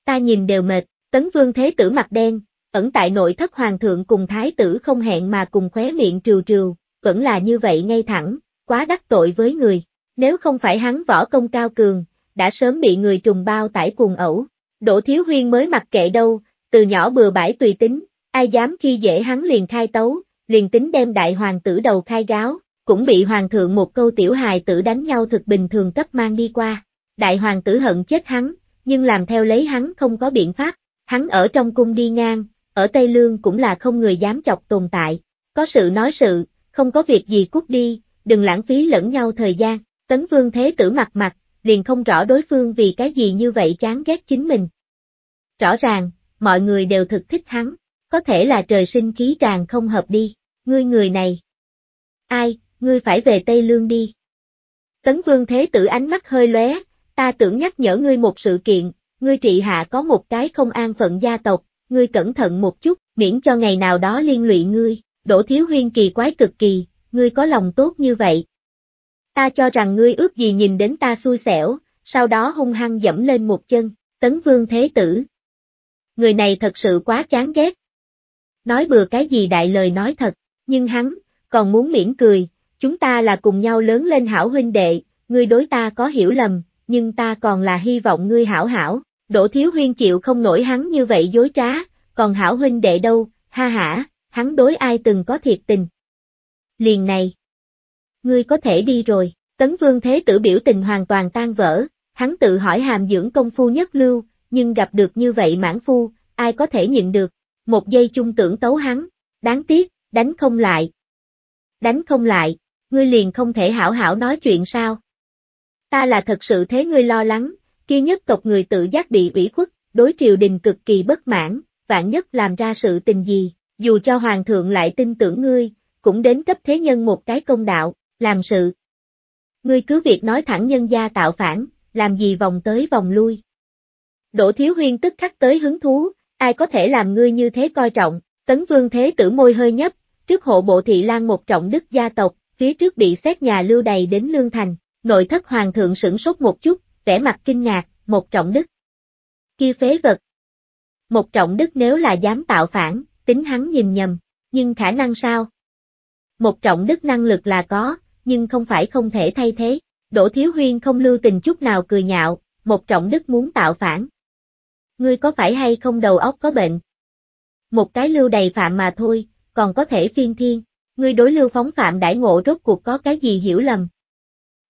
Ta nhìn đều mệt, tấn vương thế tử mặt đen, ẩn tại nội thất hoàng thượng cùng thái tử không hẹn mà cùng khóe miệng trừ trừ, vẫn là như vậy ngay thẳng, quá đắc tội với người. Nếu không phải hắn võ công cao cường, đã sớm bị người trùng bao tải cuồng ẩu. Đỗ Thiếu Huyên mới mặc kệ đâu, từ nhỏ bừa bãi tùy tính, ai dám khi dễ hắn liền khai tấu, liền tính đem đại hoàng tử đầu khai gáo, cũng bị hoàng thượng một câu tiểu hài tử đánh nhau thực bình thường cấp mang đi qua. Đại hoàng tử hận chết hắn, nhưng làm theo lấy hắn không có biện pháp, hắn ở trong cung đi ngang, ở Tây Lương cũng là không người dám chọc tồn tại, có sự nói sự, không có việc gì cút đi, đừng lãng phí lẫn nhau thời gian. Tấn Vương Thế Tử mặt mặt, liền không rõ đối phương vì cái gì như vậy chán ghét chính mình. Rõ ràng, mọi người đều thực thích hắn, có thể là trời sinh khí tràn không hợp đi, ngươi người này. Ai, ngươi phải về Tây Lương đi. Tấn Vương Thế Tử ánh mắt hơi lóe, ta tưởng nhắc nhở ngươi một sự kiện, ngươi trị hạ có một cái không an phận gia tộc, ngươi cẩn thận một chút, miễn cho ngày nào đó liên lụy ngươi, đổ thiếu huyên kỳ quái cực kỳ, ngươi có lòng tốt như vậy, ta cho rằng ngươi ước gì nhìn đến ta xui xẻo, sau đó hung hăng dẫm lên một chân, tấn vương thế tử. Người này thật sự quá chán ghét. Nói bừa cái gì đại lời nói thật, nhưng hắn, còn muốn miễn cười, chúng ta là cùng nhau lớn lên hảo huynh đệ, ngươi đối ta có hiểu lầm, nhưng ta còn là hy vọng ngươi hảo hảo, đỗ thiếu huyên chịu không nổi hắn như vậy dối trá, còn hảo huynh đệ đâu, ha hả, hắn đối ai từng có thiệt tình. Liền này ngươi có thể đi rồi. Tấn Vương Thế Tử biểu tình hoàn toàn tan vỡ, hắn tự hỏi hàm dưỡng công phu nhất lưu, nhưng gặp được như vậy mãn phu, ai có thể nhịn được. Một giây chung tưởng tấu hắn, đáng tiếc, đánh không lại. Đánh không lại, ngươi liền không thể hảo hảo nói chuyện sao. Ta là thật sự thế ngươi lo lắng, kia nhất tộc người tự giác bị ủy khuất, đối triều đình cực kỳ bất mãn, vạn nhất làm ra sự tình gì, dù cho hoàng thượng lại tin tưởng ngươi, cũng đến cấp thế nhân một cái công đạo làm sự. Ngươi cứ việc nói thẳng nhân gia tạo phản, làm gì vòng tới vòng lui. Đỗ Thiếu Huyên tức khắc tới hứng thú, ai có thể làm ngươi như thế coi trọng, tấn vương thế tử môi hơi nhấp, trước hộ bộ thị lan một trọng đức gia tộc, phía trước bị xét nhà lưu đầy đến Lương Thành, nội thất hoàng thượng sửng sốt một chút, vẻ mặt kinh ngạc, một trọng đức. Kia phế vật. Một trọng đức nếu là dám tạo phản, tính hắn nhìn nhầm, nhưng khả năng sao? Một trọng đức năng lực là có, nhưng không phải không thể thay thế. Đỗ Thiếu Huyên không lưu tình chút nào cười nhạo, một trọng đức muốn tạo phản. Ngươi có phải hay không đầu óc có bệnh? Một cái lưu đầy phạm mà thôi, còn có thể phiên thiên, ngươi đối lưu phóng phạm đãi ngộ rốt cuộc có cái gì hiểu lầm.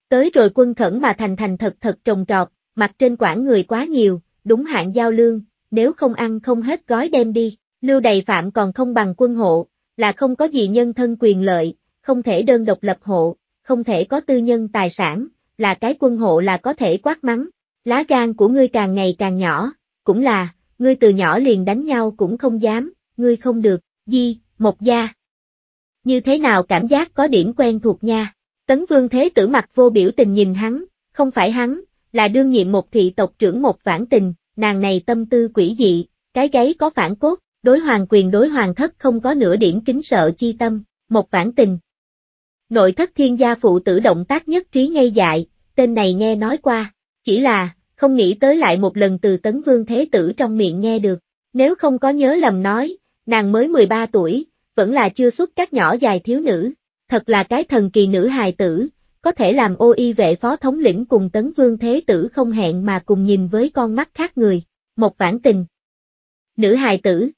Tới rồi quân khẩn mà thành thành thật thật trồng trọt, mặt trên quản người quá nhiều, đúng hạn giao lương, nếu không ăn không hết gói đem đi, lưu đầy phạm còn không bằng quân hộ, là không có gì nhân thân quyền lợi, không thể đơn độc lập hộ, không thể có tư nhân tài sản, là cái quân hộ là có thể quát mắng. Lá gan của ngươi càng ngày càng nhỏ, cũng là, ngươi từ nhỏ liền đánh nhau cũng không dám, ngươi không được, di, một gia. Như thế nào cảm giác có điểm quen thuộc nha? Tấn Vương Thế tử mặt vô biểu tình nhìn hắn, không phải hắn, là đương nhiệm một thị tộc trưởng một vãn tình, nàng này tâm tư quỷ dị, cái gáy có phản cốt, đối hoàng quyền đối hoàng thất không có nửa điểm kính sợ chi tâm, một vãn tình, Nội thất thiên gia phụ tử động tác nhất trí ngay dại, tên này nghe nói qua, chỉ là, không nghĩ tới lại một lần từ tấn vương thế tử trong miệng nghe được, nếu không có nhớ lầm nói, nàng mới 13 tuổi, vẫn là chưa xuất các nhỏ dài thiếu nữ, thật là cái thần kỳ nữ hài tử, có thể làm ô y vệ phó thống lĩnh cùng tấn vương thế tử không hẹn mà cùng nhìn với con mắt khác người, một vãn tình. Nữ hài tử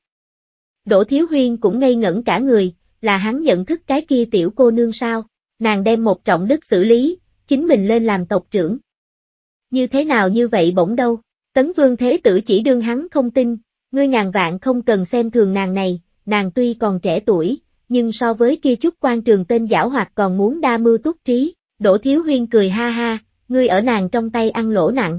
Đỗ Thiếu Huyên cũng ngây ngẩn cả người, là hắn nhận thức cái kia tiểu cô nương sao, nàng đem một trọng đức xử lý, chính mình lên làm tộc trưởng. Như thế nào như vậy bỗng đâu, tấn vương thế tử chỉ đương hắn không tin, ngươi ngàn vạn không cần xem thường nàng này, nàng tuy còn trẻ tuổi, nhưng so với kia chút quan trường tên giảo hoạt còn muốn đa mưu túc trí, đổ thiếu huyên cười ha ha, ngươi ở nàng trong tay ăn lỗ nặng.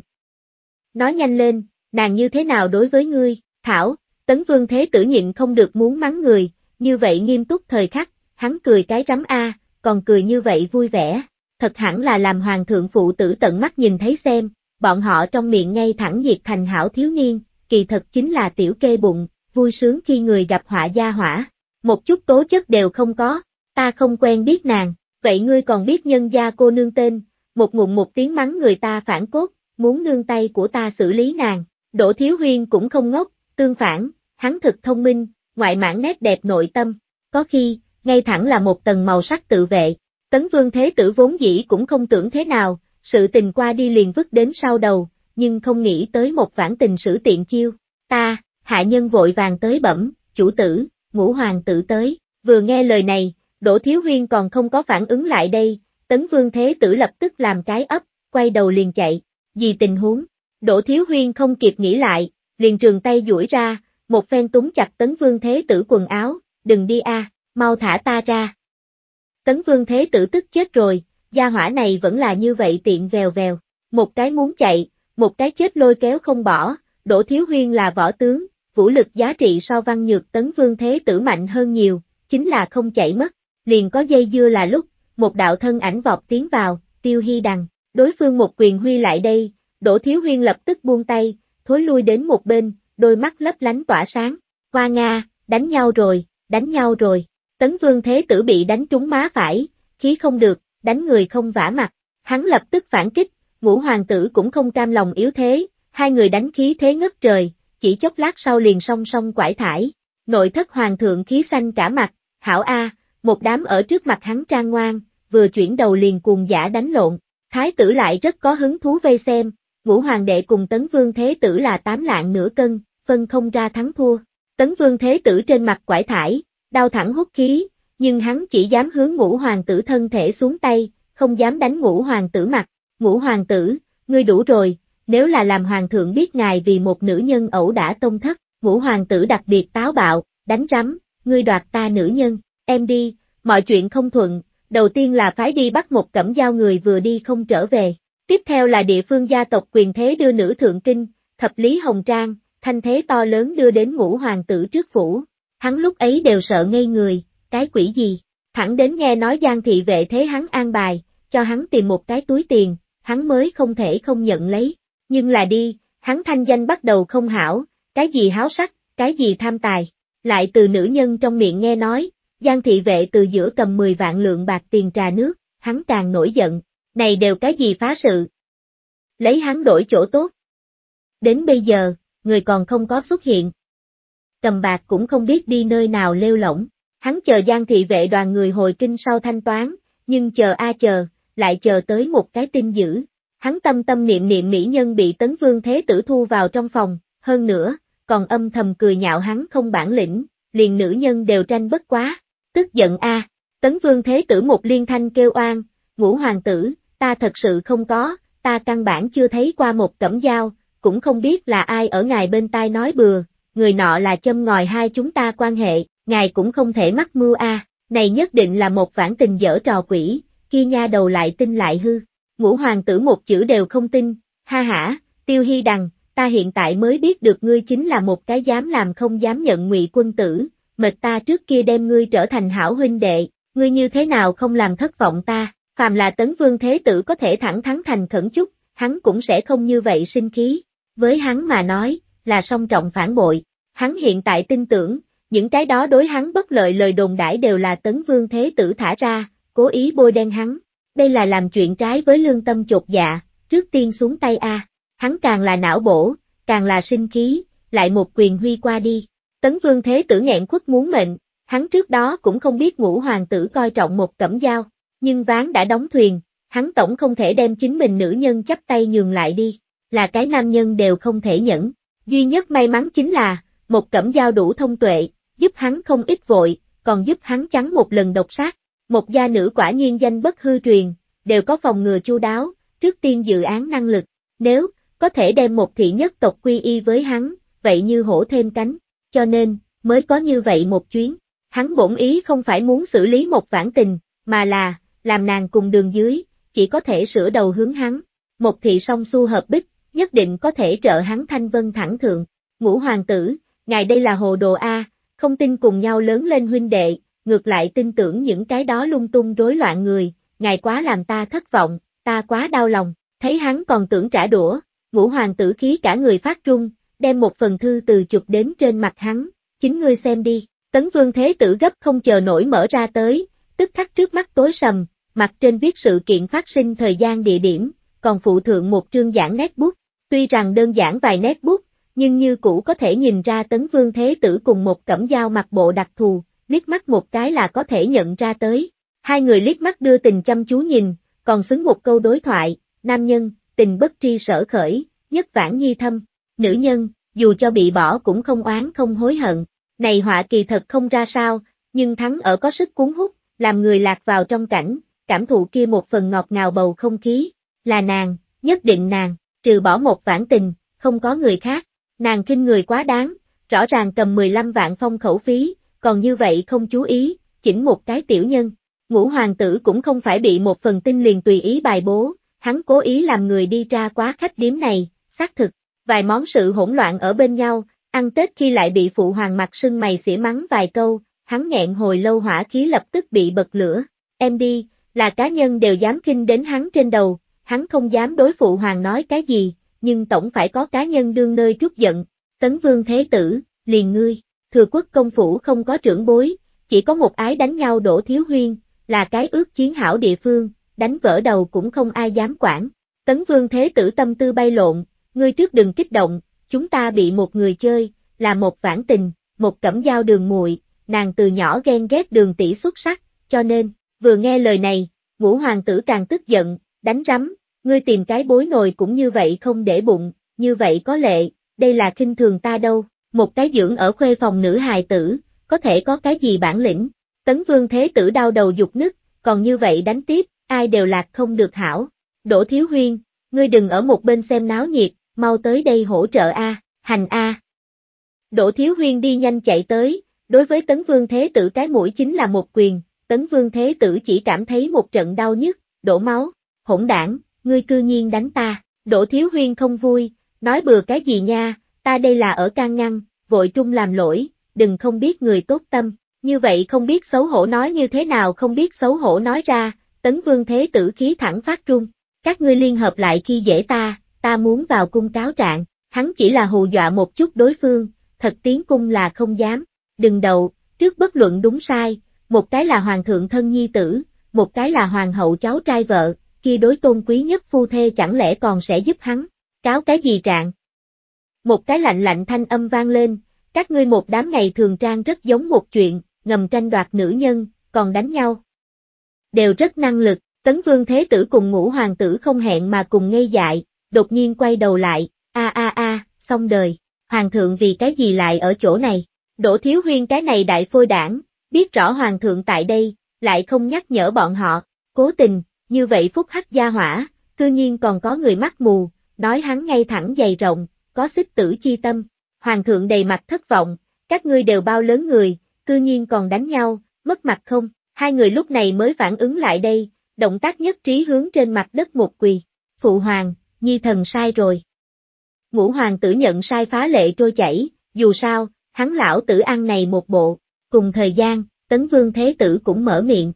Nói nhanh lên, nàng như thế nào đối với ngươi, Thảo, tấn vương thế tử nhịn không được muốn mắng người, như vậy nghiêm túc thời khắc, hắn cười cái rắm a, còn cười như vậy vui vẻ, thật hẳn là làm hoàng thượng phụ tử tận mắt nhìn thấy xem, bọn họ trong miệng ngay thẳng nhiệt thành hảo thiếu niên, kỳ thật chính là tiểu kê bụng, vui sướng khi người gặp họa gia hỏa, một chút tố chất đều không có, ta không quen biết nàng, vậy ngươi còn biết nhân gia cô nương tên, một ngụm một tiếng mắng người ta phản cốt, muốn nương tay của ta xử lý nàng, Đỗ Thiếu Huyên cũng không ngốc, tương phản, hắn thật thông minh, ngoại mãn nét đẹp nội tâm, có khi, ngay thẳng là một tầng màu sắc tự vệ. Tấn Vương Thế Tử vốn dĩ cũng không tưởng thế nào, sự tình qua đi liền vứt đến sau đầu, nhưng không nghĩ tới một vãn tình sử tiện chiêu. Ta, hạ nhân vội vàng tới bẩm, chủ tử, ngũ hoàng tử tới, vừa nghe lời này, Đỗ Thiếu Huyên còn không có phản ứng lại đây, Tấn Vương Thế Tử lập tức làm cái ấp, quay đầu liền chạy, vì tình huống, Đỗ Thiếu Huyên không kịp nghĩ lại, liền trường tay duỗi ra, một phen túng chặt tấn vương thế tử quần áo, đừng đi a, mau thả ta ra. Tấn vương thế tử tức chết rồi, gia hỏa này vẫn là như vậy tiện vèo vèo, một cái muốn chạy, một cái chết lôi kéo không bỏ, đỗ thiếu huyên là võ tướng, vũ lực giá trị so văn nhược tấn vương thế tử mạnh hơn nhiều, chính là không chạy mất, liền có dây dưa là lúc, một đạo thân ảnh vọt tiến vào, tiêu hy đằng, đối phương một quyền huy lại đây, đỗ thiếu huyên lập tức buông tay, thối lui đến một bên, đôi mắt lấp lánh tỏa sáng. Hoa Nga, đánh nhau rồi, đánh nhau rồi. Tấn Vương Thế Tử bị đánh trúng má phải, khí không được, đánh người không vả mặt. Hắn lập tức phản kích, ngũ hoàng tử cũng không cam lòng yếu thế, hai người đánh khí thế ngất trời, chỉ chốc lát sau liền song song quải thải. Nội thất hoàng thượng khí xanh cả mặt, hảo A, một đám ở trước mặt hắn trang ngoan, vừa chuyển đầu liền cuồng giả đánh lộn. Thái tử lại rất có hứng thú vây xem, ngũ hoàng đệ cùng tấn vương thế tử là tám lạng nửa cân, phân không ra thắng thua. Tấn vương thế tử trên mặt quải thải, đau thẳng hút khí, nhưng hắn chỉ dám hướng ngũ hoàng tử thân thể xuống tay, không dám đánh ngũ hoàng tử mặt. Ngũ hoàng tử, ngươi đủ rồi, nếu là làm hoàng thượng biết ngài vì một nữ nhân ẩu đã tông thất, ngũ hoàng tử đặc biệt táo bạo, đánh rắm, ngươi đoạt ta nữ nhân, em đi, mọi chuyện không thuận, đầu tiên là phái đi bắt một cẩm giao người vừa đi không trở về. Tiếp theo là địa phương gia tộc quyền thế đưa nữ thượng kinh, thập lý hồng trang, thanh thế to lớn đưa đến ngũ hoàng tử trước phủ, hắn lúc ấy đều sợ ngây người, cái quỷ gì, thẳng đến nghe nói Giang thị vệ thế hắn an bài, cho hắn tìm một cái túi tiền, hắn mới không thể không nhận lấy, nhưng là đi, hắn thanh danh bắt đầu không hảo, cái gì háo sắc, cái gì tham tài, lại từ nữ nhân trong miệng nghe nói, Giang thị vệ từ giữa cầm 10 vạn lượng bạc tiền trà nước, hắn càng nổi giận, này đều cái gì phá sự. Lấy hắn đổi chỗ tốt. Đến bây giờ, người còn không có xuất hiện. Cầm bạc cũng không biết đi nơi nào lêu lỏng, hắn chờ Giang thị vệ đoàn người hồi kinh sau thanh toán, nhưng chờ a chờ, lại chờ tới một cái tin dữ. Hắn tâm tâm niệm niệm mỹ nhân bị tấn vương thế tử thu vào trong phòng, hơn nữa, còn âm thầm cười nhạo hắn không bản lĩnh, liền nữ nhân đều tranh bất quá, tức giận a tấn vương thế tử một liên thanh kêu oan, ngũ hoàng tử, ta thật sự không có, ta căn bản chưa thấy qua một cẩm dao, cũng không biết là ai ở ngài bên tai nói bừa, người nọ là châm ngòi hai chúng ta quan hệ, ngài cũng không thể mắc mưu a này nhất định là một vãn tình dở trò quỷ, kia nha đầu lại tin lại hư, ngũ hoàng tử một chữ đều không tin, ha ha, tiêu hy đằng, ta hiện tại mới biết được ngươi chính là một cái dám làm không dám nhận ngụy quân tử, mệt ta trước kia đem ngươi trở thành hảo huynh đệ, ngươi như thế nào không làm thất vọng ta, phàm là tấn vương thế tử có thể thẳng thắn thành khẩn chút, hắn cũng sẽ không như vậy sinh khí với hắn mà nói, là song trọng phản bội. Hắn hiện tại tin tưởng, những cái đó đối hắn bất lợi lời đồn đãi đều là tấn vương thế tử thả ra, cố ý bôi đen hắn. Đây là làm chuyện trái với lương tâm chột dạ, trước tiên xuống tay A. Hắn càng là não bổ, càng là sinh khí, lại một quyền huy qua đi. Tấn vương thế tử nghẹn quất muốn mệnh, hắn trước đó cũng không biết ngũ hoàng tử coi trọng một cẩm dao, nhưng ván đã đóng thuyền, hắn tổng không thể đem chính mình nữ nhân chắp tay nhường lại đi là cái nam nhân đều không thể nhẫn. Duy nhất may mắn chính là, một cẩm dao đủ thông tuệ, giúp hắn không ít vội, còn giúp hắn trắng một lần độc sát. Một gia nữ quả nhiên danh bất hư truyền, đều có phòng ngừa chu đáo, trước tiên dự án năng lực. Nếu, có thể đem một thị nhất tộc quy y với hắn, vậy như hổ thêm cánh, cho nên, mới có như vậy một chuyến. Hắn bổn ý không phải muốn xử lý một vãn tình, mà là, làm nàng cùng đường dưới, chỉ có thể sửa đầu hướng hắn. Một thị song xu hợp bích, nhất định có thể trợ hắn thanh vân thẳng thượng. Ngũ hoàng tử, ngài đây là hồ đồ A, không tin cùng nhau lớn lên huynh đệ, ngược lại tin tưởng những cái đó lung tung rối loạn người, ngài quá làm ta thất vọng, ta quá đau lòng, thấy hắn còn tưởng trả đũa, ngũ hoàng tử khí cả người phát trung, đem một phần thư từ chụp đến trên mặt hắn, chính ngươi xem đi, tấn vương thế tử gấp không chờ nổi mở ra tới, tức khắc trước mắt tối sầm, mặt trên viết sự kiện phát sinh thời gian địa điểm, còn phụ thượng một trương giảng nét bút, Tuy rằng đơn giản vài nét bút, nhưng như cũ có thể nhìn ra tấn vương thế tử cùng một cẩm dao mặc bộ đặc thù, liếc mắt một cái là có thể nhận ra tới. Hai người liếc mắt đưa tình chăm chú nhìn, còn xứng một câu đối thoại, nam nhân, tình bất tri sở khởi, nhất vãn nhi thâm, nữ nhân, dù cho bị bỏ cũng không oán không hối hận. Này họa kỳ thật không ra sao, nhưng thắng ở có sức cuốn hút, làm người lạc vào trong cảnh, cảm thụ kia một phần ngọt ngào bầu không khí, là nàng, nhất định nàng trừ bỏ một vãn tình, không có người khác, nàng kinh người quá đáng, rõ ràng cầm 15 vạn phong khẩu phí, còn như vậy không chú ý, chỉnh một cái tiểu nhân. Ngũ hoàng tử cũng không phải bị một phần tin liền tùy ý bài bố, hắn cố ý làm người đi ra quá khách điếm này, xác thực, vài món sự hỗn loạn ở bên nhau, ăn Tết khi lại bị phụ hoàng mặt sưng mày xỉa mắng vài câu, hắn nghẹn hồi lâu hỏa khí lập tức bị bật lửa, em đi, là cá nhân đều dám kinh đến hắn trên đầu, hắn không dám đối phụ hoàng nói cái gì, nhưng tổng phải có cá nhân đương nơi trút giận, tấn vương thế tử, liền ngươi, thừa quốc công phủ không có trưởng bối, chỉ có một ái đánh nhau đổ thiếu huyên, là cái ước chiến hảo địa phương, đánh vỡ đầu cũng không ai dám quản. Tấn vương thế tử tâm tư bay lộn, ngươi trước đừng kích động, chúng ta bị một người chơi, là một vãn tình, một cẩm dao đường muội, nàng từ nhỏ ghen ghét đường tỷ xuất sắc, cho nên, vừa nghe lời này, ngũ hoàng tử càng tức giận, đánh rắm, ngươi tìm cái bối nồi cũng như vậy không để bụng, như vậy có lệ, đây là khinh thường ta đâu, một cái dưỡng ở khuê phòng nữ hài tử, có thể có cái gì bản lĩnh, tấn vương thế tử đau đầu dục nứt, còn như vậy đánh tiếp, ai đều lạc không được hảo, đỗ thiếu huyên, ngươi đừng ở một bên xem náo nhiệt, mau tới đây hỗ trợ A, hành A. Đỗ thiếu huyên đi nhanh chạy tới, đối với tấn vương thế tử cái mũi chính là một quyền, tấn vương thế tử chỉ cảm thấy một trận đau nhức, đổ máu, hỗn đảng, ngươi cư nhiên đánh ta, Đỗ Thiếu Huyên không vui, nói bừa cái gì nha, ta đây là ở can ngăn, vội trung làm lỗi, đừng không biết người tốt tâm, như vậy không biết xấu hổ nói như thế nào không biết xấu hổ nói ra, tấn vương thế tử khí thẳng phát trung, các ngươi liên hợp lại khi dễ ta, ta muốn vào cung cáo trạng, hắn chỉ là hù dọa một chút đối phương, thật tiến cung là không dám, đừng đầu, trước bất luận đúng sai, một cái là hoàng thượng thân nhi tử, một cái là hoàng hậu cháu trai vợ, kia đối tôn quý nhất phu thê chẳng lẽ còn sẽ giúp hắn, cáo cái gì trạng. Một cái lạnh lạnh thanh âm vang lên, các ngươi một đám ngày thường trang rất giống một chuyện, ngầm tranh đoạt nữ nhân, còn đánh nhau. Đều rất năng lực, tấn vương thế tử cùng ngũ hoàng tử không hẹn mà cùng ngây dại, đột nhiên quay đầu lại, a a a, xong đời, hoàng thượng vì cái gì lại ở chỗ này, đổ thiếu huyên cái này đại phôi đảng, biết rõ hoàng thượng tại đây, lại không nhắc nhở bọn họ, cố tình, như vậy phúc hắc gia hỏa, cư nhiên còn có người mắt mù, nói hắn ngay thẳng dày rộng, có xích tử chi tâm. Hoàng thượng đầy mặt thất vọng, các ngươi đều bao lớn người, cư nhiên còn đánh nhau, mất mặt không? Hai người lúc này mới phản ứng lại đây, động tác nhất trí hướng trên mặt đất một quỳ. Phụ hoàng, nhi thần sai rồi. Ngũ hoàng tử nhận sai phá lệ trôi chảy, dù sao, hắn lão tử ăn này một bộ, cùng thời gian, tấn vương thế tử cũng mở miệng.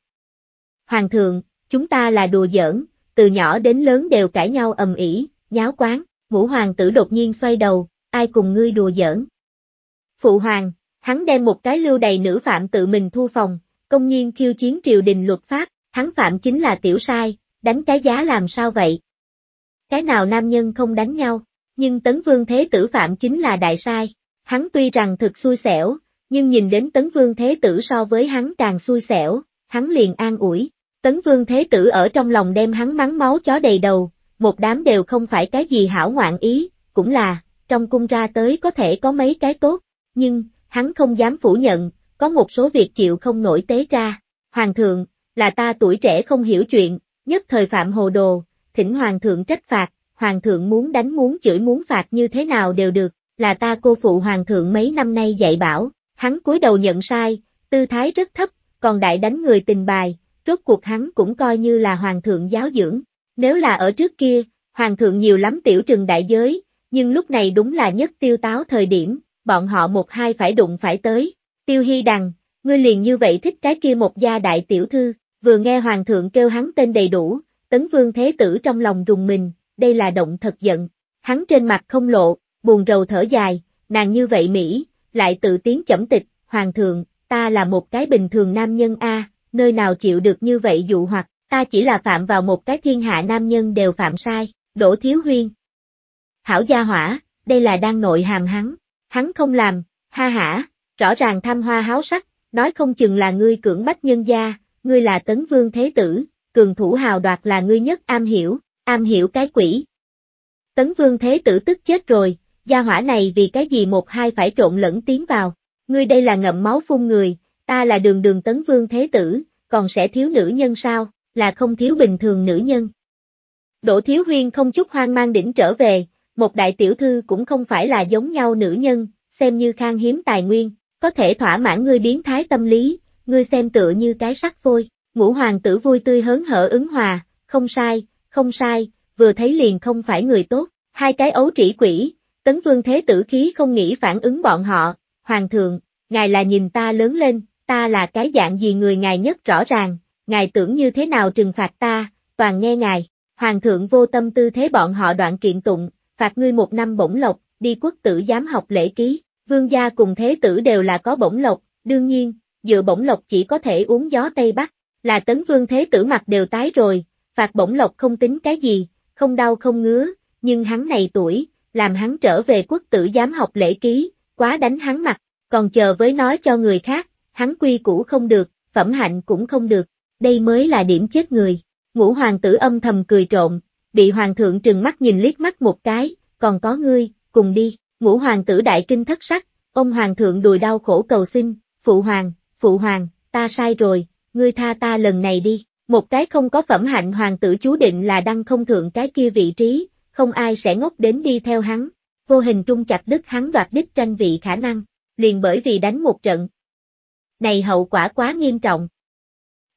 Hoàng thượng, chúng ta là đùa giỡn, từ nhỏ đến lớn đều cãi nhau ầm ĩ, nháo quán, ngũ hoàng tử đột nhiên xoay đầu, ai cùng ngươi đùa giỡn. Phụ hoàng, hắn đem một cái lưu đầy nữ phạm tự mình thu phòng, công nhiên khiêu chiến triều đình luật pháp, hắn phạm chính là tiểu sai, đánh cái giá làm sao vậy? Cái nào nam nhân không đánh nhau, nhưng tấn vương thế tử phạm chính là đại sai, hắn tuy rằng thực xui xẻo, nhưng nhìn đến tấn vương thế tử so với hắn càng xui xẻo, hắn liền an ủi, Tấn Vương Thế Tử ở trong lòng đem hắn mắng máu chó đầy đầu, một đám đều không phải cái gì hảo ngoạn ý, cũng là, trong cung ra tới có thể có mấy cái tốt, nhưng, hắn không dám phủ nhận, có một số việc chịu không nổi tế ra. Hoàng thượng, là ta tuổi trẻ không hiểu chuyện, nhất thời phạm hồ đồ, thỉnh hoàng thượng trách phạt, hoàng thượng muốn đánh muốn chửi muốn phạt như thế nào đều được, là ta cô phụ hoàng thượng mấy năm nay dạy bảo, hắn cúi đầu nhận sai, tư thái rất thấp, còn đại đánh người tình bài, rốt cuộc hắn cũng coi như là hoàng thượng giáo dưỡng. Nếu là ở trước kia, hoàng thượng nhiều lắm tiểu trừng đại giới, nhưng lúc này đúng là nhất tiêu táo thời điểm, bọn họ một hai phải đụng phải tới. Tiêu Hy đằng, ngươi liền như vậy thích cái kia một gia đại tiểu thư, vừa nghe hoàng thượng kêu hắn tên đầy đủ, tấn vương thế tử trong lòng rùng mình, đây là động thật giận. Hắn trên mặt không lộ, buồn rầu thở dài, nàng như vậy Mỹ, lại tự tiến chẩm tịch, hoàng thượng, ta là một cái bình thường nam nhân a, nơi nào chịu được như vậy dụ hoặc, ta chỉ là phạm vào một cái thiên hạ nam nhân đều phạm sai, đổ thiếu huyên. Hảo gia hỏa, đây là đang nội hàm hắn, hắn không làm, ha hả, rõ ràng tham hoa háo sắc, nói không chừng là ngươi cưỡng bách nhân gia, ngươi là tấn vương thế tử, cường thủ hào đoạt là ngươi nhất am hiểu, am hiểu cái quỷ. Tấn vương thế tử tức chết rồi, gia hỏa này vì cái gì một hai phải trộn lẫn tiến vào, ngươi đây là ngậm máu phun người, ta là đường đường tấn vương thế tử, còn sẽ thiếu nữ nhân sao, là không thiếu bình thường nữ nhân. Đỗ Thiếu Huyên không chút hoang mang đỉnh trở về, một đại tiểu thư cũng không phải là giống nhau nữ nhân, xem như khang hiếm tài nguyên, có thể thỏa mãn ngươi biến thái tâm lý, ngươi xem tựa như cái sắc phôi, ngũ hoàng tử vui tươi hớn hở ứng hòa, không sai, không sai, vừa thấy liền không phải người tốt, hai cái ấu trĩ quỷ, tấn vương thế tử khí không nghĩ phản ứng bọn họ, hoàng thượng, ngài là nhìn ta lớn lên, ta là cái dạng gì người ngài nhất rõ ràng, ngài tưởng như thế nào trừng phạt ta, toàn nghe ngài, hoàng thượng vô tâm tư thế bọn họ đoạn kiện tụng, phạt ngươi một năm bổng lộc, đi quốc tử giám học lễ ký, vương gia cùng thế tử đều là có bổng lộc, đương nhiên, dựa bổng lộc chỉ có thể uống gió Tây Bắc, là tấn vương thế tử mặt đều tái rồi, phạt bổng lộc không tính cái gì, không đau không ngứa, nhưng hắn này tuổi, làm hắn trở về quốc tử giám học lễ ký, quá đánh hắn mặt, còn chờ với nói cho người khác, hắn quy củ không được, phẩm hạnh cũng không được, đây mới là điểm chết người. Ngũ hoàng tử âm thầm cười trộn, bị hoàng thượng trừng mắt nhìn liếc mắt một cái, còn có ngươi, cùng đi, ngũ hoàng tử đại kinh thất sắc, ông hoàng thượng đùi đau khổ cầu xin, phụ hoàng, phụ hoàng, ta sai rồi, ngươi tha ta lần này đi, một cái không có phẩm hạnh hoàng tử chú định là đăng không thượng cái kia vị trí, không ai sẽ ngốc đến đi theo hắn, vô hình trung chặt đứt hắn đoạt đích tranh vị khả năng, liền bởi vì đánh một trận, này hậu quả quá nghiêm trọng.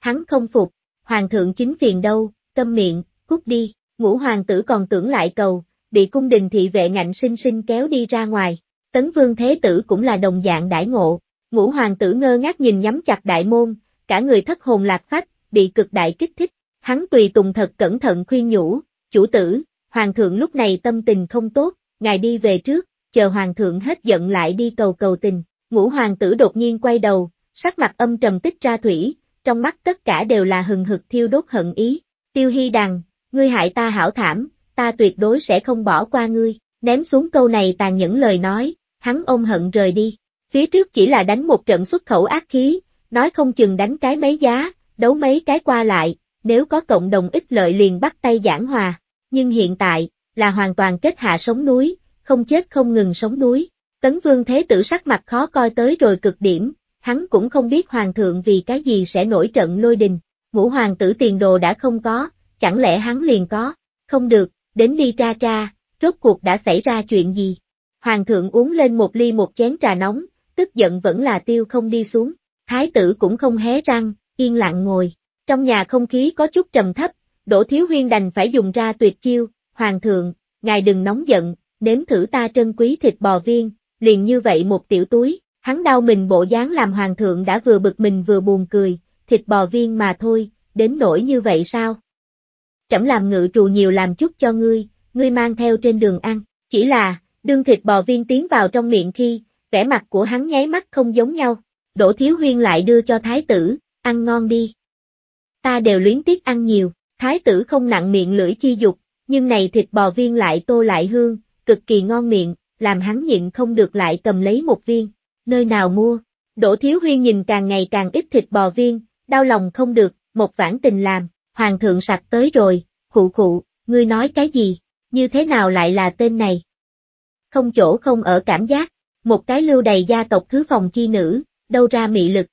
Hắn không phục, hoàng thượng chính phiền đâu, tâm miệng, cút đi, ngũ hoàng tử còn tưởng lại cầu, bị cung đình thị vệ ngạnh sinh sinh kéo đi ra ngoài, tấn vương thế tử cũng là đồng dạng đãi ngộ, ngũ hoàng tử ngơ ngác nhìn nhắm chặt đại môn, cả người thất hồn lạc phách, bị cực đại kích thích, hắn tùy tùng thật cẩn thận khuyên nhủ, chủ tử, hoàng thượng lúc này tâm tình không tốt, ngài đi về trước, chờ hoàng thượng hết giận lại đi cầu cầu tình, ngũ hoàng tử đột nhiên quay đầu, sắc mặt âm trầm tích ra thủy, trong mắt tất cả đều là hừng hực thiêu đốt hận ý. Tiêu Hy đằng, ngươi hại ta hảo thảm, ta tuyệt đối sẽ không bỏ qua ngươi, ném xuống câu này tàn những lời nói, hắn ôm hận rời đi. Phía trước chỉ là đánh một trận xuất khẩu ác khí, nói không chừng đánh cái mấy giá, đấu mấy cái qua lại, nếu có cộng đồng ích lợi liền bắt tay giảng hòa. Nhưng hiện tại, là hoàn toàn kết hạ sống núi, không chết không ngừng sống núi. Tấn vương thế tử sắc mặt khó coi tới rồi cực điểm, hắn cũng không biết hoàng thượng vì cái gì sẽ nổi trận lôi đình, ngũ hoàng tử tiền đồ đã không có, chẳng lẽ hắn liền có, không được, đến đi tra tra, rốt cuộc đã xảy ra chuyện gì. Hoàng thượng uống lên một ly một chén trà nóng, tức giận vẫn là tiêu không đi xuống, thái tử cũng không hé răng, yên lặng ngồi, trong nhà không khí có chút trầm thấp, Đỗ Thiếu Huyên đành phải dùng ra tuyệt chiêu, Hoàng thượng, ngài đừng nóng giận, nếm thử ta trân quý thịt bò viên, liền như vậy một tiểu túi, Hắn đau mình bộ dáng làm hoàng thượng đã vừa bực mình vừa buồn cười, thịt bò viên mà thôi, đến nỗi như vậy sao? Trẫm làm ngự trù nhiều làm chút cho ngươi, ngươi mang theo trên đường ăn, chỉ là, đương thịt bò viên tiến vào trong miệng khi, vẻ mặt của hắn nháy mắt không giống nhau, đổ Thiếu Huyên lại đưa cho thái tử, ăn ngon đi. Ta đều luyến tiếc ăn nhiều, thái tử không nặng miệng lưỡi chi dục, nhưng này thịt bò viên lại tô lại hương, cực kỳ ngon miệng, làm hắn nhịn không được lại cầm lấy một viên, nơi nào mua. Đỗ Thiếu Huy nhìn càng ngày càng ít thịt bò viên, đau lòng không được, một vãn tình làm, hoàng thượng sặc tới rồi, khụ khụ, ngươi nói cái gì, như thế nào lại là tên này? Không chỗ không ở cảm giác, một cái lưu đầy gia tộc thứ phòng chi nữ, đâu ra mị lực.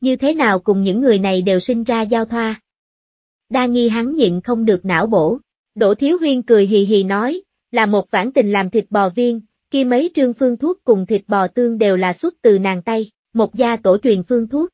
Như thế nào cùng những người này đều sinh ra giao thoa? Đa nghi hắn nhịn không được não bổ, Đỗ Thiếu Huyên cười hì hì nói, là một vãn tình làm thịt bò viên, kia mấy trương phương thuốc cùng thịt bò tương đều là xuất từ nàng tay, một gia tổ truyền phương thuốc.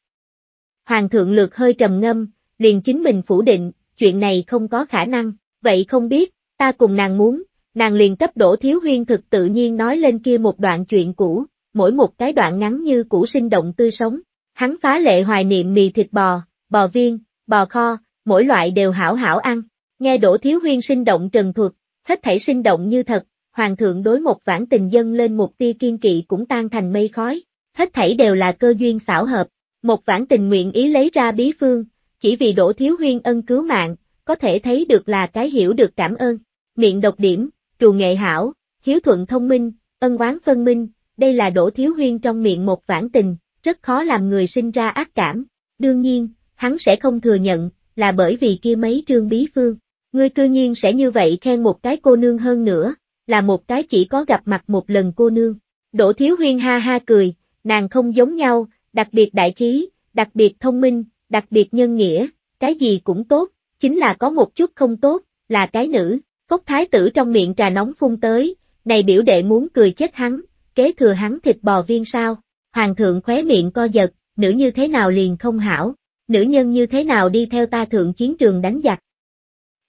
Hoàng thượng lược hơi trầm ngâm, liền chính mình phủ định, chuyện này không có khả năng, vậy không biết, ta cùng nàng muốn, nàng liền cấp đổ thiếu huyên thực tự nhiên nói lên kia một đoạn chuyện cũ, mỗi một cái đoạn ngắn như cũ sinh động tươi sống, hắn phá lệ hoài niệm mì thịt bò, bò viên, bò kho, mỗi loại đều hảo hảo ăn, nghe đổ thiếu huyên sinh động trần thuật, hết thảy sinh động như thật, hoàng thượng đối một vãn tình dân lên một tia kiên kỵ cũng tan thành mây khói, hết thảy đều là cơ duyên xảo hợp, một vãn tình nguyện ý lấy ra bí phương, chỉ vì đổ thiếu huyên ân cứu mạng, có thể thấy được là cái hiểu được cảm ơn, miệng độc điểm, trù nghệ hảo, hiếu thuận thông minh, ân oán phân minh, đây là đổ thiếu huyên trong miệng một vãn tình, rất khó làm người sinh ra ác cảm, đương nhiên, hắn sẽ không thừa nhận, là bởi vì kia mấy trương bí phương, ngươi cư nhiên sẽ như vậy khen một cái cô nương hơn nữa, là một cái chỉ có gặp mặt một lần cô nương. Đỗ Thiếu Huyên ha ha cười, nàng không giống nhau, đặc biệt đại khí, đặc biệt thông minh, đặc biệt nhân nghĩa, cái gì cũng tốt, chính là có một chút không tốt, là cái nữ, Phúc thái tử trong miệng trà nóng phun tới, này biểu đệ muốn cười chết hắn, kế thừa hắn thịt bò viên sao, hoàng thượng khóe miệng co giật, nữ như thế nào liền không hảo, nữ nhân như thế nào đi theo ta thượng chiến trường đánh giặc.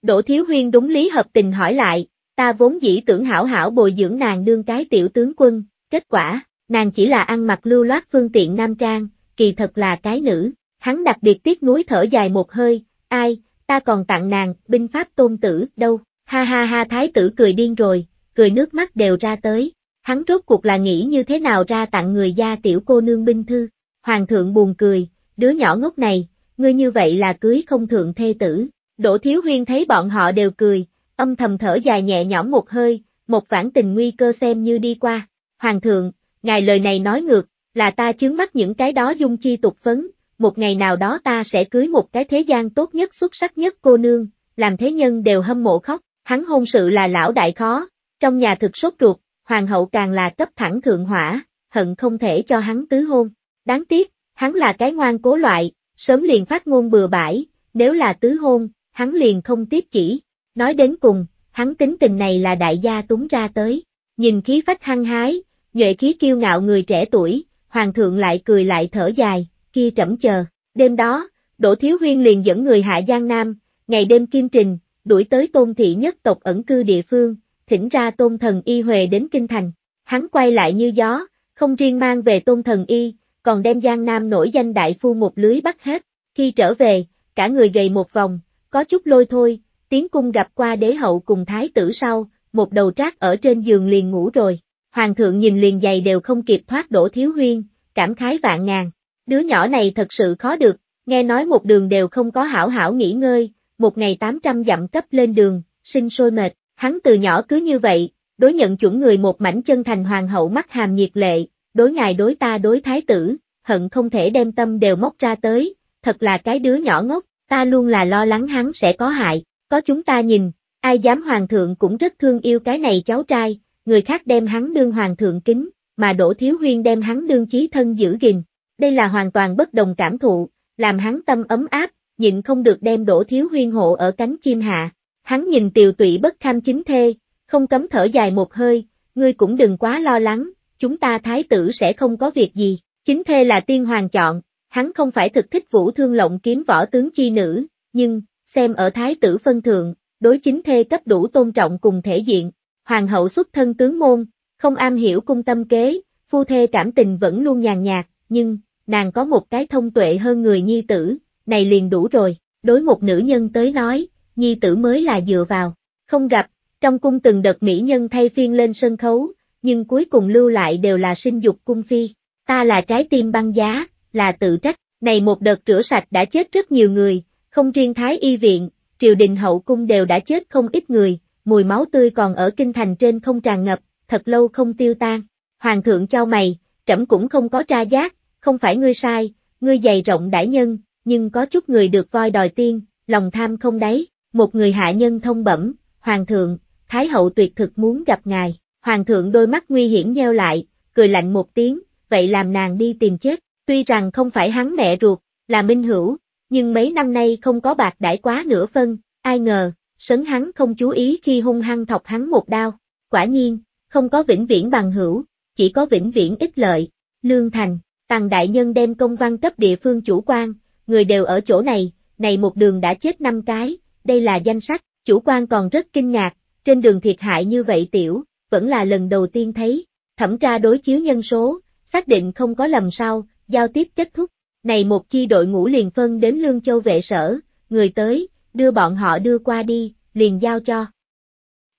Đỗ Thiếu Huyên đúng lý hợp tình hỏi lại, Ta vốn dĩ tưởng hảo hảo bồi dưỡng nàng đương cái tiểu tướng quân, kết quả, nàng chỉ là ăn mặc lưu loát phương tiện nam trang, kỳ thật là cái nữ, hắn đặc biệt tiếc nuối thở dài một hơi, ai, ta còn tặng nàng, binh pháp tôn tử, đâu, ha ha ha thái tử cười điên rồi, cười nước mắt đều ra tới, hắn rốt cuộc là nghĩ như thế nào ra tặng người gia tiểu cô nương binh thư, hoàng thượng buồn cười, đứa nhỏ ngốc này, ngươi như vậy là cưới không thượng thê tử, đỗ thiếu huyên thấy bọn họ đều cười, âm thầm thở dài nhẹ nhõm một hơi, một vãn tình nguy cơ xem như đi qua. Hoàng thượng, ngài lời này nói ngược, là ta chứng mắt những cái đó dung chi tục phấn, một ngày nào đó ta sẽ cưới một cái thế gian tốt nhất xuất sắc nhất cô nương, làm thế nhân đều hâm mộ khóc, hắn hôn sự là lão đại khó, trong nhà thực sốt ruột, hoàng hậu càng là cấp thẳng thượng hỏa, hận không thể cho hắn tứ hôn. Đáng tiếc, hắn là cái ngoan cố loại, sớm liền phát ngôn bừa bãi, nếu là tứ hôn, hắn liền không tiếp chỉ. Nói đến cùng, hắn tính tình này là đại gia túng ra tới. Nhìn khí phách hăng hái, nhuệ khí kiêu ngạo người trẻ tuổi, hoàng thượng lại cười lại thở dài, kia trẫm chờ. Đêm đó, Đỗ Thiếu Huyên liền dẫn người hạ Giang Nam, ngày đêm kim trình, đuổi tới tôn thị nhất tộc ẩn cư địa phương, thỉnh ra tôn thần y Huệ đến Kinh Thành. Hắn quay lại như gió, không riêng mang về tôn thần y, còn đem Giang Nam nổi danh đại phu một lưới bắt hết. Khi trở về, cả người gầy một vòng, có chút lôi thôi, tiến cung gặp qua đế hậu cùng thái tử sau, một đầu trác ở trên giường liền ngủ rồi. Hoàng thượng nhìn liền giày đều không kịp thoát đổ thiếu huyên, cảm khái vạn ngàn. Đứa nhỏ này thật sự khó được, nghe nói một đường đều không có hảo hảo nghỉ ngơi, một ngày 800 dặm cấp lên đường, sinh sôi mệt, hắn từ nhỏ cứ như vậy, đối nhận chuẩn người một mảnh chân thành hoàng hậu mắt hàm nhiệt lệ, đối ngài đối ta đối thái tử, hận không thể đem tâm đều móc ra tới, thật là cái đứa nhỏ ngốc, ta luôn là lo lắng hắn sẽ có hại, có chúng ta nhìn, ai dám hoàng thượng cũng rất thương yêu cái này cháu trai, người khác đem hắn đương hoàng thượng kính, mà Đỗ Thiếu Huyên đem hắn đương chí thân giữ gìn. Đây là hoàn toàn bất đồng cảm thụ, làm hắn tâm ấm áp, nhịn không được đem Đỗ Thiếu Huyên hộ ở cánh chim hạ. Hắn nhìn tiều tụy bất kham chính thê, không cấm thở dài một hơi, ngươi cũng đừng quá lo lắng, chúng ta thái tử sẽ không có việc gì. Chính thê là tiên hoàng chọn, hắn không phải thực thích vũ thương lộng kiếm võ tướng chi nữ, nhưng, xem ở thái tử phân thượng, đối chính thê cấp đủ tôn trọng cùng thể diện, hoàng hậu xuất thân tướng môn, không am hiểu cung tâm kế, phu thê cảm tình vẫn luôn nhàn nhạt, nhưng, nàng có một cái thông tuệ hơn người nhi tử, này liền đủ rồi, đối một nữ nhân tới nói, nhi tử mới là dựa vào, không gặp, trong cung từng đợt mỹ nhân thay phiên lên sân khấu, nhưng cuối cùng lưu lại đều là sinh dục cung phi, ta là trái tim băng giá, là tự trách, này một đợt rửa sạch đã chết rất nhiều người, không riêng Thái Y Viện, triều đình hậu cung đều đã chết không ít người, mùi máu tươi còn ở kinh thành trên không tràn ngập, thật lâu không tiêu tan. Hoàng thượng cho mày, trẫm cũng không có tra giác, không phải ngươi sai, ngươi dày rộng đại nhân, nhưng có chút người được voi đòi tiên, lòng tham không đáy, một người hạ nhân thông bẩm, hoàng thượng, thái hậu tuyệt thực muốn gặp ngài, hoàng thượng đôi mắt nguy hiểm nheo lại, cười lạnh một tiếng, vậy làm nàng đi tìm chết, tuy rằng không phải hắn mẹ ruột, là minh hữu, nhưng mấy năm nay không có bạc đãi quá nửa phân, ai ngờ, sấn hắn không chú ý khi hung hăng thọc hắn một đao. Quả nhiên, không có vĩnh viễn bằng hữu, chỉ có vĩnh viễn ích lợi. Lương Thành, Tàng Đại Nhân đem công văn cấp địa phương chủ quan, người đều ở chỗ này, này một đường đã chết năm cái, đây là danh sách, chủ quan còn rất kinh ngạc, trên đường thiệt hại như vậy tiểu, vẫn là lần đầu tiên thấy, thẩm tra đối chiếu nhân số, xác định không có lầm sau, giao tiếp kết thúc, này một chi đội ngũ liền phân đến Lương Châu vệ sở, người tới, đưa bọn họ đưa qua đi, liền giao cho.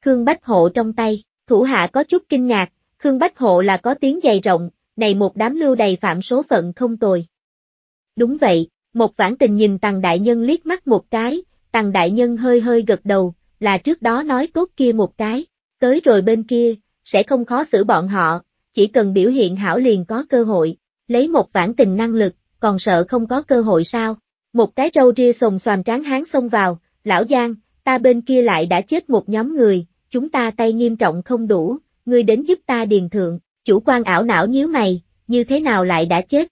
Khương Bách Hộ trong tay, thủ hạ có chút kinh ngạc, Khương Bách Hộ là có tiếng dày rộng, này một đám lưu đầy phạm số phận không tồi. Đúng vậy, một vãn tình nhìn Tàng Đại Nhân liếc mắt một cái, Tàng Đại Nhân hơi hơi gật đầu, là trước đó nói tốt kia một cái, tới rồi bên kia, sẽ không khó xử bọn họ, chỉ cần biểu hiện hảo liền có cơ hội, lấy một vãn tình năng lực, còn sợ không có cơ hội sao? Một cái râu ria sồng xoàm tráng hán xông vào, lão Giang, ta bên kia lại đã chết một nhóm người, chúng ta tay nghiêm trọng không đủ, ngươi đến giúp ta điền thượng, chủ quan ảo não nhíu mày, như thế nào lại đã chết?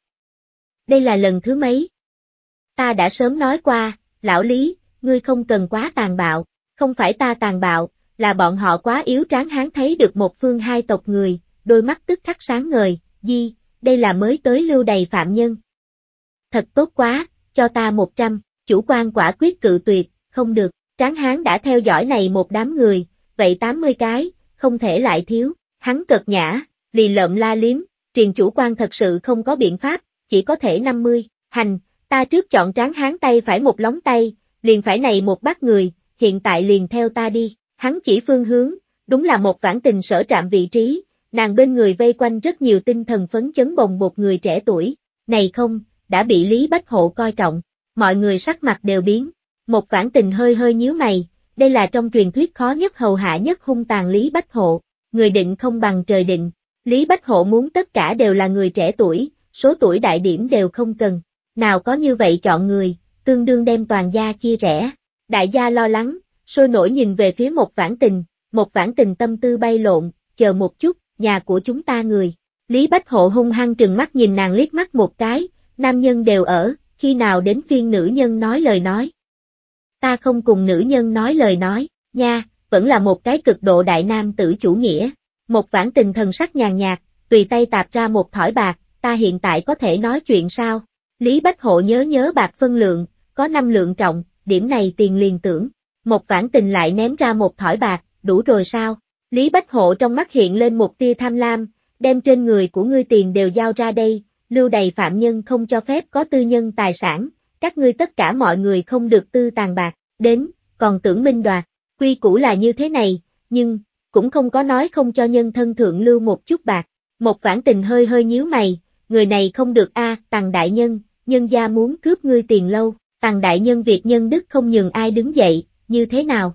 Đây là lần thứ mấy? Ta đã sớm nói qua, lão Lý, ngươi không cần quá tàn bạo, không phải ta tàn bạo, là bọn họ quá yếu tráng hán thấy được một phương hai tộc người, đôi mắt tức khắc sáng ngời, di, đây là mới tới lưu đầy phạm nhân, thật tốt quá, cho ta 100, chủ quan quả quyết cự tuyệt, không được, tráng hán đã theo dõi này một đám người, vậy 80 cái, không thể lại thiếu, hắn cật nhã, lì lợm la liếm, truyền chủ quan thật sự không có biện pháp, chỉ có thể 50, hành, ta trước chọn tráng hán tay phải một lóng tay, liền phải này một bát người, hiện tại liền theo ta đi, hắn chỉ phương hướng, đúng là một vãn tình sở trạm vị trí, nàng bên người vây quanh rất nhiều tinh thần phấn chấn bồng một người trẻ tuổi, này không, đã bị Lý Bách Hộ coi trọng, mọi người sắc mặt đều biến. Một vãn tình hơi hơi nhíu mày, đây là trong truyền thuyết khó nhất hầu hạ nhất hung tàn Lý Bách Hộ, người định không bằng trời định. Lý Bách Hộ muốn tất cả đều là người trẻ tuổi, số tuổi đại điểm đều không cần, nào có như vậy chọn người, tương đương đem toàn gia chia rẽ. Đại gia lo lắng, sôi nổi nhìn về phía một vãn tình, một vãn tình tâm tư bay lộn, chờ một chút, nhà của chúng ta người. Lý Bách Hộ hung hăng trừng mắt nhìn nàng liếc mắt một cái, nam nhân đều ở, khi nào đến phiên nữ nhân nói lời nói. Ta không cùng nữ nhân nói lời nói, nha, vẫn là một cái cực độ đại nam tử chủ nghĩa. Một vãn tình thần sắc nhàn nhạt, tùy tay tạp ra một thỏi bạc, ta hiện tại có thể nói chuyện sao? Lý Bách Hộ nhớ nhớ bạc phân lượng, có năm lượng trọng, điểm này tiền liền tưởng. Một vãn tình lại ném ra một thỏi bạc, đủ rồi sao? Lý Bách Hộ trong mắt hiện lên một tia tham lam, đem trên người của ngươi tiền đều giao ra đây, lưu đầy phạm nhân không cho phép có tư nhân tài sản, các ngươi tất cả mọi người không được tư tàn bạc, đến, còn tưởng minh đoạt, quy củ là như thế này, nhưng, cũng không có nói không cho nhân thân thượng lưu một chút bạc, một vãn tình hơi hơi nhíu mày, người này không được a à, tàng đại nhân, nhân gia muốn cướp ngươi tiền lâu, tàng đại nhân việc nhân đức không nhường ai đứng dậy, như thế nào?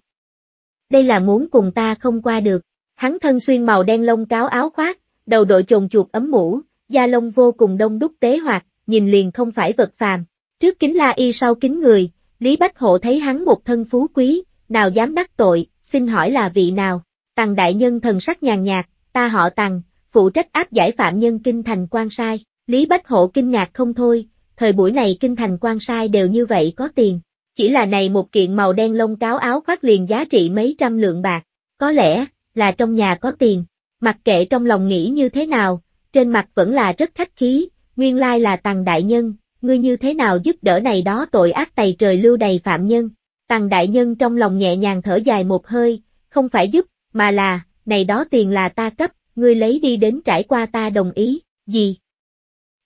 Đây là muốn cùng ta không qua được, hắn thân xuyên màu đen lông cáo áo khoác, đầu đội trồn chuột ấm mũ, Gia Long vô cùng đông đúc tế hoạt, nhìn liền không phải vật phàm. Trước kính la y sau kính người, Lý Bách Hộ thấy hắn một thân phú quý, nào dám đắc tội, xin hỏi là vị nào? Tàng đại nhân thần sắc nhàn nhạt, ta họ Tàng, phụ trách áp giải phạm nhân kinh thành quan sai. Lý Bách Hộ kinh ngạc không thôi, thời buổi này kinh thành quan sai đều như vậy có tiền. Chỉ là này một kiện màu đen lông cáo áo khoác liền giá trị mấy trăm lượng bạc, có lẽ là trong nhà có tiền. Mặc kệ trong lòng nghĩ như thế nào, trên mặt vẫn là rất khách khí, nguyên lai là tàng Đại Nhân, ngươi như thế nào giúp đỡ này đó tội ác tày trời lưu đầy phạm nhân. tàng Đại Nhân trong lòng nhẹ nhàng thở dài một hơi, không phải giúp, mà là, này đó tiền là ta cấp, ngươi lấy đi đến trải qua ta đồng ý, gì?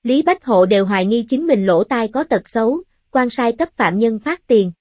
Lý Bách Hộ đều hoài nghi chính mình lỗ tai có tật xấu, quan sai cấp phạm nhân phát tiền.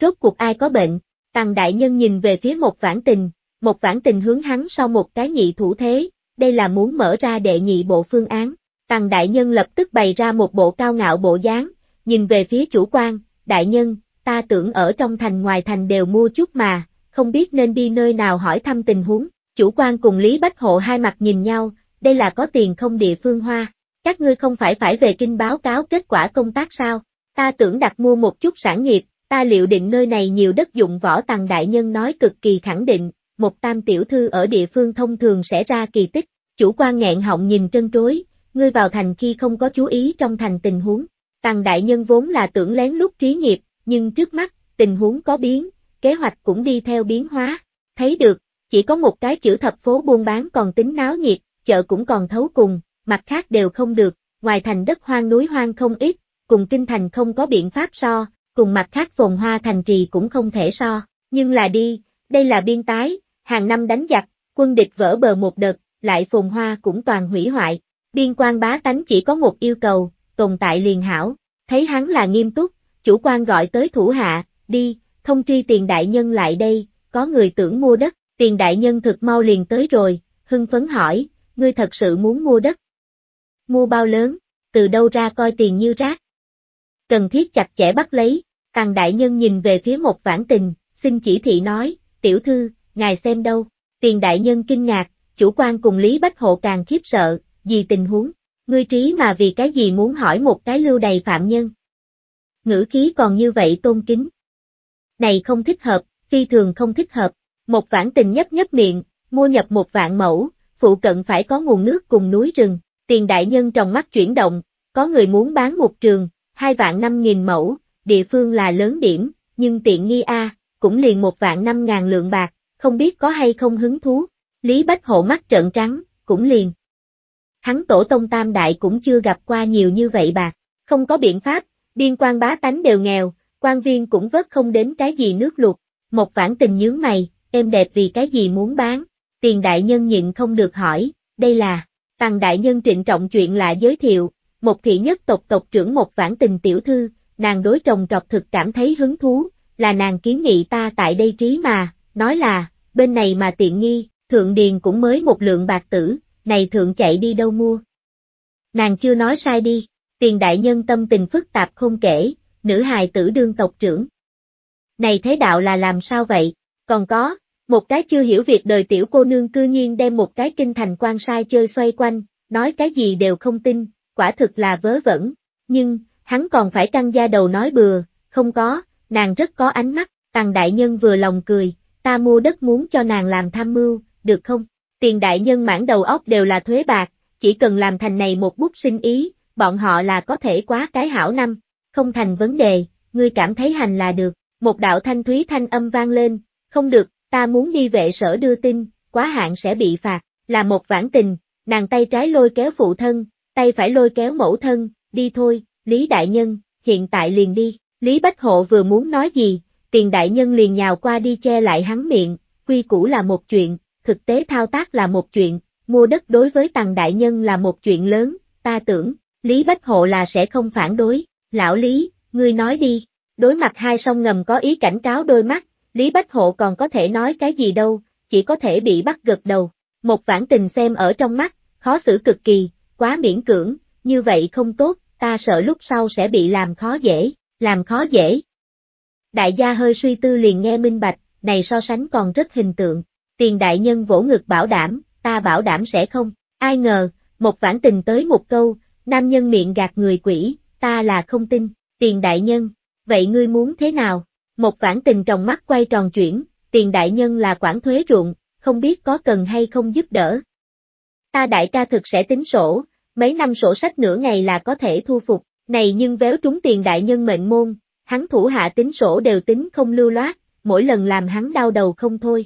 Rốt cuộc ai có bệnh, Tàng Đại Nhân nhìn về phía một vãn tình, một vãn tình hướng hắn sau một cái nhị thủ thế, đây là muốn mở ra đệ nhị bộ phương án. Tằng đại nhân lập tức bày ra một bộ cao ngạo bộ dáng, nhìn về phía chủ quan, đại nhân, ta tưởng ở trong thành ngoài thành đều mua chút mà, không biết nên đi nơi nào hỏi thăm tình huống. Chủ quan cùng Lý Bách Hộ hai mặt nhìn nhau, đây là có tiền không địa phương hoa, các ngươi không phải phải về kinh báo cáo kết quả công tác sao, ta tưởng đặt mua một chút sản nghiệp, ta liệu định nơi này nhiều đất dụng võ tàng đại nhân nói cực kỳ khẳng định, một tam tiểu thư ở địa phương thông thường sẽ ra kỳ tích, chủ quan nghẹn họng nhìn trân trối, ngươi vào thành khi không có chú ý trong thành tình huống. Tàng đại nhân vốn là tưởng lén lút trí nghiệp, nhưng trước mắt, tình huống có biến, kế hoạch cũng đi theo biến hóa. Thấy được, chỉ có một cái chữ thập phố buôn bán còn tính náo nhiệt, chợ cũng còn thấu cùng, mặt khác đều không được, ngoài thành đất hoang núi hoang không ít, cùng kinh thành không có biện pháp so, cùng mặt khác phồn hoa thành trì cũng không thể so, nhưng là đi, đây là biên tái, hàng năm đánh giặc, quân địch vỡ bờ một đợt, lại phồn hoa cũng toàn hủy hoại, biên quan bá tánh chỉ có một yêu cầu, tồn tại liền hảo, thấy hắn là nghiêm túc, chủ quan gọi tới thủ hạ, đi, thông truy tiền đại nhân lại đây, có người tưởng mua đất, tiền đại nhân thực mau liền tới rồi, hưng phấn hỏi, ngươi thật sự muốn mua đất? Mua bao lớn, từ đâu ra coi tiền như rác? Trần Thiết chặt chẽ bắt lấy, tàng đại nhân nhìn về phía một vãn tình, xin chỉ thị nói, tiểu thư, ngài xem đâu, tiền đại nhân kinh ngạc, chủ quan cùng Lý Bách Hộ càng khiếp sợ, vì tình huống, ngươi trí mà vì cái gì muốn hỏi một cái lưu đầy phạm nhân. Ngữ khí còn như vậy tôn kính. Này không thích hợp, phi thường không thích hợp, một vãn tình nhấp nhấp miệng, mua nhập một vạn mẫu, phụ cận phải có nguồn nước cùng núi rừng, tiền đại nhân trong mắt chuyển động, có người muốn bán một trường, hai vạn năm nghìn mẫu, địa phương là lớn điểm, nhưng tiện nghi A, cũng liền một vạn năm ngàn lượng bạc, không biết có hay không hứng thú. Lý Bách Hộ mắt trợn trắng, cũng liền. Hắn tổ tông tam đại cũng chưa gặp qua nhiều như vậy bạc, không có biện pháp, biên quan bá tánh đều nghèo, quan viên cũng vớt không đến cái gì nước luộc. Một vãn tình nhướng mày, em đẹp vì cái gì muốn bán, tiền đại nhân nhịn không được hỏi, đây là, tăng đại nhân trịnh trọng chuyện lạ giới thiệu, một thị nhất tộc tộc trưởng một vãn tình tiểu thư, nàng đối trồng trọc thực cảm thấy hứng thú, là nàng kiến nghị ta tại đây trí mà, nói là, bên này mà tiện nghi, thượng điền cũng mới một lượng bạc tử, này thượng chạy đi đâu mua. Nàng chưa nói sai đi, tiền đại nhân tâm tình phức tạp không kể, nữ hài tử đương tộc trưởng. Này thế đạo là làm sao vậy, còn có, một cái chưa hiểu việc đời tiểu cô nương cư nhiên đem một cái kinh thành quan sai chơi xoay quanh, nói cái gì đều không tin, quả thực là vớ vẩn, nhưng, hắn còn phải căng da đầu nói bừa, không có, nàng rất có ánh mắt, tàng đại nhân vừa lòng cười, ta mua đất muốn cho nàng làm tham mưu, được không? Tiền đại nhân mãn đầu óc đều là thuế bạc, chỉ cần làm thành này một bút sinh ý, bọn họ là có thể quá cái hảo năm, không thành vấn đề, ngươi cảm thấy hành là được. Một đạo thanh thúy thanh âm vang lên, không được, ta muốn đi vệ sở đưa tin, quá hạn sẽ bị phạt, là một vãn tình, nàng tay trái lôi kéo phụ thân, tay phải lôi kéo mẫu thân, đi thôi, Lý Đại Nhân, hiện tại liền đi, Lý Bách Hộ vừa muốn nói gì, tiền đại nhân liền nhào qua đi che lại hắn miệng, quy củ là một chuyện, thực tế thao tác là một chuyện, mua đất đối với tàng đại nhân là một chuyện lớn, ta tưởng, Lý Bách Hộ là sẽ không phản đối, lão Lý, ngươi nói đi, đối mặt hai song ngầm có ý cảnh cáo đôi mắt, Lý Bách Hộ còn có thể nói cái gì đâu, chỉ có thể bị bắt gật đầu, một vãn tình xem ở trong mắt, khó xử cực kỳ, quá miễn cưỡng, như vậy không tốt, ta sợ lúc sau sẽ bị làm khó dễ, làm khó dễ, Đại gia hơi suy tư liền nghe minh bạch, này so sánh còn rất hình tượng. Tiền đại nhân vỗ ngực bảo đảm, ta bảo đảm sẽ không. Ai ngờ, một vãn tình tới một câu, nam nhân miệng gạt người quỷ, ta là không tin, tiền đại nhân, vậy ngươi muốn thế nào? Một vãn tình trong mắt quay tròn chuyển, tiền đại nhân là quản thuế ruộng, không biết có cần hay không giúp đỡ. Ta đại ca thực sẽ tính sổ, mấy năm sổ sách nửa ngày là có thể thu phục, này nhưng véo trúng tiền đại nhân mệnh môn, hắn thủ hạ tính sổ đều tính không lưu loát, mỗi lần làm hắn đau đầu không thôi.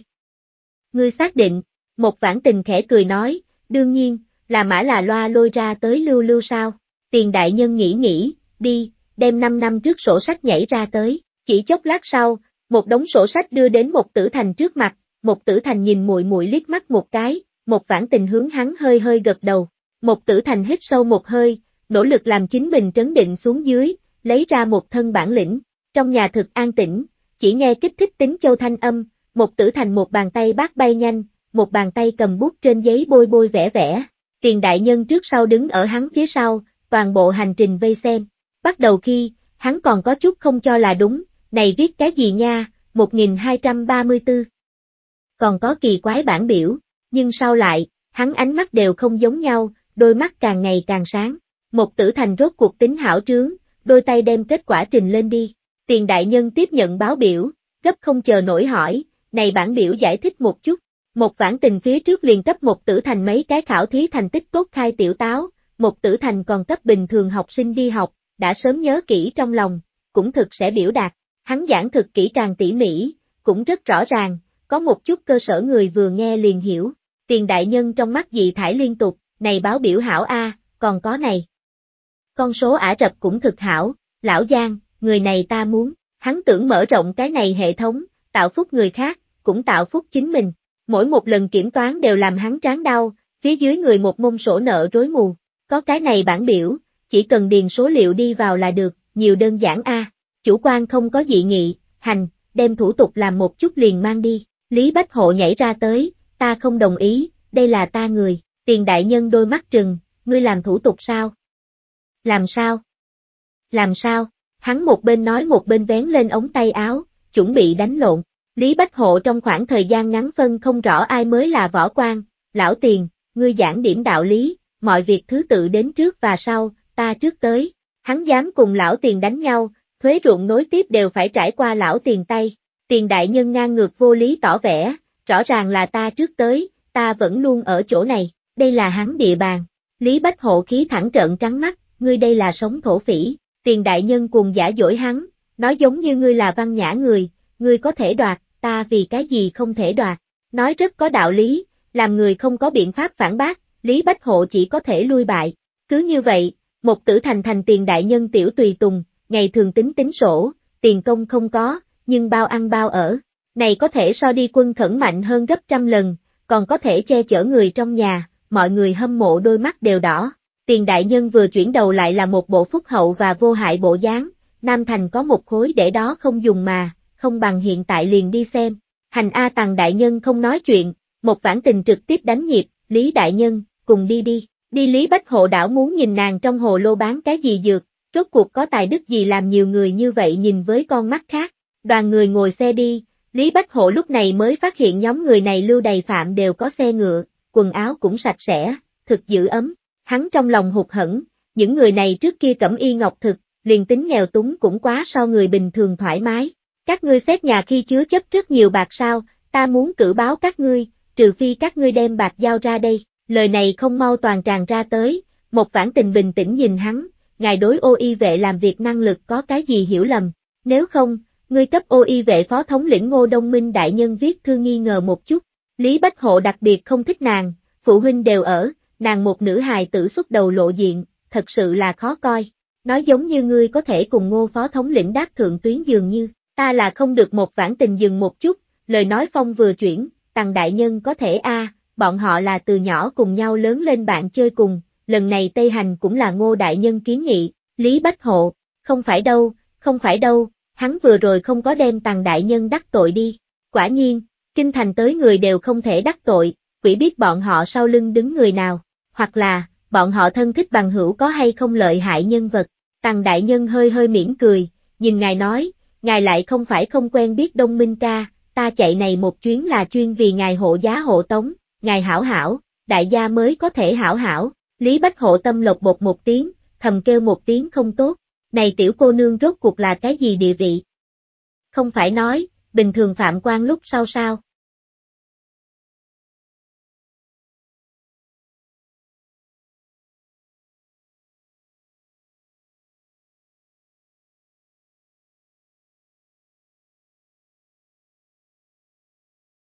Ngươi xác định, một vãn tình khẽ cười nói, đương nhiên, là mã là loa lôi ra tới lưu lưu sao, tiền đại nhân nghĩ nghĩ, đi, đem 5 năm trước sổ sách nhảy ra tới, chỉ chốc lát sau, một đống sổ sách đưa đến một tử thành trước mặt, một tử thành nhìn muội muội liếc mắt một cái, một vãn tình hướng hắn hơi hơi gật đầu, một tử thành hít sâu một hơi, nỗ lực làm chính mình trấn định xuống dưới, lấy ra một thân bản lĩnh, trong nhà thực an tĩnh, chỉ nghe kích thích tính châu thanh âm, một tử thành một bàn tay bát bay nhanh, một bàn tay cầm bút trên giấy bôi bôi vẽ vẽ. Tiền đại nhân trước sau đứng ở hắn phía sau, toàn bộ hành trình vây xem. Bắt đầu khi, hắn còn có chút không cho là đúng, này viết cái gì nha, 1234. Còn có kỳ quái bản biểu, nhưng sau lại, hắn ánh mắt đều không giống nhau, đôi mắt càng ngày càng sáng. Một tử thành rốt cuộc tính hảo trướng, đôi tay đem kết quả trình lên đi. Tiền đại nhân tiếp nhận báo biểu, gấp không chờ nổi hỏi, này bản biểu giải thích một chút. Một vãn tình phía trước liền cấp một tử thành mấy cái khảo thí thành tích tốt khai tiểu táo, một tử thành còn cấp bình thường học sinh đi học, đã sớm nhớ kỹ trong lòng, cũng thực sẽ biểu đạt. Hắn giảng thực kỹ càng tỉ mỉ, cũng rất rõ ràng, có một chút cơ sở người vừa nghe liền hiểu. Tiền đại nhân trong mắt dị thải liên tục, này báo biểu hảo A, còn có này, con số Ả Rập cũng thực hảo, lão Giang, người này ta muốn, hắn tưởng mở rộng cái này hệ thống, tạo phúc người khác, cũng tạo phúc chính mình. Mỗi một lần kiểm toán đều làm hắn tráng đau, phía dưới người một mông sổ nợ rối mù, có cái này bản biểu, chỉ cần điền số liệu đi vào là được, nhiều đơn giản a. Chủ quan không có dị nghị, hành, đem thủ tục làm một chút liền mang đi. Lý Bách Hộ nhảy ra tới, ta không đồng ý, đây là ta người, tiền đại nhân đôi mắt trừng, ngươi làm thủ tục sao? Làm sao? Làm sao? Hắn một bên nói một bên vén lên ống tay áo, chuẩn bị đánh lộn. Lý Bách Hộ trong khoảng thời gian ngắn phân không rõ ai mới là võ quan, lão tiền, ngươi giảng điểm đạo lý, mọi việc thứ tự đến trước và sau, ta trước tới. Hắn dám cùng lão tiền đánh nhau, thuế ruộng nối tiếp đều phải trải qua lão tiền tay. Tiền đại nhân ngang ngược vô lý tỏ vẻ, rõ ràng là ta trước tới, ta vẫn luôn ở chỗ này, đây là hắn địa bàn. Lý Bách Hộ khí thẳng trợn trắng mắt, ngươi đây là sống thổ phỉ, tiền đại nhân cuồng giả dỗi hắn, nói giống như ngươi là văn nhã người, ngươi có thể đoạt, ta vì cái gì không thể đoạt, nói rất có đạo lý, làm người không có biện pháp phản bác, Lý Bách Hộ chỉ có thể lui bại, cứ như vậy, một tử thành thành tiền đại nhân tiểu tùy tùng, ngày thường tính tính sổ, tiền công không có, nhưng bao ăn bao ở, này có thể so đi quân khẩn mạnh hơn gấp trăm lần, còn có thể che chở người trong nhà, mọi người hâm mộ đôi mắt đều đỏ tiền đại nhân vừa chuyển đầu lại là một bộ phúc hậu và vô hại bộ dáng, Nam Thành có một khối để đó không dùng mà, không bằng hiện tại liền đi xem. Hành A Tàng đại nhân không nói chuyện, một vãn tình trực tiếp đánh nhịp, Lý đại nhân, cùng đi đi, đi Lý Bách hộ đảo muốn nhìn nàng trong hồ lô bán cái gì dược, rốt cuộc có tài đức gì làm nhiều người như vậy nhìn với con mắt khác. Đoàn người ngồi xe đi, Lý Bách hộ lúc này mới phát hiện nhóm người này lưu đầy phạm đều có xe ngựa, quần áo cũng sạch sẽ, thực giữ ấm, hắn trong lòng hụt hẫng, những người này trước kia cẩm y ngọc thực, liền tính nghèo túng cũng quá so người bình thường thoải mái. Các ngươi xét nhà khi chứa chấp rất nhiều bạc sao, ta muốn cử báo các ngươi, trừ phi các ngươi đem bạc giao ra đây, lời này không mau toàn tràn ra tới, một vãn tình bình tĩnh nhìn hắn, ngài đối ô y vệ làm việc năng lực có cái gì hiểu lầm, nếu không, ngươi cấp ô y vệ phó thống lĩnh ngô đông minh đại nhân viết thư nghi ngờ một chút, Lý Bách Hộ đặc biệt không thích nàng, phụ huynh đều ở, nàng một nữ hài tử xuất đầu lộ diện, thật sự là khó coi. Nói giống như ngươi có thể cùng ngô phó thống lĩnh đáp thượng tuyến dường như, ta là không được một vãn tình dừng một chút, lời nói phong vừa chuyển, tàng đại nhân có thể a bọn họ là từ nhỏ cùng nhau lớn lên bạn chơi cùng, lần này Tây Hành cũng là ngô đại nhân kiến nghị, Lý Bách Hộ, không phải đâu, không phải đâu, hắn vừa rồi không có đem tàng đại nhân đắc tội đi, quả nhiên, kinh thành tới người đều không thể đắc tội, quỷ biết bọn họ sau lưng đứng người nào hoặc là, bọn họ thân thích bằng hữu có hay không lợi hại nhân vật. Tăng đại nhân hơi hơi mỉm cười, nhìn ngài nói, ngài lại không phải không quen biết Đông Minh ca, ta chạy này một chuyến là chuyên vì ngài hộ giá hộ tống, ngài hảo hảo, đại gia mới có thể hảo hảo, Lý Bách hộ tâm lộc bột một tiếng, thầm kêu một tiếng không tốt, này tiểu cô nương rốt cuộc là cái gì địa vị? Không phải nói, bình thường phạm quan lúc sau sao?